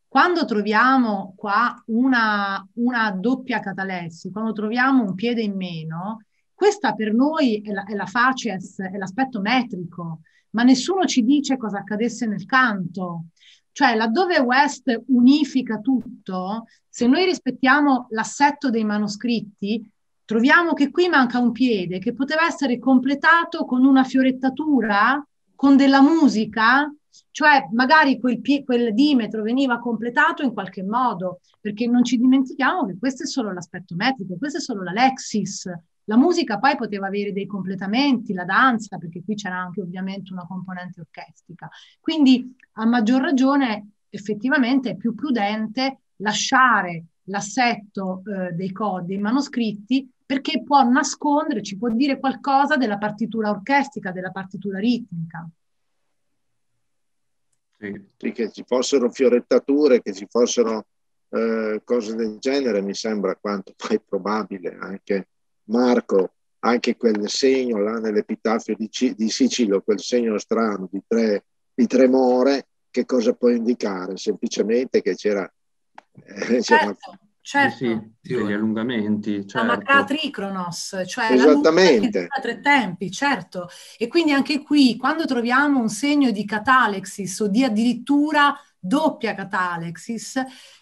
Quando troviamo qua una, una doppia catalessi, quando troviamo un piede in meno, questa per noi è la, è la facies, è l'aspetto metrico, ma nessuno ci dice cosa accadesse nel canto. Cioè, laddove West unifica tutto, se noi rispettiamo l'assetto dei manoscritti, troviamo che qui manca un piede che poteva essere completato con una fiorettatura, con della musica, cioè magari quel, pie- quel dimetro veniva completato in qualche modo, perché non ci dimentichiamo che questo è solo l'aspetto metrico, questo è solo l'alexis. La musica poi poteva avere dei completamenti, la danza, perché qui c'era anche ovviamente una componente orchestica. Quindi a maggior ragione effettivamente è più prudente lasciare l'assetto eh, dei codi, dei manoscritti, perché può nascondere, ci può dire qualcosa della partitura orchestrica, della partitura ritmica. Sì, sì che ci fossero fiorettature, che ci fossero eh, cose del genere, mi sembra quanto poi probabile. Anche Marco, anche quel segno là nell'epitafio di, C- di Sicilo, quel segno strano di tre, di tre more, che cosa può indicare? Semplicemente che c'era... Eh, c'era certo Certo. Sì, sì, certo. degli allungamenti. Certo. La macra tricronos, cioè Esattamente. a tre tempi, certo. E quindi anche qui, quando troviamo un segno di catalexis o di addirittura doppia catalexis,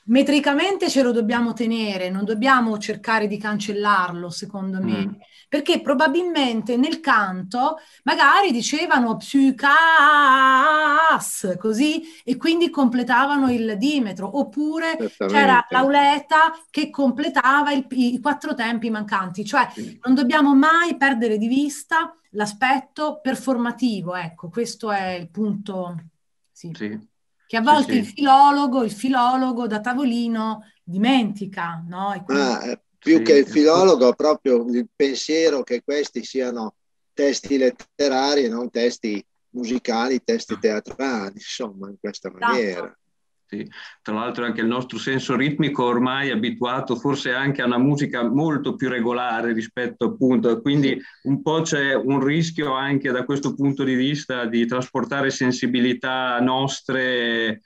metricamente ce lo dobbiamo tenere, non dobbiamo cercare di cancellarlo, secondo me. Mm perché probabilmente nel canto magari dicevano psicas così e quindi completavano il dimetro, oppure c'era l'auleta che completava il, i quattro tempi mancanti, cioè non dobbiamo mai perdere di vista l'aspetto performativo, ecco, questo è il punto. Sì. sì. Che a volte sì, sì. il filologo, il filologo da tavolino dimentica, no? Quindi... Ah, eh, più sì. che il filologo, proprio il pensiero che questi siano testi letterari e non testi musicali, testi ah. teatrali, insomma, in questa esatto. maniera. Sì. Tra l'altro anche il nostro senso ritmico ormai è abituato forse anche a una musica molto più regolare rispetto appunto, quindi un po' c'è un rischio anche da questo punto di vista di trasportare sensibilità nostre,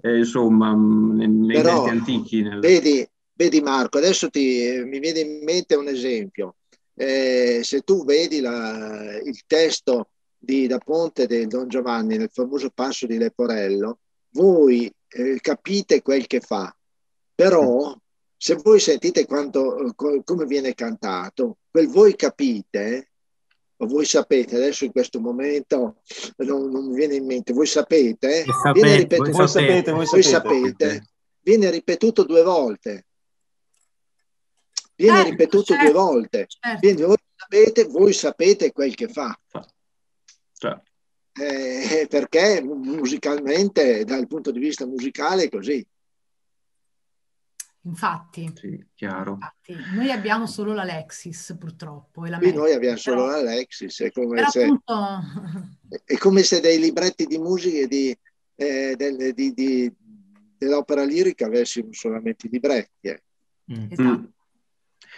eh, insomma, nei Però, testi antichi. Nel... Vedi, Vedi Marco, adesso ti, mi viene in mente un esempio. Eh, se tu vedi la, il testo di Da Ponte del Don Giovanni nel famoso passo di Leporello, voi eh, capite quel che fa, però mm. se voi sentite quanto, eh, co, come viene cantato, quel voi capite, o voi sapete, adesso in questo momento non, non mi viene in mente, voi sapete, sapete, viene ripetuto, voi sapete, voi sapete, voi sapete viene ripetuto due volte viene eh, certo, ripetuto certo, due volte. Certo. Quindi voi sapete, voi sapete quel che fa. Cioè. Eh, perché musicalmente, dal punto di vista musicale, è così. Infatti, sì, infatti, noi abbiamo solo l'Alexis purtroppo. E la Mac, noi abbiamo però... solo l'Alexis, è come, se, appunto... è come se dei libretti di musica di, eh, del, di, di, dell'opera lirica avessimo solamente i libretti. Eh. Mm. Esatto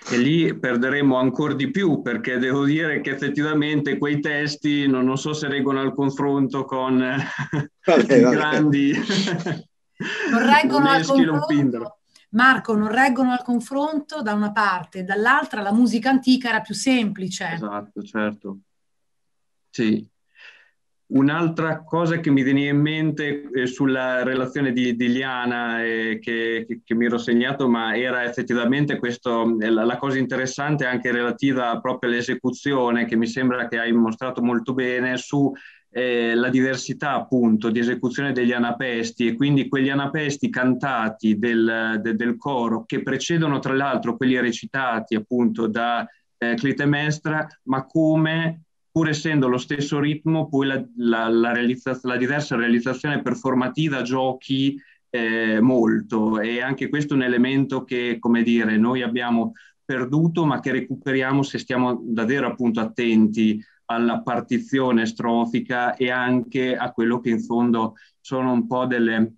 e lì perderemo ancora di più perché devo dire che effettivamente quei testi non, non so se reggono al confronto con vabbè, i vabbè. grandi non reggono al confronto Marco, non reggono al confronto da una parte, dall'altra la musica antica era più semplice. Esatto, certo. Sì, Un'altra cosa che mi veniva in mente eh, sulla relazione di, di Liana eh, che, che, che, mi ero segnato, ma era effettivamente questo, eh, la, la, cosa interessante anche relativa proprio all'esecuzione che mi sembra che hai mostrato molto bene su eh, la diversità appunto di esecuzione degli anapesti e quindi quegli anapesti cantati del, de, del coro che precedono tra l'altro quelli recitati appunto da eh, Clitemestra, ma come pur essendo lo stesso ritmo, poi la, la, la, realizza- la diversa realizzazione performativa giochi eh, molto e anche questo è un elemento che, come dire, noi abbiamo perduto ma che recuperiamo se stiamo davvero appunto attenti alla partizione strofica e anche a quello che in fondo sono un po' delle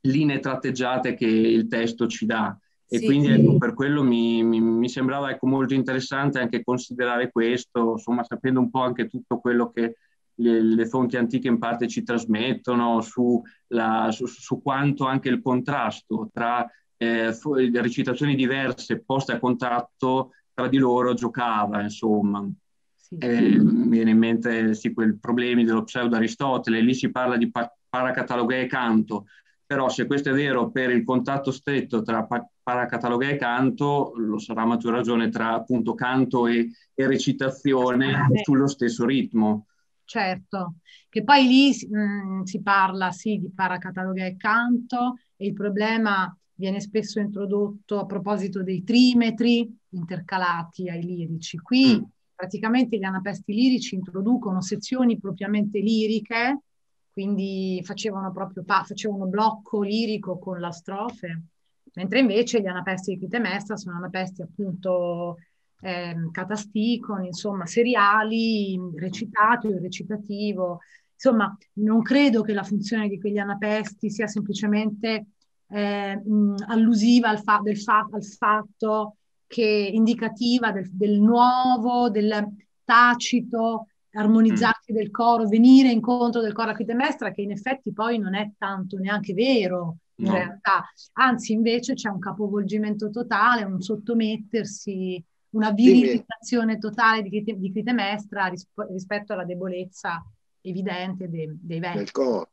linee tratteggiate che il testo ci dà. E sì. quindi ecco, per quello mi, mi, mi sembrava ecco, molto interessante anche considerare questo, insomma, sapendo un po' anche tutto quello che le, le fonti antiche in parte ci trasmettono, su, la, su, su quanto anche il contrasto tra eh, recitazioni diverse poste a contatto tra di loro giocava, insomma. Sì. Eh, mi viene in mente sì, quei problemi dello pseudo Aristotele, lì si parla di pa- paracataloghe e canto, però se questo è vero per il contatto stretto tra paracataloga e canto, lo sarà a maggior ragione tra appunto canto e, e recitazione sì. sullo stesso ritmo. Certo, che poi lì mh, mm, si parla sì di paracataloga e canto e il problema viene spesso introdotto a proposito dei trimetri intercalati ai lirici. Qui mm. praticamente gli anapesti lirici introducono sezioni propriamente liriche quindi facevano proprio pa- facevano blocco lirico con la strofe, mentre invece gli anapesti di Clitemnestra sono anapesti appunto eh, catasticon, insomma seriali, recitato, il recitativo. Insomma, non credo che la funzione di quegli anapesti sia semplicemente eh, mh, allusiva al, fa- fa- al, fatto che indicativa del, del nuovo, del tacito, armonizzarsi mm. del coro, venire incontro del coro a architemestra, che in effetti poi non è tanto neanche vero in no. realtà, anzi invece c'è un capovolgimento totale, un sottomettersi, una virilizzazione totale di, di Clitemestra risp- rispetto alla debolezza evidente de- dei vecchi. Del coro.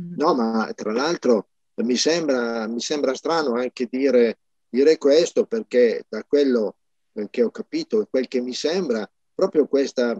Mm-hmm. No, ma tra l'altro mi sembra, mi sembra strano anche dire, dire questo perché da quello che ho capito e quel che mi sembra, proprio questa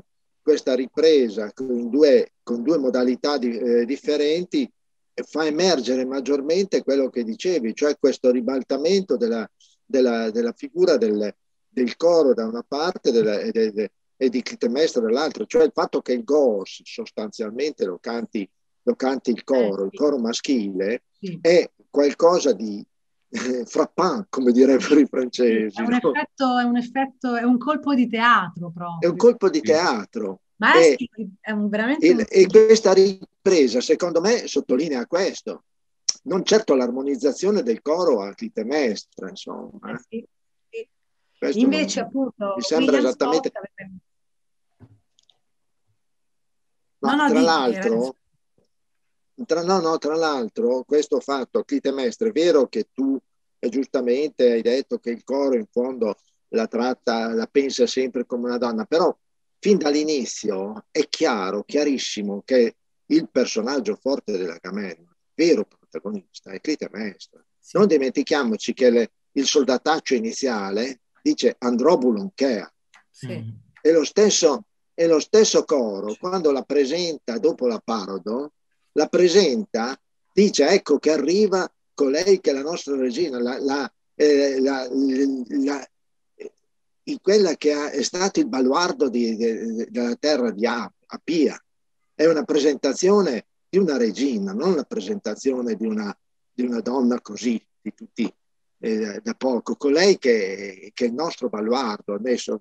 questa ripresa con due, con due modalità di, eh, differenti eh, fa emergere maggiormente quello che dicevi, cioè questo ribaltamento della, della, della figura del, del, coro da una parte della, e, de, e, di Clitemnestra dall'altra, cioè il fatto che il Goss sostanzialmente lo canti, lo canti il coro, eh, il coro maschile, è qualcosa di, eh, frappant, come direbbero i francesi. È un, no? effetto, è un, effetto, è un colpo di teatro proprio. È un colpo di teatro. Ma è, è un, veramente... Il, un... E questa ripresa, secondo me, sottolinea questo. Non certo l'armonizzazione del coro a clitemestra, insomma. Eh, eh sì, sì. Invece, non, appunto, mi sembra William esattamente... Scott aveva... No, no, tra l'altro, tra, no, no, tra l'altro, questo fatto, Clitemestre, è vero che tu eh, giustamente hai detto che il coro in fondo la tratta, la pensa sempre come una donna, però fin dall'inizio è chiaro, chiarissimo che il personaggio forte della Camella, vero protagonista, è Clitemestre. Sì. Non dimentichiamoci che le, il soldataccio iniziale dice andrò bulonchea. Sì. Mm. E lo stesso, e lo stesso coro, quando la presenta dopo la parodo, la presenta, dice ecco che arriva colei che è la nostra regina, la, la, eh, la, la eh, quella che è stato il baluardo di, de, della terra di Apia. È una presentazione di una regina, non la presentazione di una, di una donna così, di tutti eh, da poco. Colei che, che il nostro baluardo ha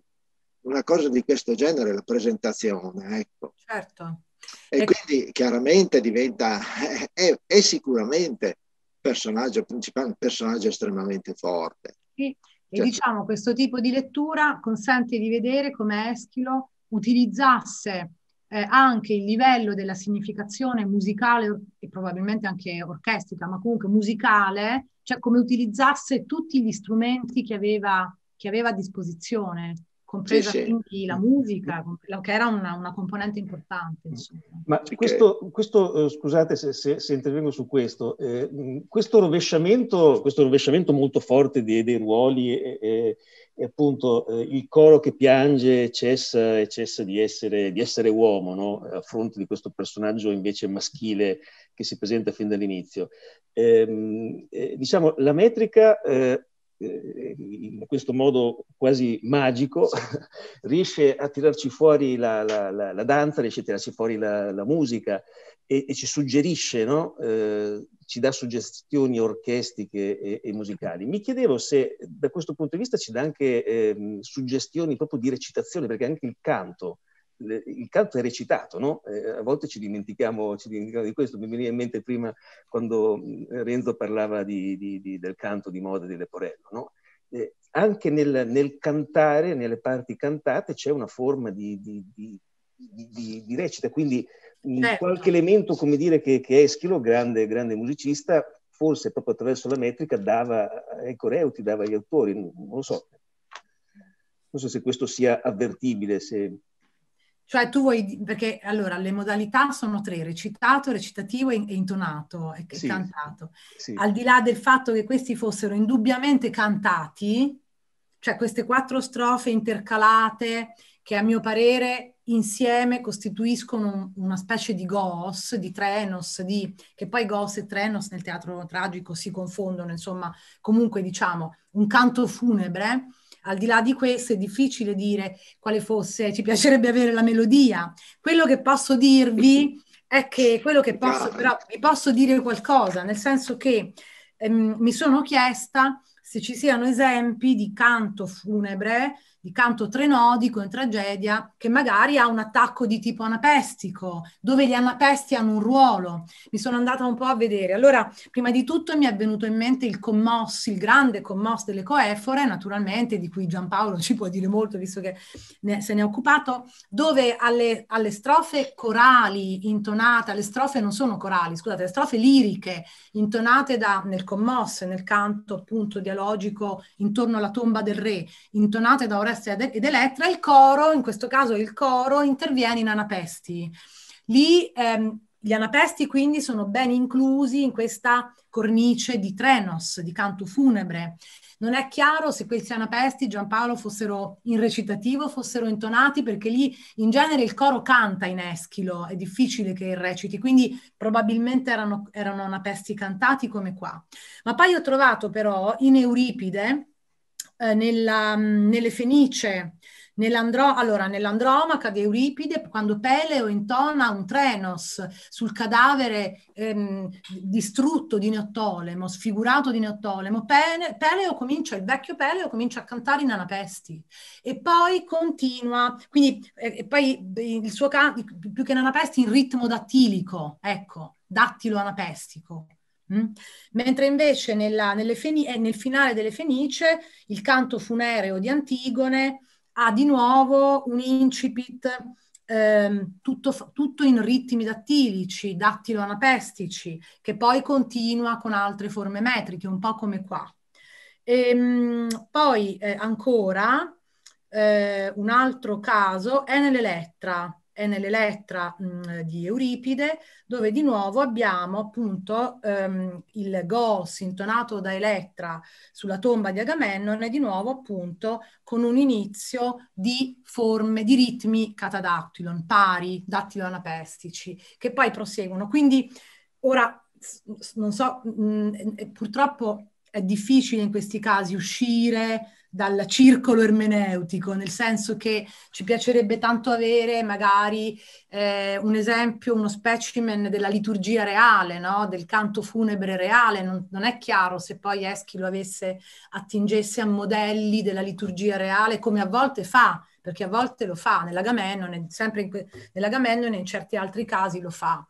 una cosa di questo genere, la presentazione. Ecco. Certo. E ecco. quindi chiaramente diventa, è, è, sicuramente personaggio principale, un personaggio estremamente forte. Sì. E certo. diciamo questo tipo di lettura consente di vedere come Eschilo utilizzasse eh, anche il livello della significazione musicale e probabilmente anche orchestrica, ma comunque musicale, cioè come utilizzasse tutti gli strumenti che aveva, che aveva a disposizione compresa sì, sì. la mm. musica, che era una, una componente importante. Mm. Insomma. Ma questo, questo, eh, scusate se, se, se, intervengo su questo, eh, mm, questo, rovesciamento, questo, rovesciamento, molto forte dei, dei ruoli e, e, e appunto eh, il coro che piange cessa e cessa di essere, di essere uomo no? Eh, a fronte di questo personaggio invece maschile che si presenta fin dall'inizio. Ehm, eh, diciamo, la metrica eh, eh, in questo modo quasi magico, riesce a tirarci fuori la, la, la, la danza, riesce a tirarci fuori la, musica e, e, ci suggerisce, no? eh, ci dà suggestioni orchestriche e, e, musicali. Mi chiedevo se da questo punto di vista ci dà anche eh, suggestioni proprio di recitazione, perché anche il canto il canto è recitato, no? eh, a volte ci dimentichiamo, ci dimentichiamo, di questo, mi veniva in mente prima quando eh, Renzo parlava di, di, di, del canto di moda di Leporello, no? eh, anche nel, nel, cantare, nelle parti cantate, c'è una forma di, recita, quindi certo. qualche elemento, come dire, che, che Eschilo, grande, grande musicista, forse proprio attraverso la metrica dava ai coreuti, ecco, dava agli autori, non lo so. Non so se questo sia avvertibile, se... Cioè tu vuoi, perché allora le modalità sono tre, recitato, recitativo e intonato e sì, cantato. Sì. Al di là del fatto che questi fossero indubbiamente cantati, cioè queste quattro strofe intercalate che a mio parere insieme costituiscono una specie di goos, di trenos, di, che poi goos e trenos nel teatro tragico si confondono, insomma, comunque diciamo un canto funebre al di là di questo è difficile dire quale fosse, ci piacerebbe avere la melodia. Quello che posso dirvi è che quello che posso, però vi posso dire qualcosa, nel senso che ehm, mi sono chiesta se ci siano esempi di canto funebre di canto trenodico in tragedia che magari ha un attacco di tipo anapestico, dove gli anapesti hanno un ruolo. Mi sono andata un po' a vedere. Allora, prima di tutto mi è venuto in mente il commos, il grande commos delle coefore, naturalmente, di cui Giampaolo ci può dire molto visto che ne, se ne è occupato, dove alle, alle strofe corali intonate, le strofe non sono corali, scusate, le strofe liriche intonate da, nel commos, nel canto appunto dialogico intorno alla tomba del re, intonate da Orazio Alessia ed Elettra, il coro, in questo caso il coro, interviene in Anapesti. Lì ehm, gli anapesti quindi sono ben inclusi in questa cornice di trenos, di canto funebre. Non è chiaro se questi anapesti, Giampaolo, fossero in recitativo, fossero intonati, perché lì in genere il coro canta in Eschilo, è difficile che reciti, quindi probabilmente erano, erano anapesti cantati come qua. Ma poi ho trovato però in Euripide, eh, nella, mm, nelle Fenice, Nell'andro- allora, nell'Andromaca di Euripide, quando Peleo intona un trenos sul cadavere ehm, distrutto di Neottolemo, sfigurato di Neottolemo, Pe- Peleo comincia, il vecchio Peleo comincia a cantare in Anapesti e poi continua, quindi eh, poi il suo canto, più che in Anapesti, in ritmo dattilico, ecco, dattilo anapestico. Mm? Mentre invece nella, feni- eh, nel finale delle Fenice il canto funereo di Antigone ha di nuovo un incipit eh, tutto, tutto, in ritmi dattilici, dattilo-anapestici, che poi continua con altre forme metriche, un po' come qua. E, ehm, mh, poi eh, ancora eh, un altro caso è nell'Elettra è nell'Elettra di Euripide, dove di nuovo abbiamo appunto ehm, il go sintonato da Elettra sulla tomba di Agamennone, di nuovo appunto con un inizio di forme, di ritmi catadactylon, pari, dactilonapestici, che poi proseguono. Quindi ora, non so, mh, purtroppo è difficile in questi casi uscire dal circolo ermeneutico, nel senso che ci piacerebbe tanto avere magari eh, un esempio, uno specimen della liturgia reale, no? del canto funebre reale. Non, non, è chiaro se poi Eschi lo avesse, attingesse a modelli della liturgia reale, come a volte fa, perché a volte lo fa nell'Agamennone, sempre in que- nell'Agamennone in certi altri casi lo fa.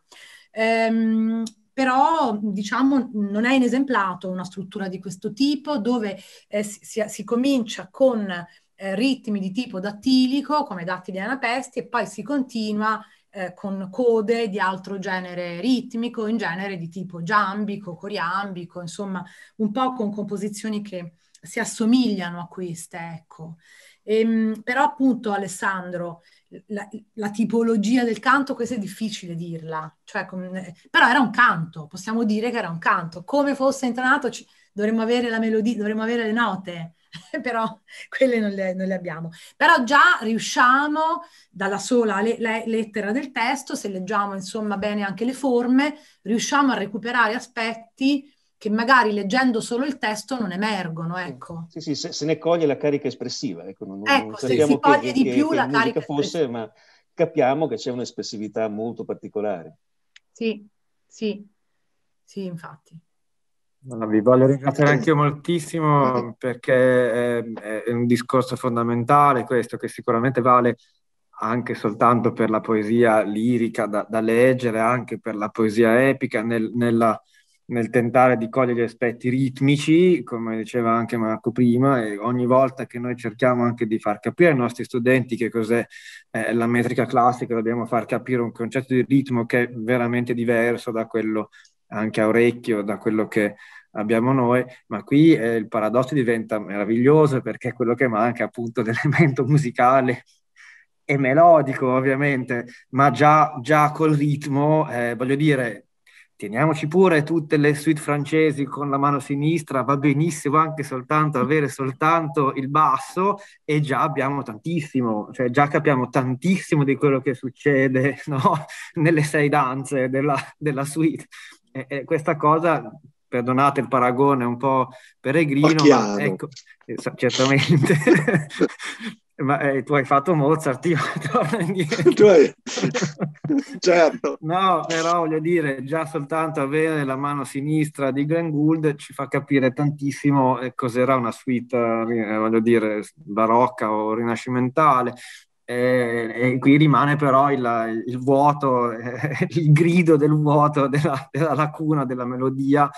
Ehm, però diciamo non è in esemplato una struttura di questo tipo dove eh, si, si, comincia con eh, ritmi di tipo dattilico come dattili e anapesti e poi si continua eh, con code di altro genere ritmico, in genere di tipo giambico, coriambico, insomma un po' con composizioni che si assomigliano a queste, ecco. E, ehm, però appunto Alessandro, la, la, tipologia del canto, questo è difficile dirla, cioè, com- eh, però era un canto, possiamo dire che era un canto. Come fosse intonato ci- dovremmo avere la melodia, dovremmo avere le note, però quelle non le, non le, abbiamo. Però già riusciamo dalla sola le, le lettera del testo, se leggiamo insomma bene anche le forme, riusciamo a recuperare aspetti che magari leggendo solo il testo non emergono, ecco. Sì, sì, se, se ne coglie la carica espressiva, ecco, non, ecco, non se si coglie che, di che, più che la carica fosse, ma capiamo che c'è un'espressività molto particolare. Sì, sì, sì, infatti. No, vi voglio ringraziare anche io moltissimo perché è, è un discorso fondamentale questo che sicuramente vale anche soltanto per la poesia lirica da, da leggere, anche per la poesia epica nel, nella nel tentare di cogliere gli aspetti ritmici, come diceva anche Marco prima, e ogni volta che noi cerchiamo anche di far capire ai nostri studenti che cos'è eh, la metrica classica, dobbiamo far capire un concetto di ritmo che è veramente diverso da quello anche a orecchio, da quello che abbiamo noi, ma qui eh, il paradosso diventa meraviglioso perché è quello che manca appunto l'elemento musicale e melodico ovviamente, ma già, già col ritmo, eh, voglio dire, teniamoci pure tutte le suite francesi con la mano sinistra, va benissimo anche soltanto avere soltanto il basso e già abbiamo tantissimo, cioè già capiamo tantissimo di quello che succede no? nelle sei danze della, della suite. E, e questa cosa perdonate il paragone un po' peregrino, ma ecco, eh, certamente Ma eh, tu hai fatto Mozart, io torno indietro. Hai... certo. No, però voglio dire, già soltanto avere la mano sinistra di Glenn Gould ci fa capire tantissimo eh, cos'era una suite, eh, eh, voglio dire, barocca o rinascimentale. E, eh, e qui rimane però il, il vuoto, il grido del vuoto, della, della lacuna, della melodia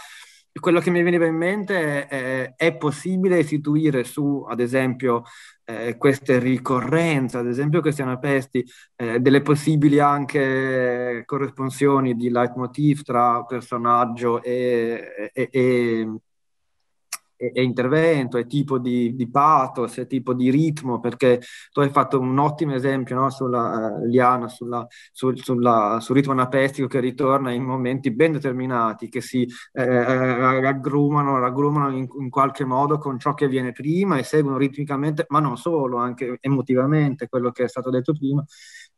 quello che mi veniva in mente è, è possibile istituire su, ad esempio, eh, queste ricorrenze, ad esempio che siano pesti, eh, delle possibili anche corresponsioni di leitmotiv tra personaggio e, e, e e, e intervento, è tipo di, di pathos, è tipo di ritmo, perché tu hai fatto un ottimo esempio no? sulla uh, Liana, sulla, sul, sulla, sul, ritmo anapestico che ritorna in momenti ben determinati, che si eh, eh, eh, raggrumano, raggrumano in, in, qualche modo con ciò che viene prima e seguono ritmicamente, ma non solo, anche emotivamente, quello che è stato detto prima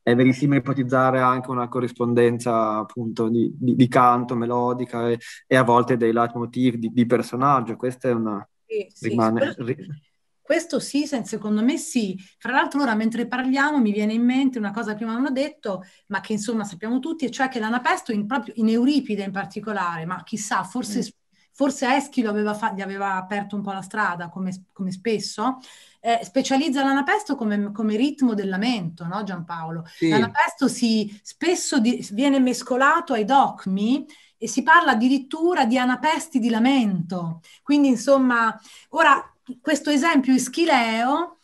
è verissimo ipotizzare anche una corrispondenza appunto di, di, di canto melodica e, e, a volte dei leitmotiv di, di personaggio. Questa è una... Sì, sì, rimane... Questo sì, secondo me sì. Fra l'altro ora mentre parliamo mi viene in mente una cosa che prima non ho detto, ma che insomma sappiamo tutti, e cioè che l'anapesto in, proprio in Euripide in particolare, ma chissà, forse mm forse Eschilo aveva fa- gli aveva aperto un po' la strada, come, come spesso, eh, specializza l'anapesto come, come, ritmo del lamento, no Giampaolo? Sì. L'anapesto si, spesso di, viene mescolato ai docmi e si parla addirittura di anapesti di lamento. Quindi, insomma, ora questo esempio ischileo,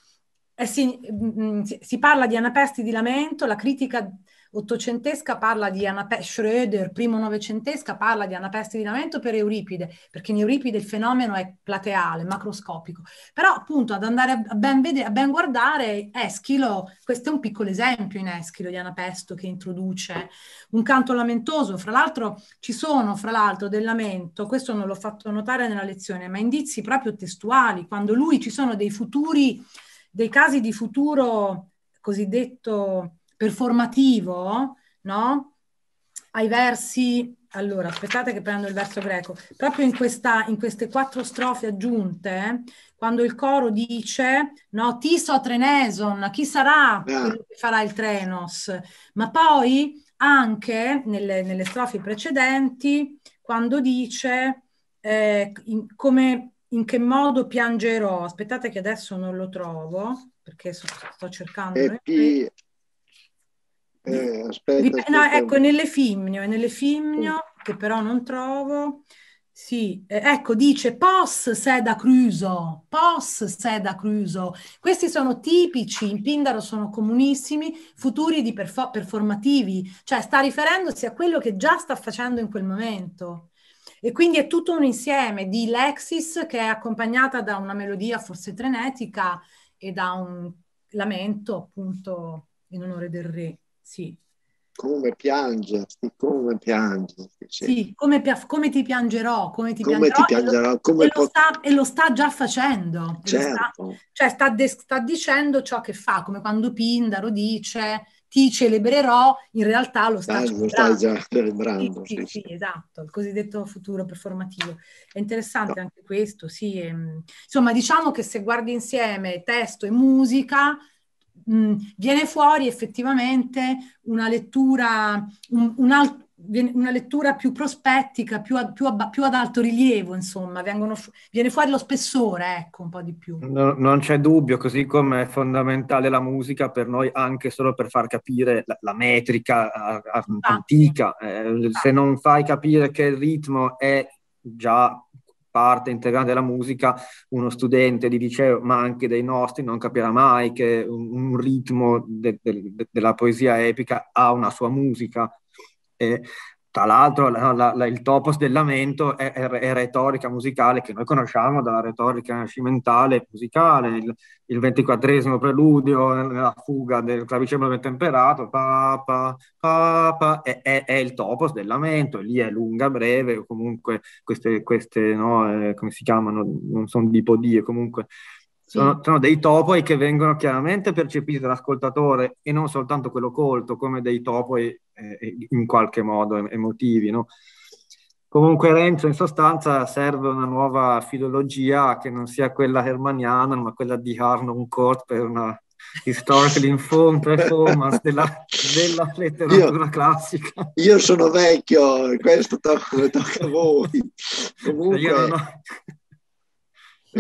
eh, si, mh, mm, mm, si parla di anapesti di lamento, la critica ottocentesca parla di Anape- Schröder, primo novecentesca parla di anapesti di lamento per Euripide, perché in Euripide il fenomeno è plateale, macroscopico. Però appunto ad andare a ben, vede- a ben guardare Eschilo, questo è un piccolo esempio in Eschilo di Anapesto che introduce un canto lamentoso. Fra l'altro ci sono, fra l'altro, del lamento, questo non l'ho fatto notare nella lezione, ma indizi proprio testuali, quando lui ci sono dei futuri, dei casi di futuro cosiddetto performativo, no? Ai versi, allora aspettate che prendo il verso greco, proprio in, questa, in queste quattro strofe aggiunte, quando il coro dice, no, Tiso Treneson, chi sarà ah. quello che farà il Trenos? Ma poi anche nelle, nelle strofe precedenti, quando dice eh, in, come, in che modo piangerò, aspettate che adesso non lo trovo, perché so, sto cercando. Epi, eh, aspetta, aspetta. No, ecco, nell'effimnio, nell'effimnio, che però non trovo. Sì, eh, ecco, dice pos seda cruso, pos seda cruso. Questi sono tipici, in Pindaro sono comunissimi, futuri di perfo- performativi, cioè sta riferendosi a quello che già sta facendo in quel momento. E quindi è tutto un insieme di lexis che è accompagnata da una melodia forse trenetica e da un lamento appunto in onore del re sì. Come piangerti, come piangerti. Sì, sì come, come, ti piangerò, come ti come piangerò. Ti piangerò e, lo, e, lo sta, e, lo, sta, già facendo. Certo. Sta, cioè sta, de, sta dicendo ciò che fa, come quando Pindaro dice ti celebrerò, in realtà lo, sta ah, lo stai già celebrando. Sì, sì, sì, esatto, il cosiddetto futuro performativo. È interessante no. anche questo, sì. Ehm, insomma, diciamo che se guardi insieme testo e musica, mh, mm, viene fuori effettivamente una lettura, un, un alt- una lettura più prospettica, più, a, più, a, più, ad alto rilievo, insomma, Vengono, viene fuori lo spessore, ecco, un po' di più. No, non c'è dubbio, così come è fondamentale la musica per noi anche solo per far capire la, la metrica a, antica. Eh, se non fai capire che il ritmo è già parte integrante della musica, uno studente di liceo, ma anche dei nostri, non capirà mai che un, un ritmo de, de, de, della poesia epica ha una sua musica. E tra l'altro la, la, la, il topos del lamento è, è, è, retorica musicale che noi conosciamo dalla retorica nascimentale musicale, il, il 24 preludio, la fuga del clavicembalo temperato, pa, pa, pa, è, è, il topos del lamento, lì è lunga, breve, o comunque queste, queste no, eh, come si chiamano, non sono dipodie, comunque sono, sono, dei topoi che vengono chiaramente percepiti dall'ascoltatore e non soltanto quello colto come dei topoi eh, eh, in qualche modo emotivi. No? Comunque Renzo in sostanza serve una nuova filologia che non sia quella hermaniana ma quella di Arnold Court per una historical informed performance della, della letteratura io, classica. Io sono vecchio, questo tocca, tocca a voi. Comunque, no.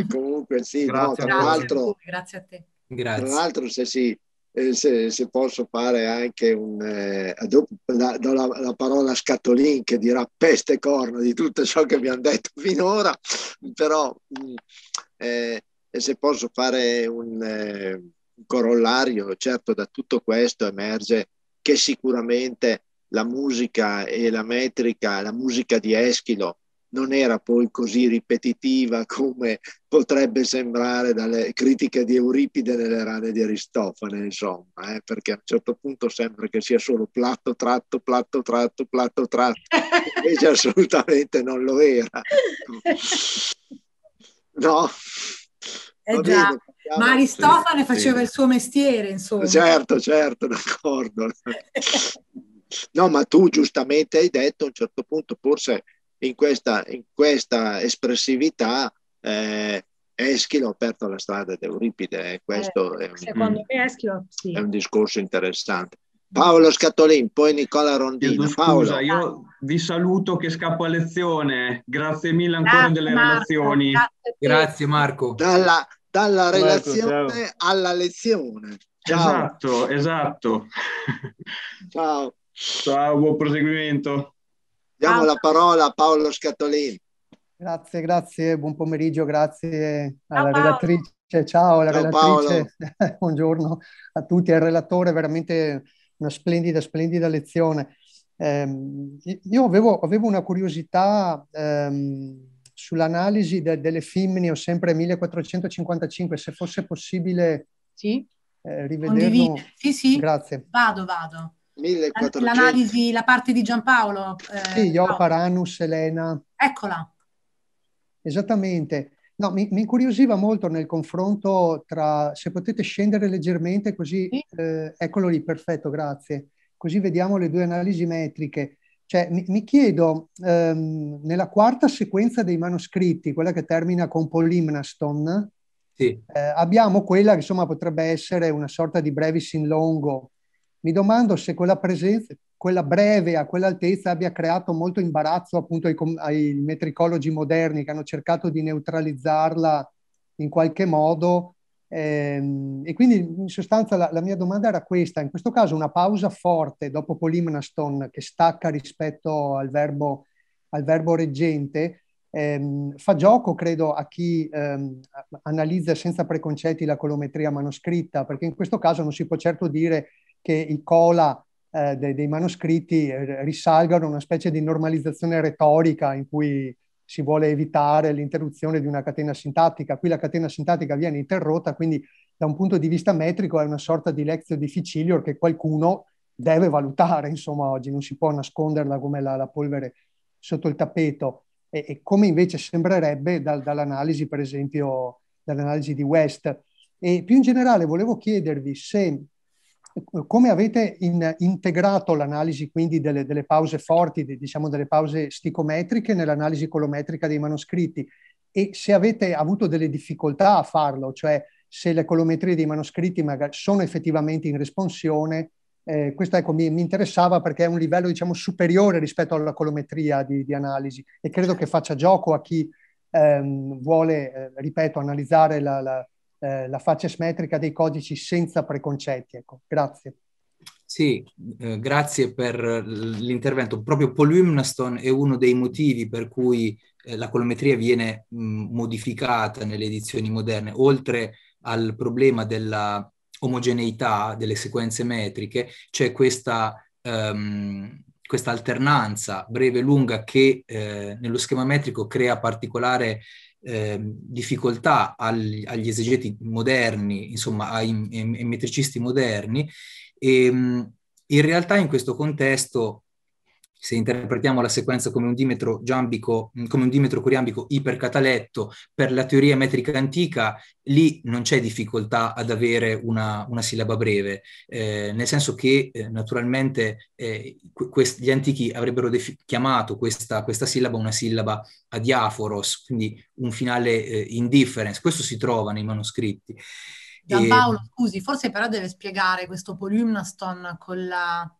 comunque sì, grazie, no, tra l'altro... Grazie a te. Grazie. Tra l'altro se sì eh, se, se, posso fare anche un... Eh, dopo la, do la, la, parola a Scatolin che dirà peste corno di tutto ciò che abbiamo detto finora, però mm, eh, se posso fare un, eh, un corollario, certo da tutto questo emerge che sicuramente la musica e la metrica, la musica di Eschilo non era poi così ripetitiva come potrebbe sembrare dalle critiche di Euripide nelle rane di Aristofane, insomma, eh, perché a un certo punto sembra che sia solo platto, tratto, platto, tratto, platto, tratto, invece assolutamente non lo era. No? Eh già, bene, ma Aristofane faceva sì. il suo mestiere, insomma. Certo, certo, d'accordo. No, ma tu giustamente hai detto a un certo punto, forse in questa, in questa espressività eh, Eschilo ha aperto la strada ad Euripide e eh, questo eh, è, un, Eschilo, sì. è, un, discorso interessante. Paolo Scatolin, poi Nicola Rondini. Paolo. io vi saluto che scappo a lezione. Grazie mille ancora grazie, delle Marco, relazioni. Grazie, grazie Marco. Dalla, dalla relazione Marco, alla lezione. Ciao. Esatto, esatto. ciao. Ciao, buon proseguimento. Diamo ah. la parola a Paolo Scatolini. Grazie, grazie, buon pomeriggio, grazie alla ciao redattrice, ciao alla ciao relatrice, buongiorno a tutti, al relatore, veramente una splendida, splendida lezione. Eh, io avevo, avevo, una curiosità ehm, sull'analisi de, delle femmine, ho sempre 1455, se fosse possibile sì. eh, rivederlo. Condivide. Sì, sì, grazie. Vado, vado. 1400. L'analisi, la parte di Giampaolo. Eh, sì, io Paranus, Elena. Eccola. Esattamente. No, mi, mi, incuriosiva molto nel confronto tra, se potete scendere leggermente così, sì. eh, eccolo lì, perfetto, grazie. Così vediamo le due analisi metriche. Cioè, mi, mi chiedo, ehm, nella quarta sequenza dei manoscritti, quella che termina con Polimnaston, sì. eh, abbiamo quella che insomma potrebbe essere una sorta di brevis in longo, mi domando se quella presenza, quella breve a quell'altezza abbia creato molto imbarazzo appunto ai, ai metricologi moderni che hanno cercato di neutralizzarla in qualche modo. Ehm, e quindi in sostanza la, la, mia domanda era questa, in questo caso una pausa forte dopo Polimnaston che stacca rispetto al verbo, al verbo reggente, ehm, fa gioco credo a chi ehm, analizza senza preconcetti la colometria manoscritta, perché in questo caso non si può certo dire che i cola eh, dei, dei, manoscritti eh, risalgano a una specie di normalizzazione retorica in cui si vuole evitare l'interruzione di una catena sintattica. Qui la catena sintattica viene interrotta, quindi da un punto di vista metrico è una sorta di lezio difficilior che qualcuno deve valutare, insomma, oggi non si può nasconderla come la, la polvere sotto il tappeto. E, e come invece sembrerebbe dal, dall'analisi, per esempio, dall'analisi di West. E più in generale volevo chiedervi se come avete in, integrato l'analisi quindi delle, delle pause forti, de, diciamo delle pause sticometriche nell'analisi colometrica dei manoscritti e se avete avuto delle difficoltà a farlo, cioè se le colometrie dei manoscritti sono effettivamente in responsione, eh, questo ecco, mi, mi, interessava perché è un livello diciamo, superiore rispetto alla colometria di, di analisi e credo certo. che faccia gioco a chi ehm, vuole, eh, ripeto, analizzare la, la eh, la faccia smetrica dei codici senza preconcetti. Ecco. Grazie. Sì, eh, grazie per l'intervento. Proprio Paul Wilmston è uno dei motivi per cui eh, la colometria viene mh, modificata nelle edizioni moderne, oltre al problema della omogeneità delle sequenze metriche, c'è questa, um, questa alternanza breve-lunga che eh, nello schema metrico crea particolare eh, difficoltà agli, agli, esegeti moderni, insomma ai, ai, ai metricisti moderni, e ehm, in realtà in questo contesto se interpretiamo la sequenza come un dimetro giambico, come un dimetro curiambico ipercataletto per la teoria metrica antica, lì non c'è difficoltà ad avere una, una sillaba breve, eh, nel senso che eh, naturalmente eh, quest- gli antichi avrebbero defi- chiamato questa, questa, sillaba una sillaba adiaforos, quindi un finale eh, in difference. Questo si trova nei manoscritti. Giampaolo, e... scusi, forse però deve spiegare questo polimnaston con la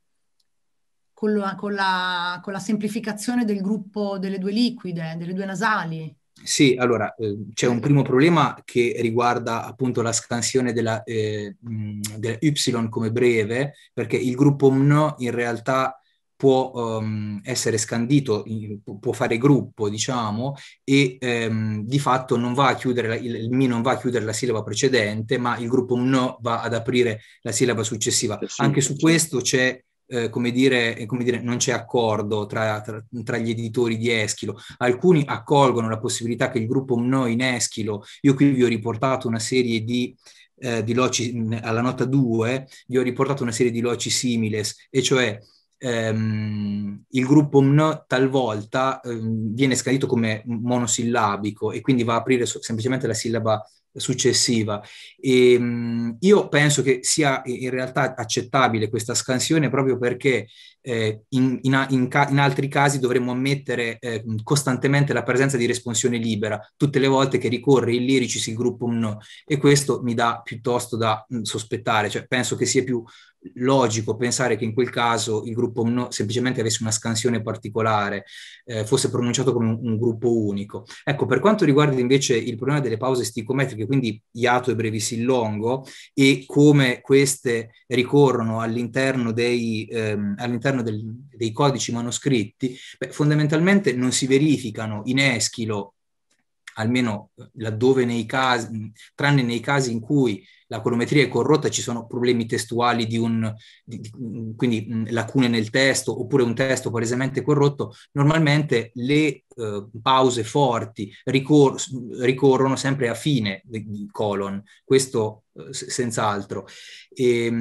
con la, con, la, con la, semplificazione del gruppo delle due liquide, delle due nasali. Sì, allora eh, c'è un primo problema che riguarda appunto la scansione della, eh, della Y come breve, perché il gruppo M in realtà può um, essere scandito, può fare gruppo, diciamo, e um, di fatto non va a chiudere la, il, il, mi non va a chiudere la sillaba precedente, ma il gruppo M va ad aprire la sillaba successiva. Anche su questo c'è eh, come, dire, eh, come, dire, non c'è accordo tra, tra, tra, gli editori di Eschilo. Alcuni accolgono la possibilità che il gruppo Mno in Eschilo, io qui vi ho riportato una serie di, eh, di loci, alla nota 2, vi ho riportato una serie di loci similes, e cioè ehm, il gruppo Mno talvolta ehm, viene scritto come monosillabico e quindi va a aprire semplicemente la sillaba successiva. E, ehm, mh, io penso che sia eh, in realtà accettabile questa scansione proprio perché eh, in, in, in, in, altri casi dovremmo ammettere eh, costantemente la presenza di responsione libera tutte le volte che ricorre il lirici si gruppo un no e questo mi dà piuttosto da mh, mm, sospettare, cioè penso che sia più logico pensare che in quel caso il gruppo no, semplicemente avesse una scansione particolare, eh, fosse pronunciato come un, un, gruppo unico. Ecco, per quanto riguarda invece il problema delle pause sticometriche, quindi iato e brevisillongo, e come queste ricorrono all'interno dei, ehm, all'interno del, dei codici manoscritti, beh, fondamentalmente non si verificano in Eschilo almeno eh, laddove nei casi, tranne nei casi in cui la colometria è corrotta, ci sono problemi testuali di un, di, di, quindi mh, lacune nel testo oppure un testo palesemente corrotto, normalmente le eh, pause forti ricor- ricorrono sempre a fine di, colon, questo eh, senz'altro. E, ehm,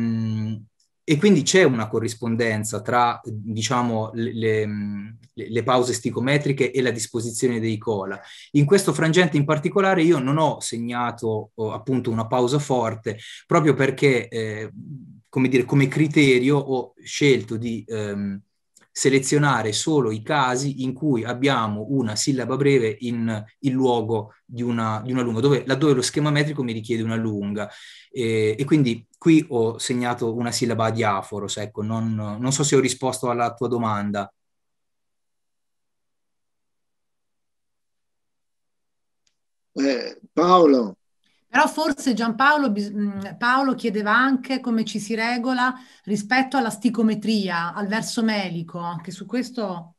mh, e quindi c'è una corrispondenza tra, diciamo, le, le, le, pause sticometriche e la disposizione dei cola. In questo frangente in particolare io non ho segnato oh, appunto una pausa forte, proprio perché, eh, come dire, come criterio ho scelto di... Ehm, selezionare solo i casi in cui abbiamo una sillaba breve in, in luogo di una, di una lunga, dove, laddove lo schema metrico mi richiede una lunga. E, e quindi qui ho segnato una sillaba a diaforos, ecco, non, non so se ho risposto alla tua domanda. Eh, Paolo, però forse Giampaolo mm, Paolo chiedeva anche come ci si regola rispetto alla sticometria, al verso melico, anche su questo...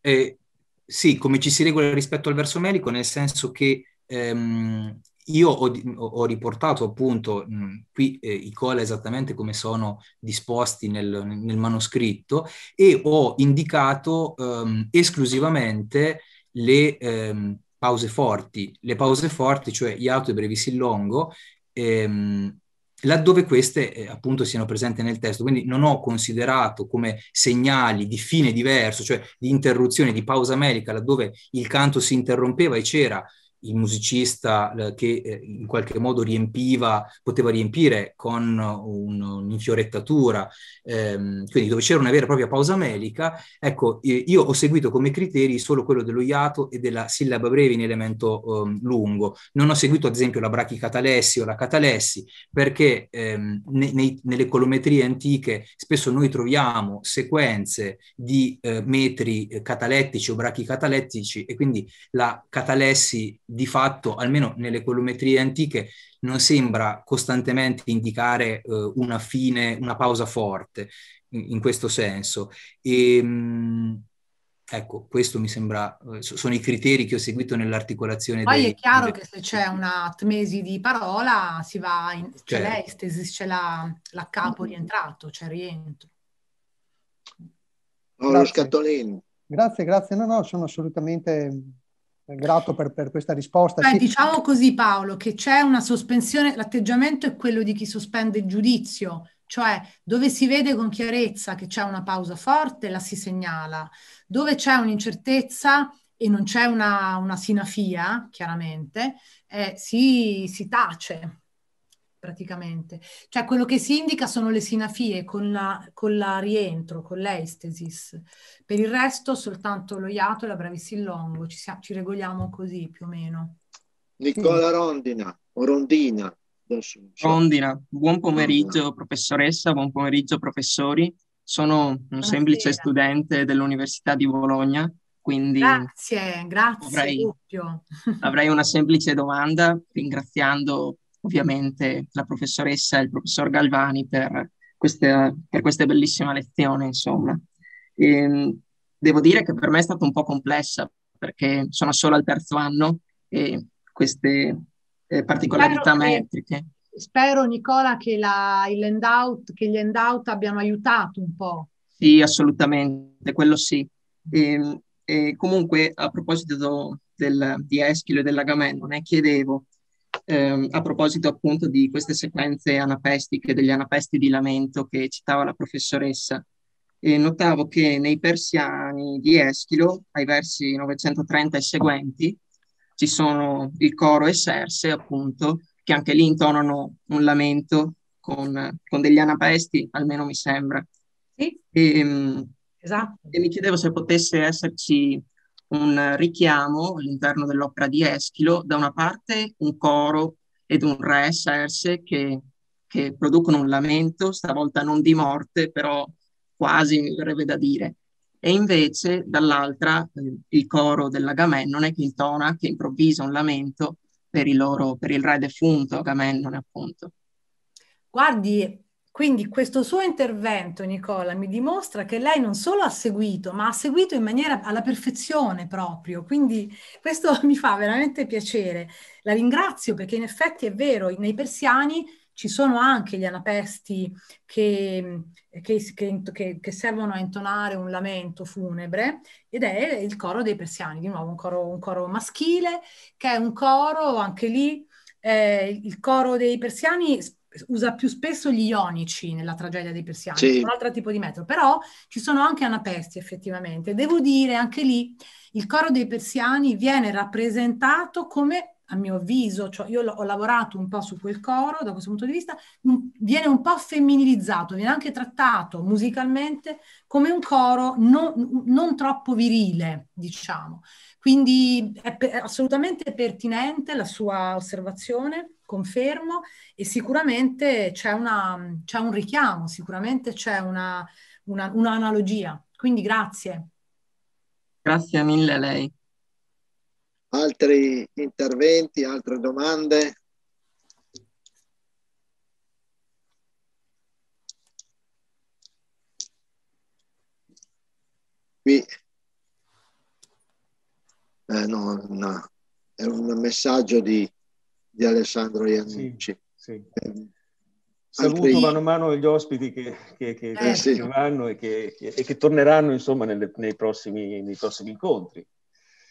Eh, sì, come ci si regola rispetto al verso melico, nel senso che ehm, io ho, ho, riportato appunto mh, mm, qui eh, i cola esattamente come sono disposti nel, nel manoscritto e ho indicato ehm, esclusivamente le ehm, pause forti. Le pause forti, cioè iato e brevis in ehm, laddove queste eh, appunto siano presenti nel testo. Quindi non ho considerato come segnali di fine diverso, cioè di interruzione, di pausa medica, laddove il canto si interrompeva e c'era il musicista eh, che eh, in qualche modo riempiva, poteva riempire con un, un'infiorettatura, ehm, quindi dove c'era una vera e propria pausa melica, ecco, io ho seguito come criteri solo quello dello iato e della sillaba breve in elemento ehm, lungo. Non ho seguito ad esempio la brachicatalessi o la catalessi, perché ehm, ne, nei, nelle colometrie antiche spesso noi troviamo sequenze di eh, metri eh, catalettici o brachicatalettici e quindi la catalessi di fatto, almeno nelle colometrie antiche, non sembra costantemente indicare eh, una fine, una pausa forte in, in questo senso. E, ehm, Ecco, questo mi sembra, eh, sono i criteri che ho seguito nell'articolazione. Poi dei, è chiaro dei... che se c'è una atmesi di parola si va, in, certo. c'è l'estesi, c'è la, la capo rientrato, c'è rientro. No, lo scatolino. Grazie, grazie. No, no, sono assolutamente grato per, per questa risposta. Beh, sì. Diciamo così Paolo, che c'è una sospensione, l'atteggiamento è quello di chi sospende il giudizio, cioè dove si vede con chiarezza che c'è una pausa forte, la si segnala, dove c'è un'incertezza e non c'è una, una sinafia, chiaramente, eh, si, si tace, praticamente. Cioè quello che si indica sono le sinafie con la, con la rientro, con l'estesis. Per il resto soltanto lo iato e la brevis longo, ci, ci regoliamo così più o meno. Nicola Rondina, Rondina. Rondina, buon pomeriggio professoressa, buon pomeriggio professori. Sono un Buonasera. semplice studente dell'Università di Bologna, quindi... Grazie, grazie. Avrei, avrei una semplice domanda ringraziando ovviamente la professoressa e il professor Galvani per, queste, per questa bellissima lezione, insomma. E, ehm, devo dire che per me è stata un po' complessa perché sono solo al terzo anno e queste eh, particolarità spero metriche. Che, spero, Nicola, che, la, handout, che gli handout abbiano aiutato un po'. Sì, assolutamente, quello sì. E, ehm, e comunque, a proposito del, di Eschilo e dell'Agamennone, chiedevo ehm, a proposito appunto di queste sequenze anapestiche, degli anapesti di lamento che citava la professoressa, eh, notavo che nei persiani di Eschilo, ai versi 930 e seguenti, ci sono il coro e Serse, appunto, che anche lì intonano un lamento con, con degli anapesti, almeno mi sembra. Sì. E, ehm, esatto. e mi chiedevo se potesse esserci un richiamo all'interno dell'opera di Eschilo, da una parte un coro ed un re, Serse, che, che producono un lamento, stavolta non di morte, però quasi, mi verrebbe da dire. E invece, dall'altra, eh, il coro dell'Agamennone che intona, che improvvisa un lamento per il, loro, per il re defunto Agamennone, appunto. Guardi, quindi questo suo intervento, Nicola, mi dimostra che lei non solo ha seguito, ma ha seguito in maniera alla perfezione proprio. Quindi questo mi fa veramente piacere. La ringrazio perché in effetti è vero, nei persiani ci sono anche gli anapesti che, che, che, che servono a intonare un lamento funebre ed è il coro dei persiani, di nuovo un coro, un coro maschile che è un coro anche lì. Eh, il coro dei persiani usa più spesso gli ionici nella tragedia dei persiani, sì. un altro tipo di metro, però ci sono anche anapesti effettivamente. Devo dire, anche lì il coro dei persiani viene rappresentato come a mio avviso, cioè io ho lavorato un po' su quel coro da questo punto di vista, un, viene un po' femminilizzato, viene anche trattato musicalmente come un coro non, non troppo virile, diciamo. Quindi è assolutamente pertinente la sua osservazione, confermo, e sicuramente c'è, una, c'è un richiamo, sicuramente c'è una, una, un'analogia. Quindi grazie. Grazie mille a lei. Altri interventi, altre domande? Qui eh, no, no, è un messaggio di, di Alessandro Iannucci. Sì, sì. Eh, Saluto altri... mano a mano gli ospiti che, che, che, eh, sì. vanno e che, e torneranno insomma, nelle, nei, prossimi, nei, prossimi, incontri.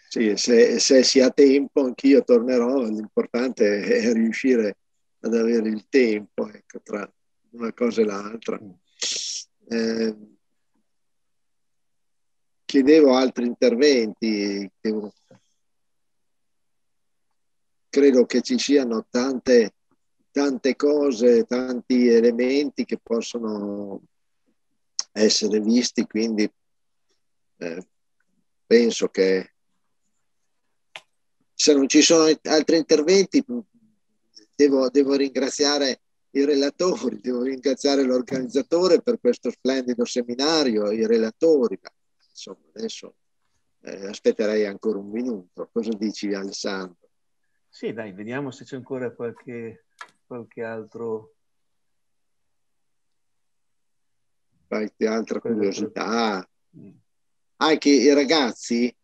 Sì, se, se si ha tempo anch'io tornerò, l'importante è riuscire ad avere il tempo ecco, tra una cosa e l'altra. Mm. Eh, chiedevo altri interventi che credo che ci siano tante, tante cose, tanti elementi che possono essere visti, quindi eh, penso che se non ci sono altri interventi mm, devo, devo ringraziare i relatori, devo ringraziare l'organizzatore per questo splendido seminario, i relatori, insomma adesso eh, aspetterei ancora un minuto. Cosa dici Alessandro? Sì, dai, vediamo se c'è ancora qualche, qualche altro. Qualche altra curiosità. Mm. Anche i ragazzi,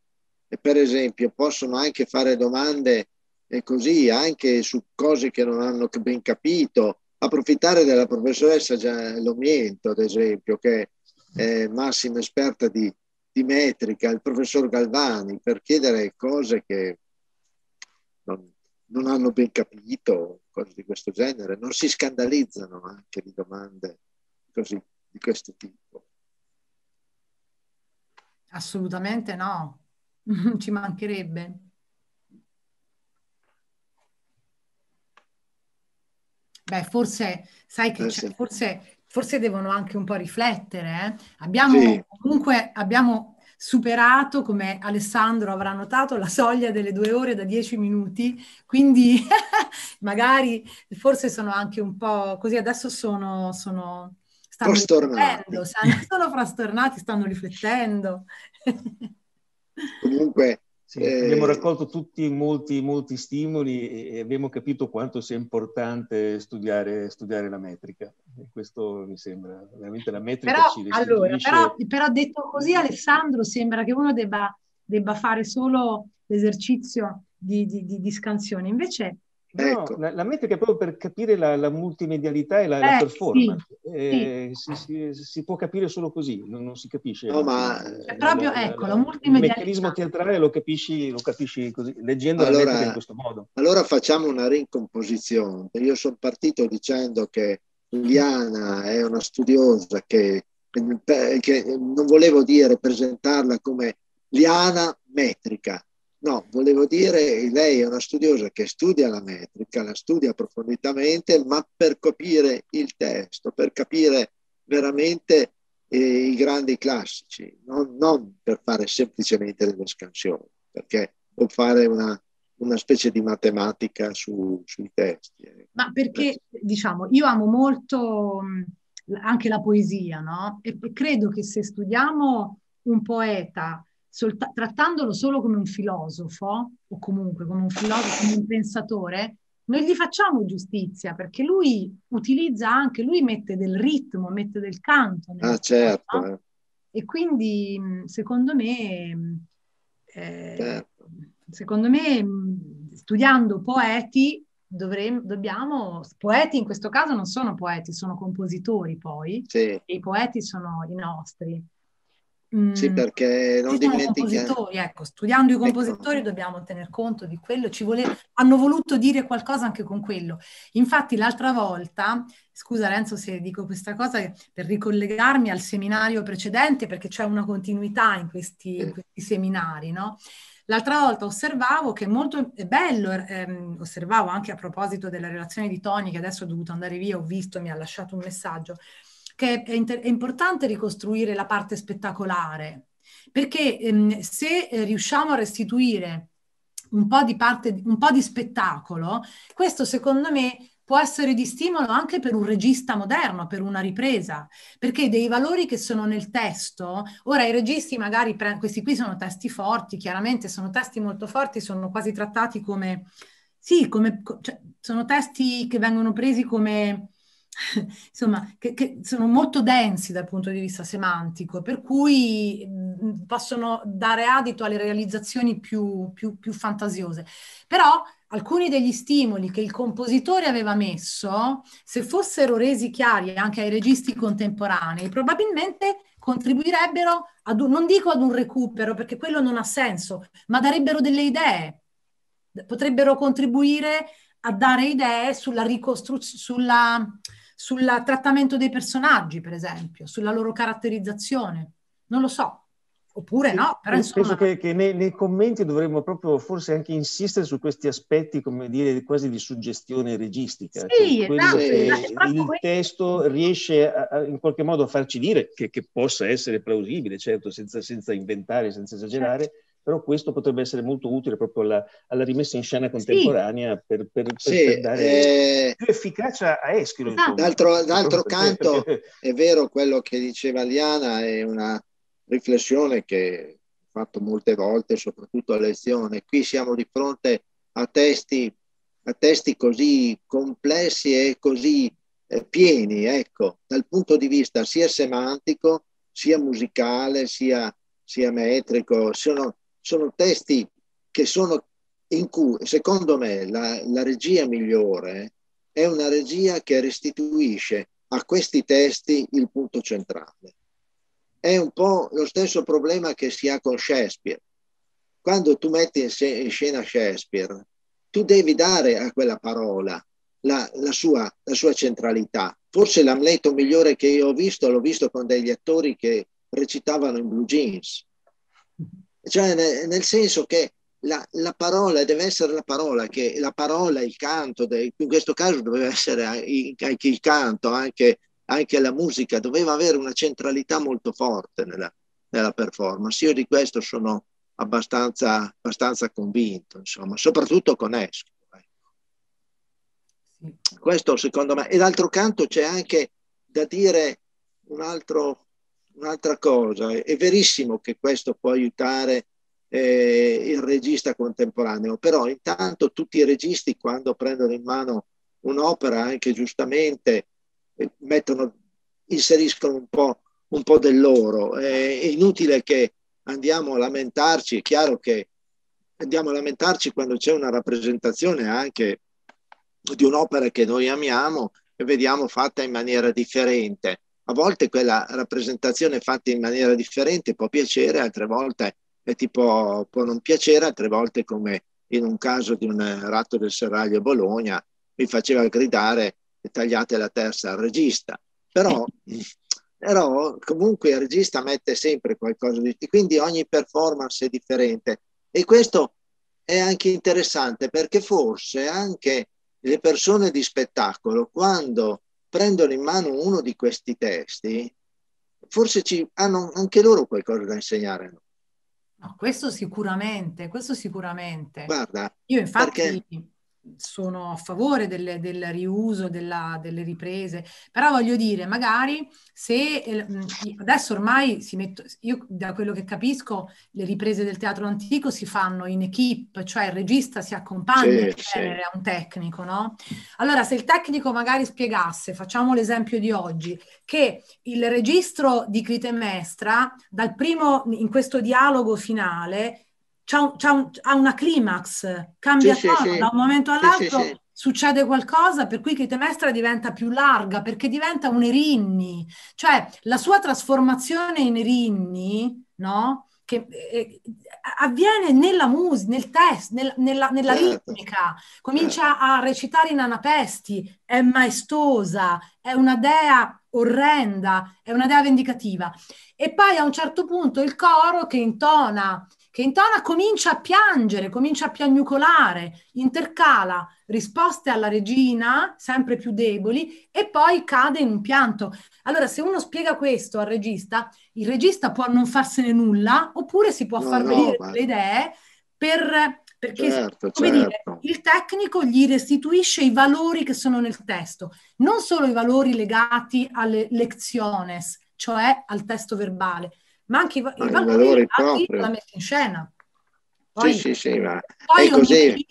eh, per esempio, possono anche fare domande e così, anche su cose che non hanno ben capito. Approfittare della professoressa eh, Lomiento, ad esempio, che è massima esperta di, di metrica, il professor Galvani, per chiedere cose che non, non hanno ben capito, cose di questo genere, non si scandalizzano anche di domande così, di questo tipo. Assolutamente no, ci mancherebbe. Beh, forse, sai che eh, forse, forse devono anche un po' riflettere. Eh? Abbiamo sì. comunque abbiamo superato, come Alessandro avrà notato, la soglia delle due ore da dieci minuti, quindi magari forse sono anche un po' così, adesso sono... sono stanno riflettendo, sono frastornati, stanno riflettendo. Comunque sì, eh, abbiamo raccolto tutti molti, molti stimoli e abbiamo capito quanto sia importante studiare, studiare la metrica. E questo mi sembra veramente la metrica però, ci allora, però, però, detto così Alessandro sembra che uno debba, debba fare solo l'esercizio di, di, di, di scansione, invece No, ecco. la, la metrica è proprio per capire la, la multimedialità e la, eh, la performance. Sì sì. Eh, si, si, si, può capire solo così, non, non si capisce. No, ma... È proprio, la, eh, ecco, la, il meccanismo teatrale lo capisci, lo capisci così, leggendo allora, le in questo modo. Allora facciamo una rincomposizione. Io sono partito dicendo che Liana è una studiosa che, che non volevo dire presentarla come Liana metrica, No, volevo dire, lei è una studiosa che studia la metrica, la studia approfonditamente, ma per capire il testo, per capire veramente eh, i grandi classici, non, non, per fare semplicemente delle scansioni, perché può fare una, una specie di matematica su, sui testi. Eh. Ma perché, diciamo, io amo molto anche la poesia, no? E credo che se studiamo un poeta, solt- trattandolo solo come un filosofo o comunque come un filosofo, come un pensatore, noi gli facciamo giustizia perché lui utilizza anche, lui mette del ritmo, mette del canto. Ah, certo. Eh. E quindi mm, secondo me, mm, eh, certo. secondo me mm, studiando poeti dovremmo, dobbiamo, poeti in questo caso non sono poeti, sono compositori poi, sì. e i poeti sono i nostri. Sì, mm. perché non dimentichiamo. Ecco, studiando i ecco. compositori ecco. dobbiamo tener conto di quello, ci vole... hanno voluto dire qualcosa anche con quello. Infatti l'altra volta, scusa Renzo se dico questa cosa, per ricollegarmi al seminario precedente, perché c'è una continuità in questi, in questi seminari, no? L'altra volta osservavo che è molto bello, ehm, osservavo anche a proposito della relazione di Tony, che adesso è dovuto andare via, ho visto, mi ha lasciato un messaggio, che è, inter- è importante ricostruire la parte spettacolare, perché ehm, se eh, riusciamo a restituire un po' di parte, un po' di spettacolo, questo secondo me può essere di stimolo anche per un regista moderno, per una ripresa, perché dei valori che sono nel testo, ora i registi magari, pre- questi qui sono testi forti, chiaramente sono testi molto forti, sono quasi trattati come, sì, come, cioè, sono testi che vengono presi come insomma, che, che, sono molto densi dal punto di vista semantico, per cui mm, possono dare adito alle realizzazioni più, più, più fantasiose. Però alcuni degli stimoli che il compositore aveva messo, se fossero resi chiari anche ai registi contemporanei, probabilmente contribuirebbero ad un, non dico ad un recupero, perché quello non ha senso, ma darebbero delle idee, potrebbero contribuire a dare idee sulla ricostruzione, sulla sul trattamento dei personaggi, per esempio, sulla loro caratterizzazione. Non lo so. Oppure no, però insomma... Penso che, che nei, nei, commenti dovremmo proprio forse anche insistere su questi aspetti, come dire, quasi di suggestione registica. Sì, cioè, esatto, esatto, il testo riesce a, a, in qualche modo a farci dire che, che possa essere plausibile, certo, senza, senza inventare, senza esagerare, certo però questo potrebbe essere molto utile proprio alla, alla rimessa in scena contemporanea sì. per, per, per, sì, per, dare eh, più efficacia a Eschilo. Ah, d'altro, d'altro canto è vero quello che diceva Liana, è una riflessione che ho fatto molte volte, soprattutto a lezione. Qui siamo di fronte a testi, a testi così complessi e così eh, pieni, ecco, dal punto di vista sia semantico, sia musicale, sia, sia metrico, sono sono testi che sono in cui, secondo me, la, la regia migliore è una regia che restituisce a questi testi il punto centrale. È un po' lo stesso problema che si ha con Shakespeare. Quando tu metti in scena Shakespeare, tu devi dare a quella parola la, la, sua, la sua, centralità. Forse l'Amleto migliore che io ho visto l'ho visto con degli attori che recitavano in blue jeans. Cioè, nel senso che la, la, parola deve essere la parola, che la parola, il canto, in questo caso doveva essere anche il canto, anche, anche la musica, doveva avere una centralità molto forte nella, nella performance. Io di questo sono abbastanza, abbastanza convinto, insomma, soprattutto con Esco. Ecco. Questo secondo me. E d'altro canto c'è anche da dire un altro un'altra cosa, è verissimo che questo può aiutare eh, il regista contemporaneo, però intanto tutti i registi quando prendono in mano un'opera, anche giustamente, eh, mettono, inseriscono un po', un po del loro. Eh, è inutile che andiamo a lamentarci, è chiaro che andiamo a lamentarci quando c'è una rappresentazione anche di un'opera che noi amiamo e vediamo fatta in maniera differente. A volte quella rappresentazione fatta in maniera differente può piacere, altre volte è tipo, può non piacere, altre volte come in un caso di un ratto del serraglio a Bologna mi faceva gridare tagliate la terza al regista. Però, però comunque il regista mette sempre qualcosa di... Quindi ogni performance è differente. E questo è anche interessante perché forse anche le persone di spettacolo, quando prendono in mano uno di questi testi, forse ci hanno anche loro qualcosa da insegnare. No, questo sicuramente, questo sicuramente. Guarda, io infatti... Perché sono a favore delle, del riuso, della, delle riprese, però voglio dire, magari se eh, adesso ormai si metto, io da quello che capisco, le riprese del teatro antico si fanno in equip, cioè il regista si accompagna sì, sì. a un tecnico, no? Allora, se il tecnico magari spiegasse, facciamo l'esempio di oggi, che il registro di Clitemnestra, dal primo, in questo dialogo finale, c'ha, c'ha, ha una climax, cambia sì, tono sì, da un momento all'altro. Sì, succede qualcosa per cui Clitemnestra diventa più larga perché diventa un Erinni, cioè la sua trasformazione in Erinni, no? Che eh, eh avviene nella musica, nel testo, nel, nella, nella certo. ritmica, comincia certo. a recitare in anapesti, è maestosa, è una dea orrenda, è una dea vendicativa. E poi a un certo punto il coro che intona che intona comincia a piangere, comincia a piagnucolare, intercala risposte alla regina sempre più deboli e poi cade in un pianto. Allora, se uno spiega questo al regista, il regista può non farsene nulla oppure si può no, far no, venire ma... le idee per perché certo, come certo. Dire, il tecnico gli restituisce i valori che sono nel testo, non solo i valori legati alle lezioni, cioè al testo verbale, ma anche i, ma i valori, della messa in scena. Poi, sì, sì, sì, ma poi è così.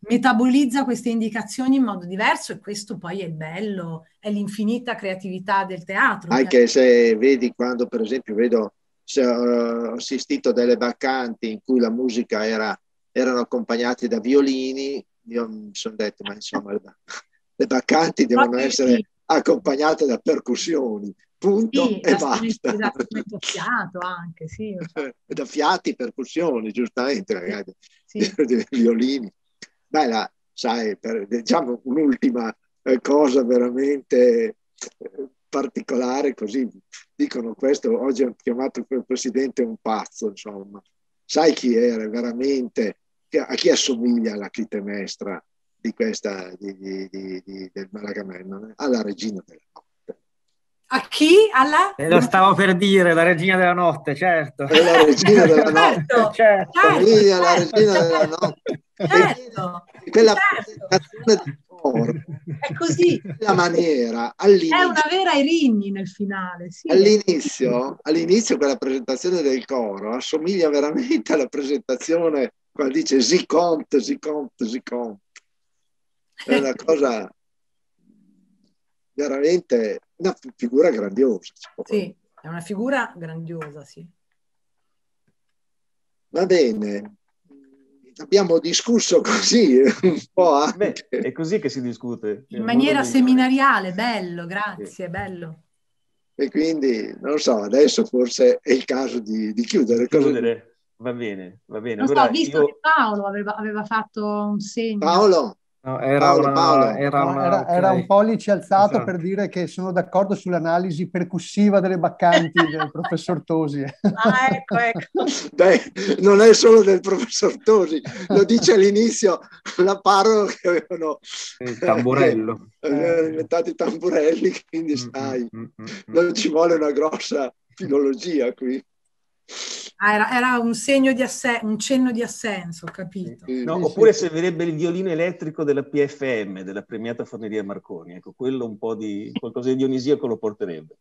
metabolizza queste indicazioni in modo diverso e questo poi è bello, è l'infinita creatività del teatro. Anche cioè. se vedi quando per esempio vedo, se, ho assistito a delle baccanti in cui la musica era, erano accompagnate da violini, io mi sono detto ma insomma le, baccanti devono essere accompagnate da percussioni punto sì, e basta. da fiato anche, sì. Ed affiati, percussioni, giustamente, ragazzi, sì. violini. Beh, là, sai, per, diciamo un'ultima eh, cosa veramente eh, particolare, così dicono questo, oggi hanno chiamato il presidente un pazzo, insomma. Sai chi era veramente, a chi assomiglia la clitemestra di questa, di, di, di, del Malagamennone? Alla regina dell'acqua a chi? Alla... Eh, lo stavo per dire, la regina della notte, certo. È la regina della certo, notte. Certo, certo, Lì è la regina certo, della notte. Certo, e quella certo. di Toro. È così. La maniera, all'inizio. È una vera Irigni nel finale, sì. All'inizio, all'inizio quella presentazione del coro assomiglia veramente alla presentazione quando dice si conte, si conte, si conte. È una cosa veramente una figura grandiosa. Sì, è una figura grandiosa, sì. Va bene, abbiamo discusso così un po'. Anche. Beh, è così che si discute. In cioè, maniera eh. seminariale, bello, grazie, sì. bello. E quindi, non so, adesso forse è il caso di, di chiudere. Chiudere, va bene, va bene. Non allora, so, ho visto io... che Paolo aveva, aveva, fatto un segno. Paolo? era, Paolo, una, Paolo. Era, una, era, okay. era, un pollice alzato esatto. per dire che sono d'accordo sull'analisi percussiva delle baccanti del professor Tosi. Ah, ecco, ecco. Beh, non è solo del professor Tosi, lo dice all'inizio la Parro che avevano il tamburello. Eh, eh, inventato i tamburelli, quindi mm, mm, stai. Mm, mm, mm, non ci vuole una grossa filologia qui. Ah, era, era, un, segno di assen- un cenno di assenso, capito. No, oppure servirebbe il violino elettrico della PFM, della premiata Forneria Marconi. Ecco, quello un po' di qualcosa di dionisiaco lo porterebbe.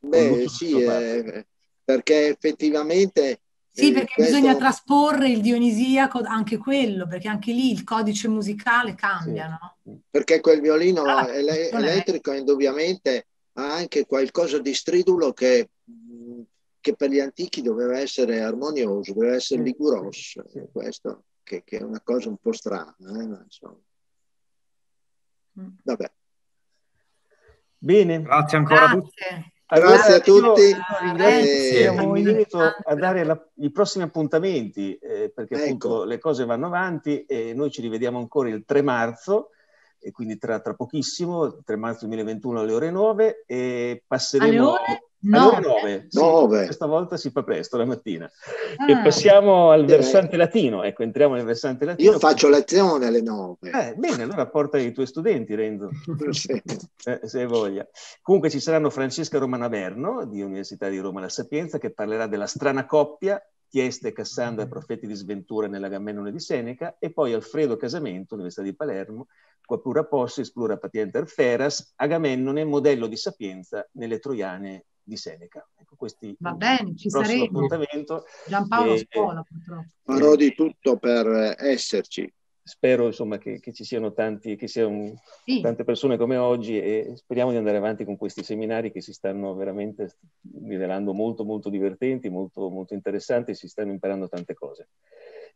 Beh, eh, sì, eh, perché effettivamente... Sì, perché questo... bisogna trasporre il dionisiaco anche quello, perché anche lì il codice musicale cambia, sì. no? Perché quel violino ah, ele- elettrico indubbiamente ha anche qualcosa di stridulo che che per gli antichi doveva essere armonioso, doveva essere liguroso, questo che, che, è una cosa un po' strana. Eh? Mm. Vabbè. Bene. Grazie ancora Grazie. a tutti. Allora, ah, Grazie a tutti. Siamo invito a dare la, i prossimi appuntamenti eh, perché ecco. appunto le cose vanno avanti e noi ci rivediamo ancora il 3 marzo e quindi tra, tra, pochissimo, 3 marzo 2021 alle ore 9 e passeremo... Alle ore? No. Alle ore 9. Sì, questa volta si fa presto la mattina. Ah. E passiamo al eh. versante latino. Ecco, entriamo nel versante latino. Io faccio lezione alle 9. Eh, bene, allora porta i tuoi studenti, Renzo, sì. Eh, se hai voglia. Comunque ci saranno Francesca Romana Berno, di Università di Roma La Sapienza, che parlerà della strana coppia Chieste Cassandra, mm. Profeti di Sventura nell'Agamennone di Seneca, e poi Alfredo Casamento, Università di Palermo, qua plura possis, plura patienter feras, Agamennone, modello di sapienza nelle Troiane di Seneca. Ecco, questi Va bene, ci saremo. Appuntamento. Giampaolo e, Scuola, purtroppo. Farò di tutto per eh, esserci. Spero insomma, che, che ci siano, tanti, che siano sì. tante persone come oggi e speriamo di andare avanti con questi seminari che si stanno veramente rivelando molto, molto divertenti, molto, molto interessanti, e si stanno imparando tante cose.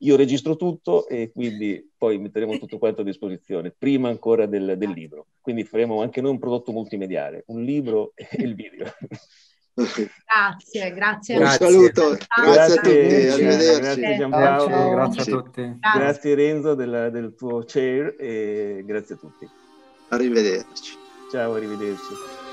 Io registro tutto e quindi poi metteremo tutto quanto a disposizione, prima ancora del, del libro. Quindi faremo anche noi un prodotto multimediale, un libro e il video. Grazie, grazie. Un grazie. saluto, grazie, grazie, a tutti, Grazie Gianpaolo, ciao, grazie a tutti. Grazie Renzo della, del tuo chair e grazie a tutti. Arrivederci. Ciao, arrivederci.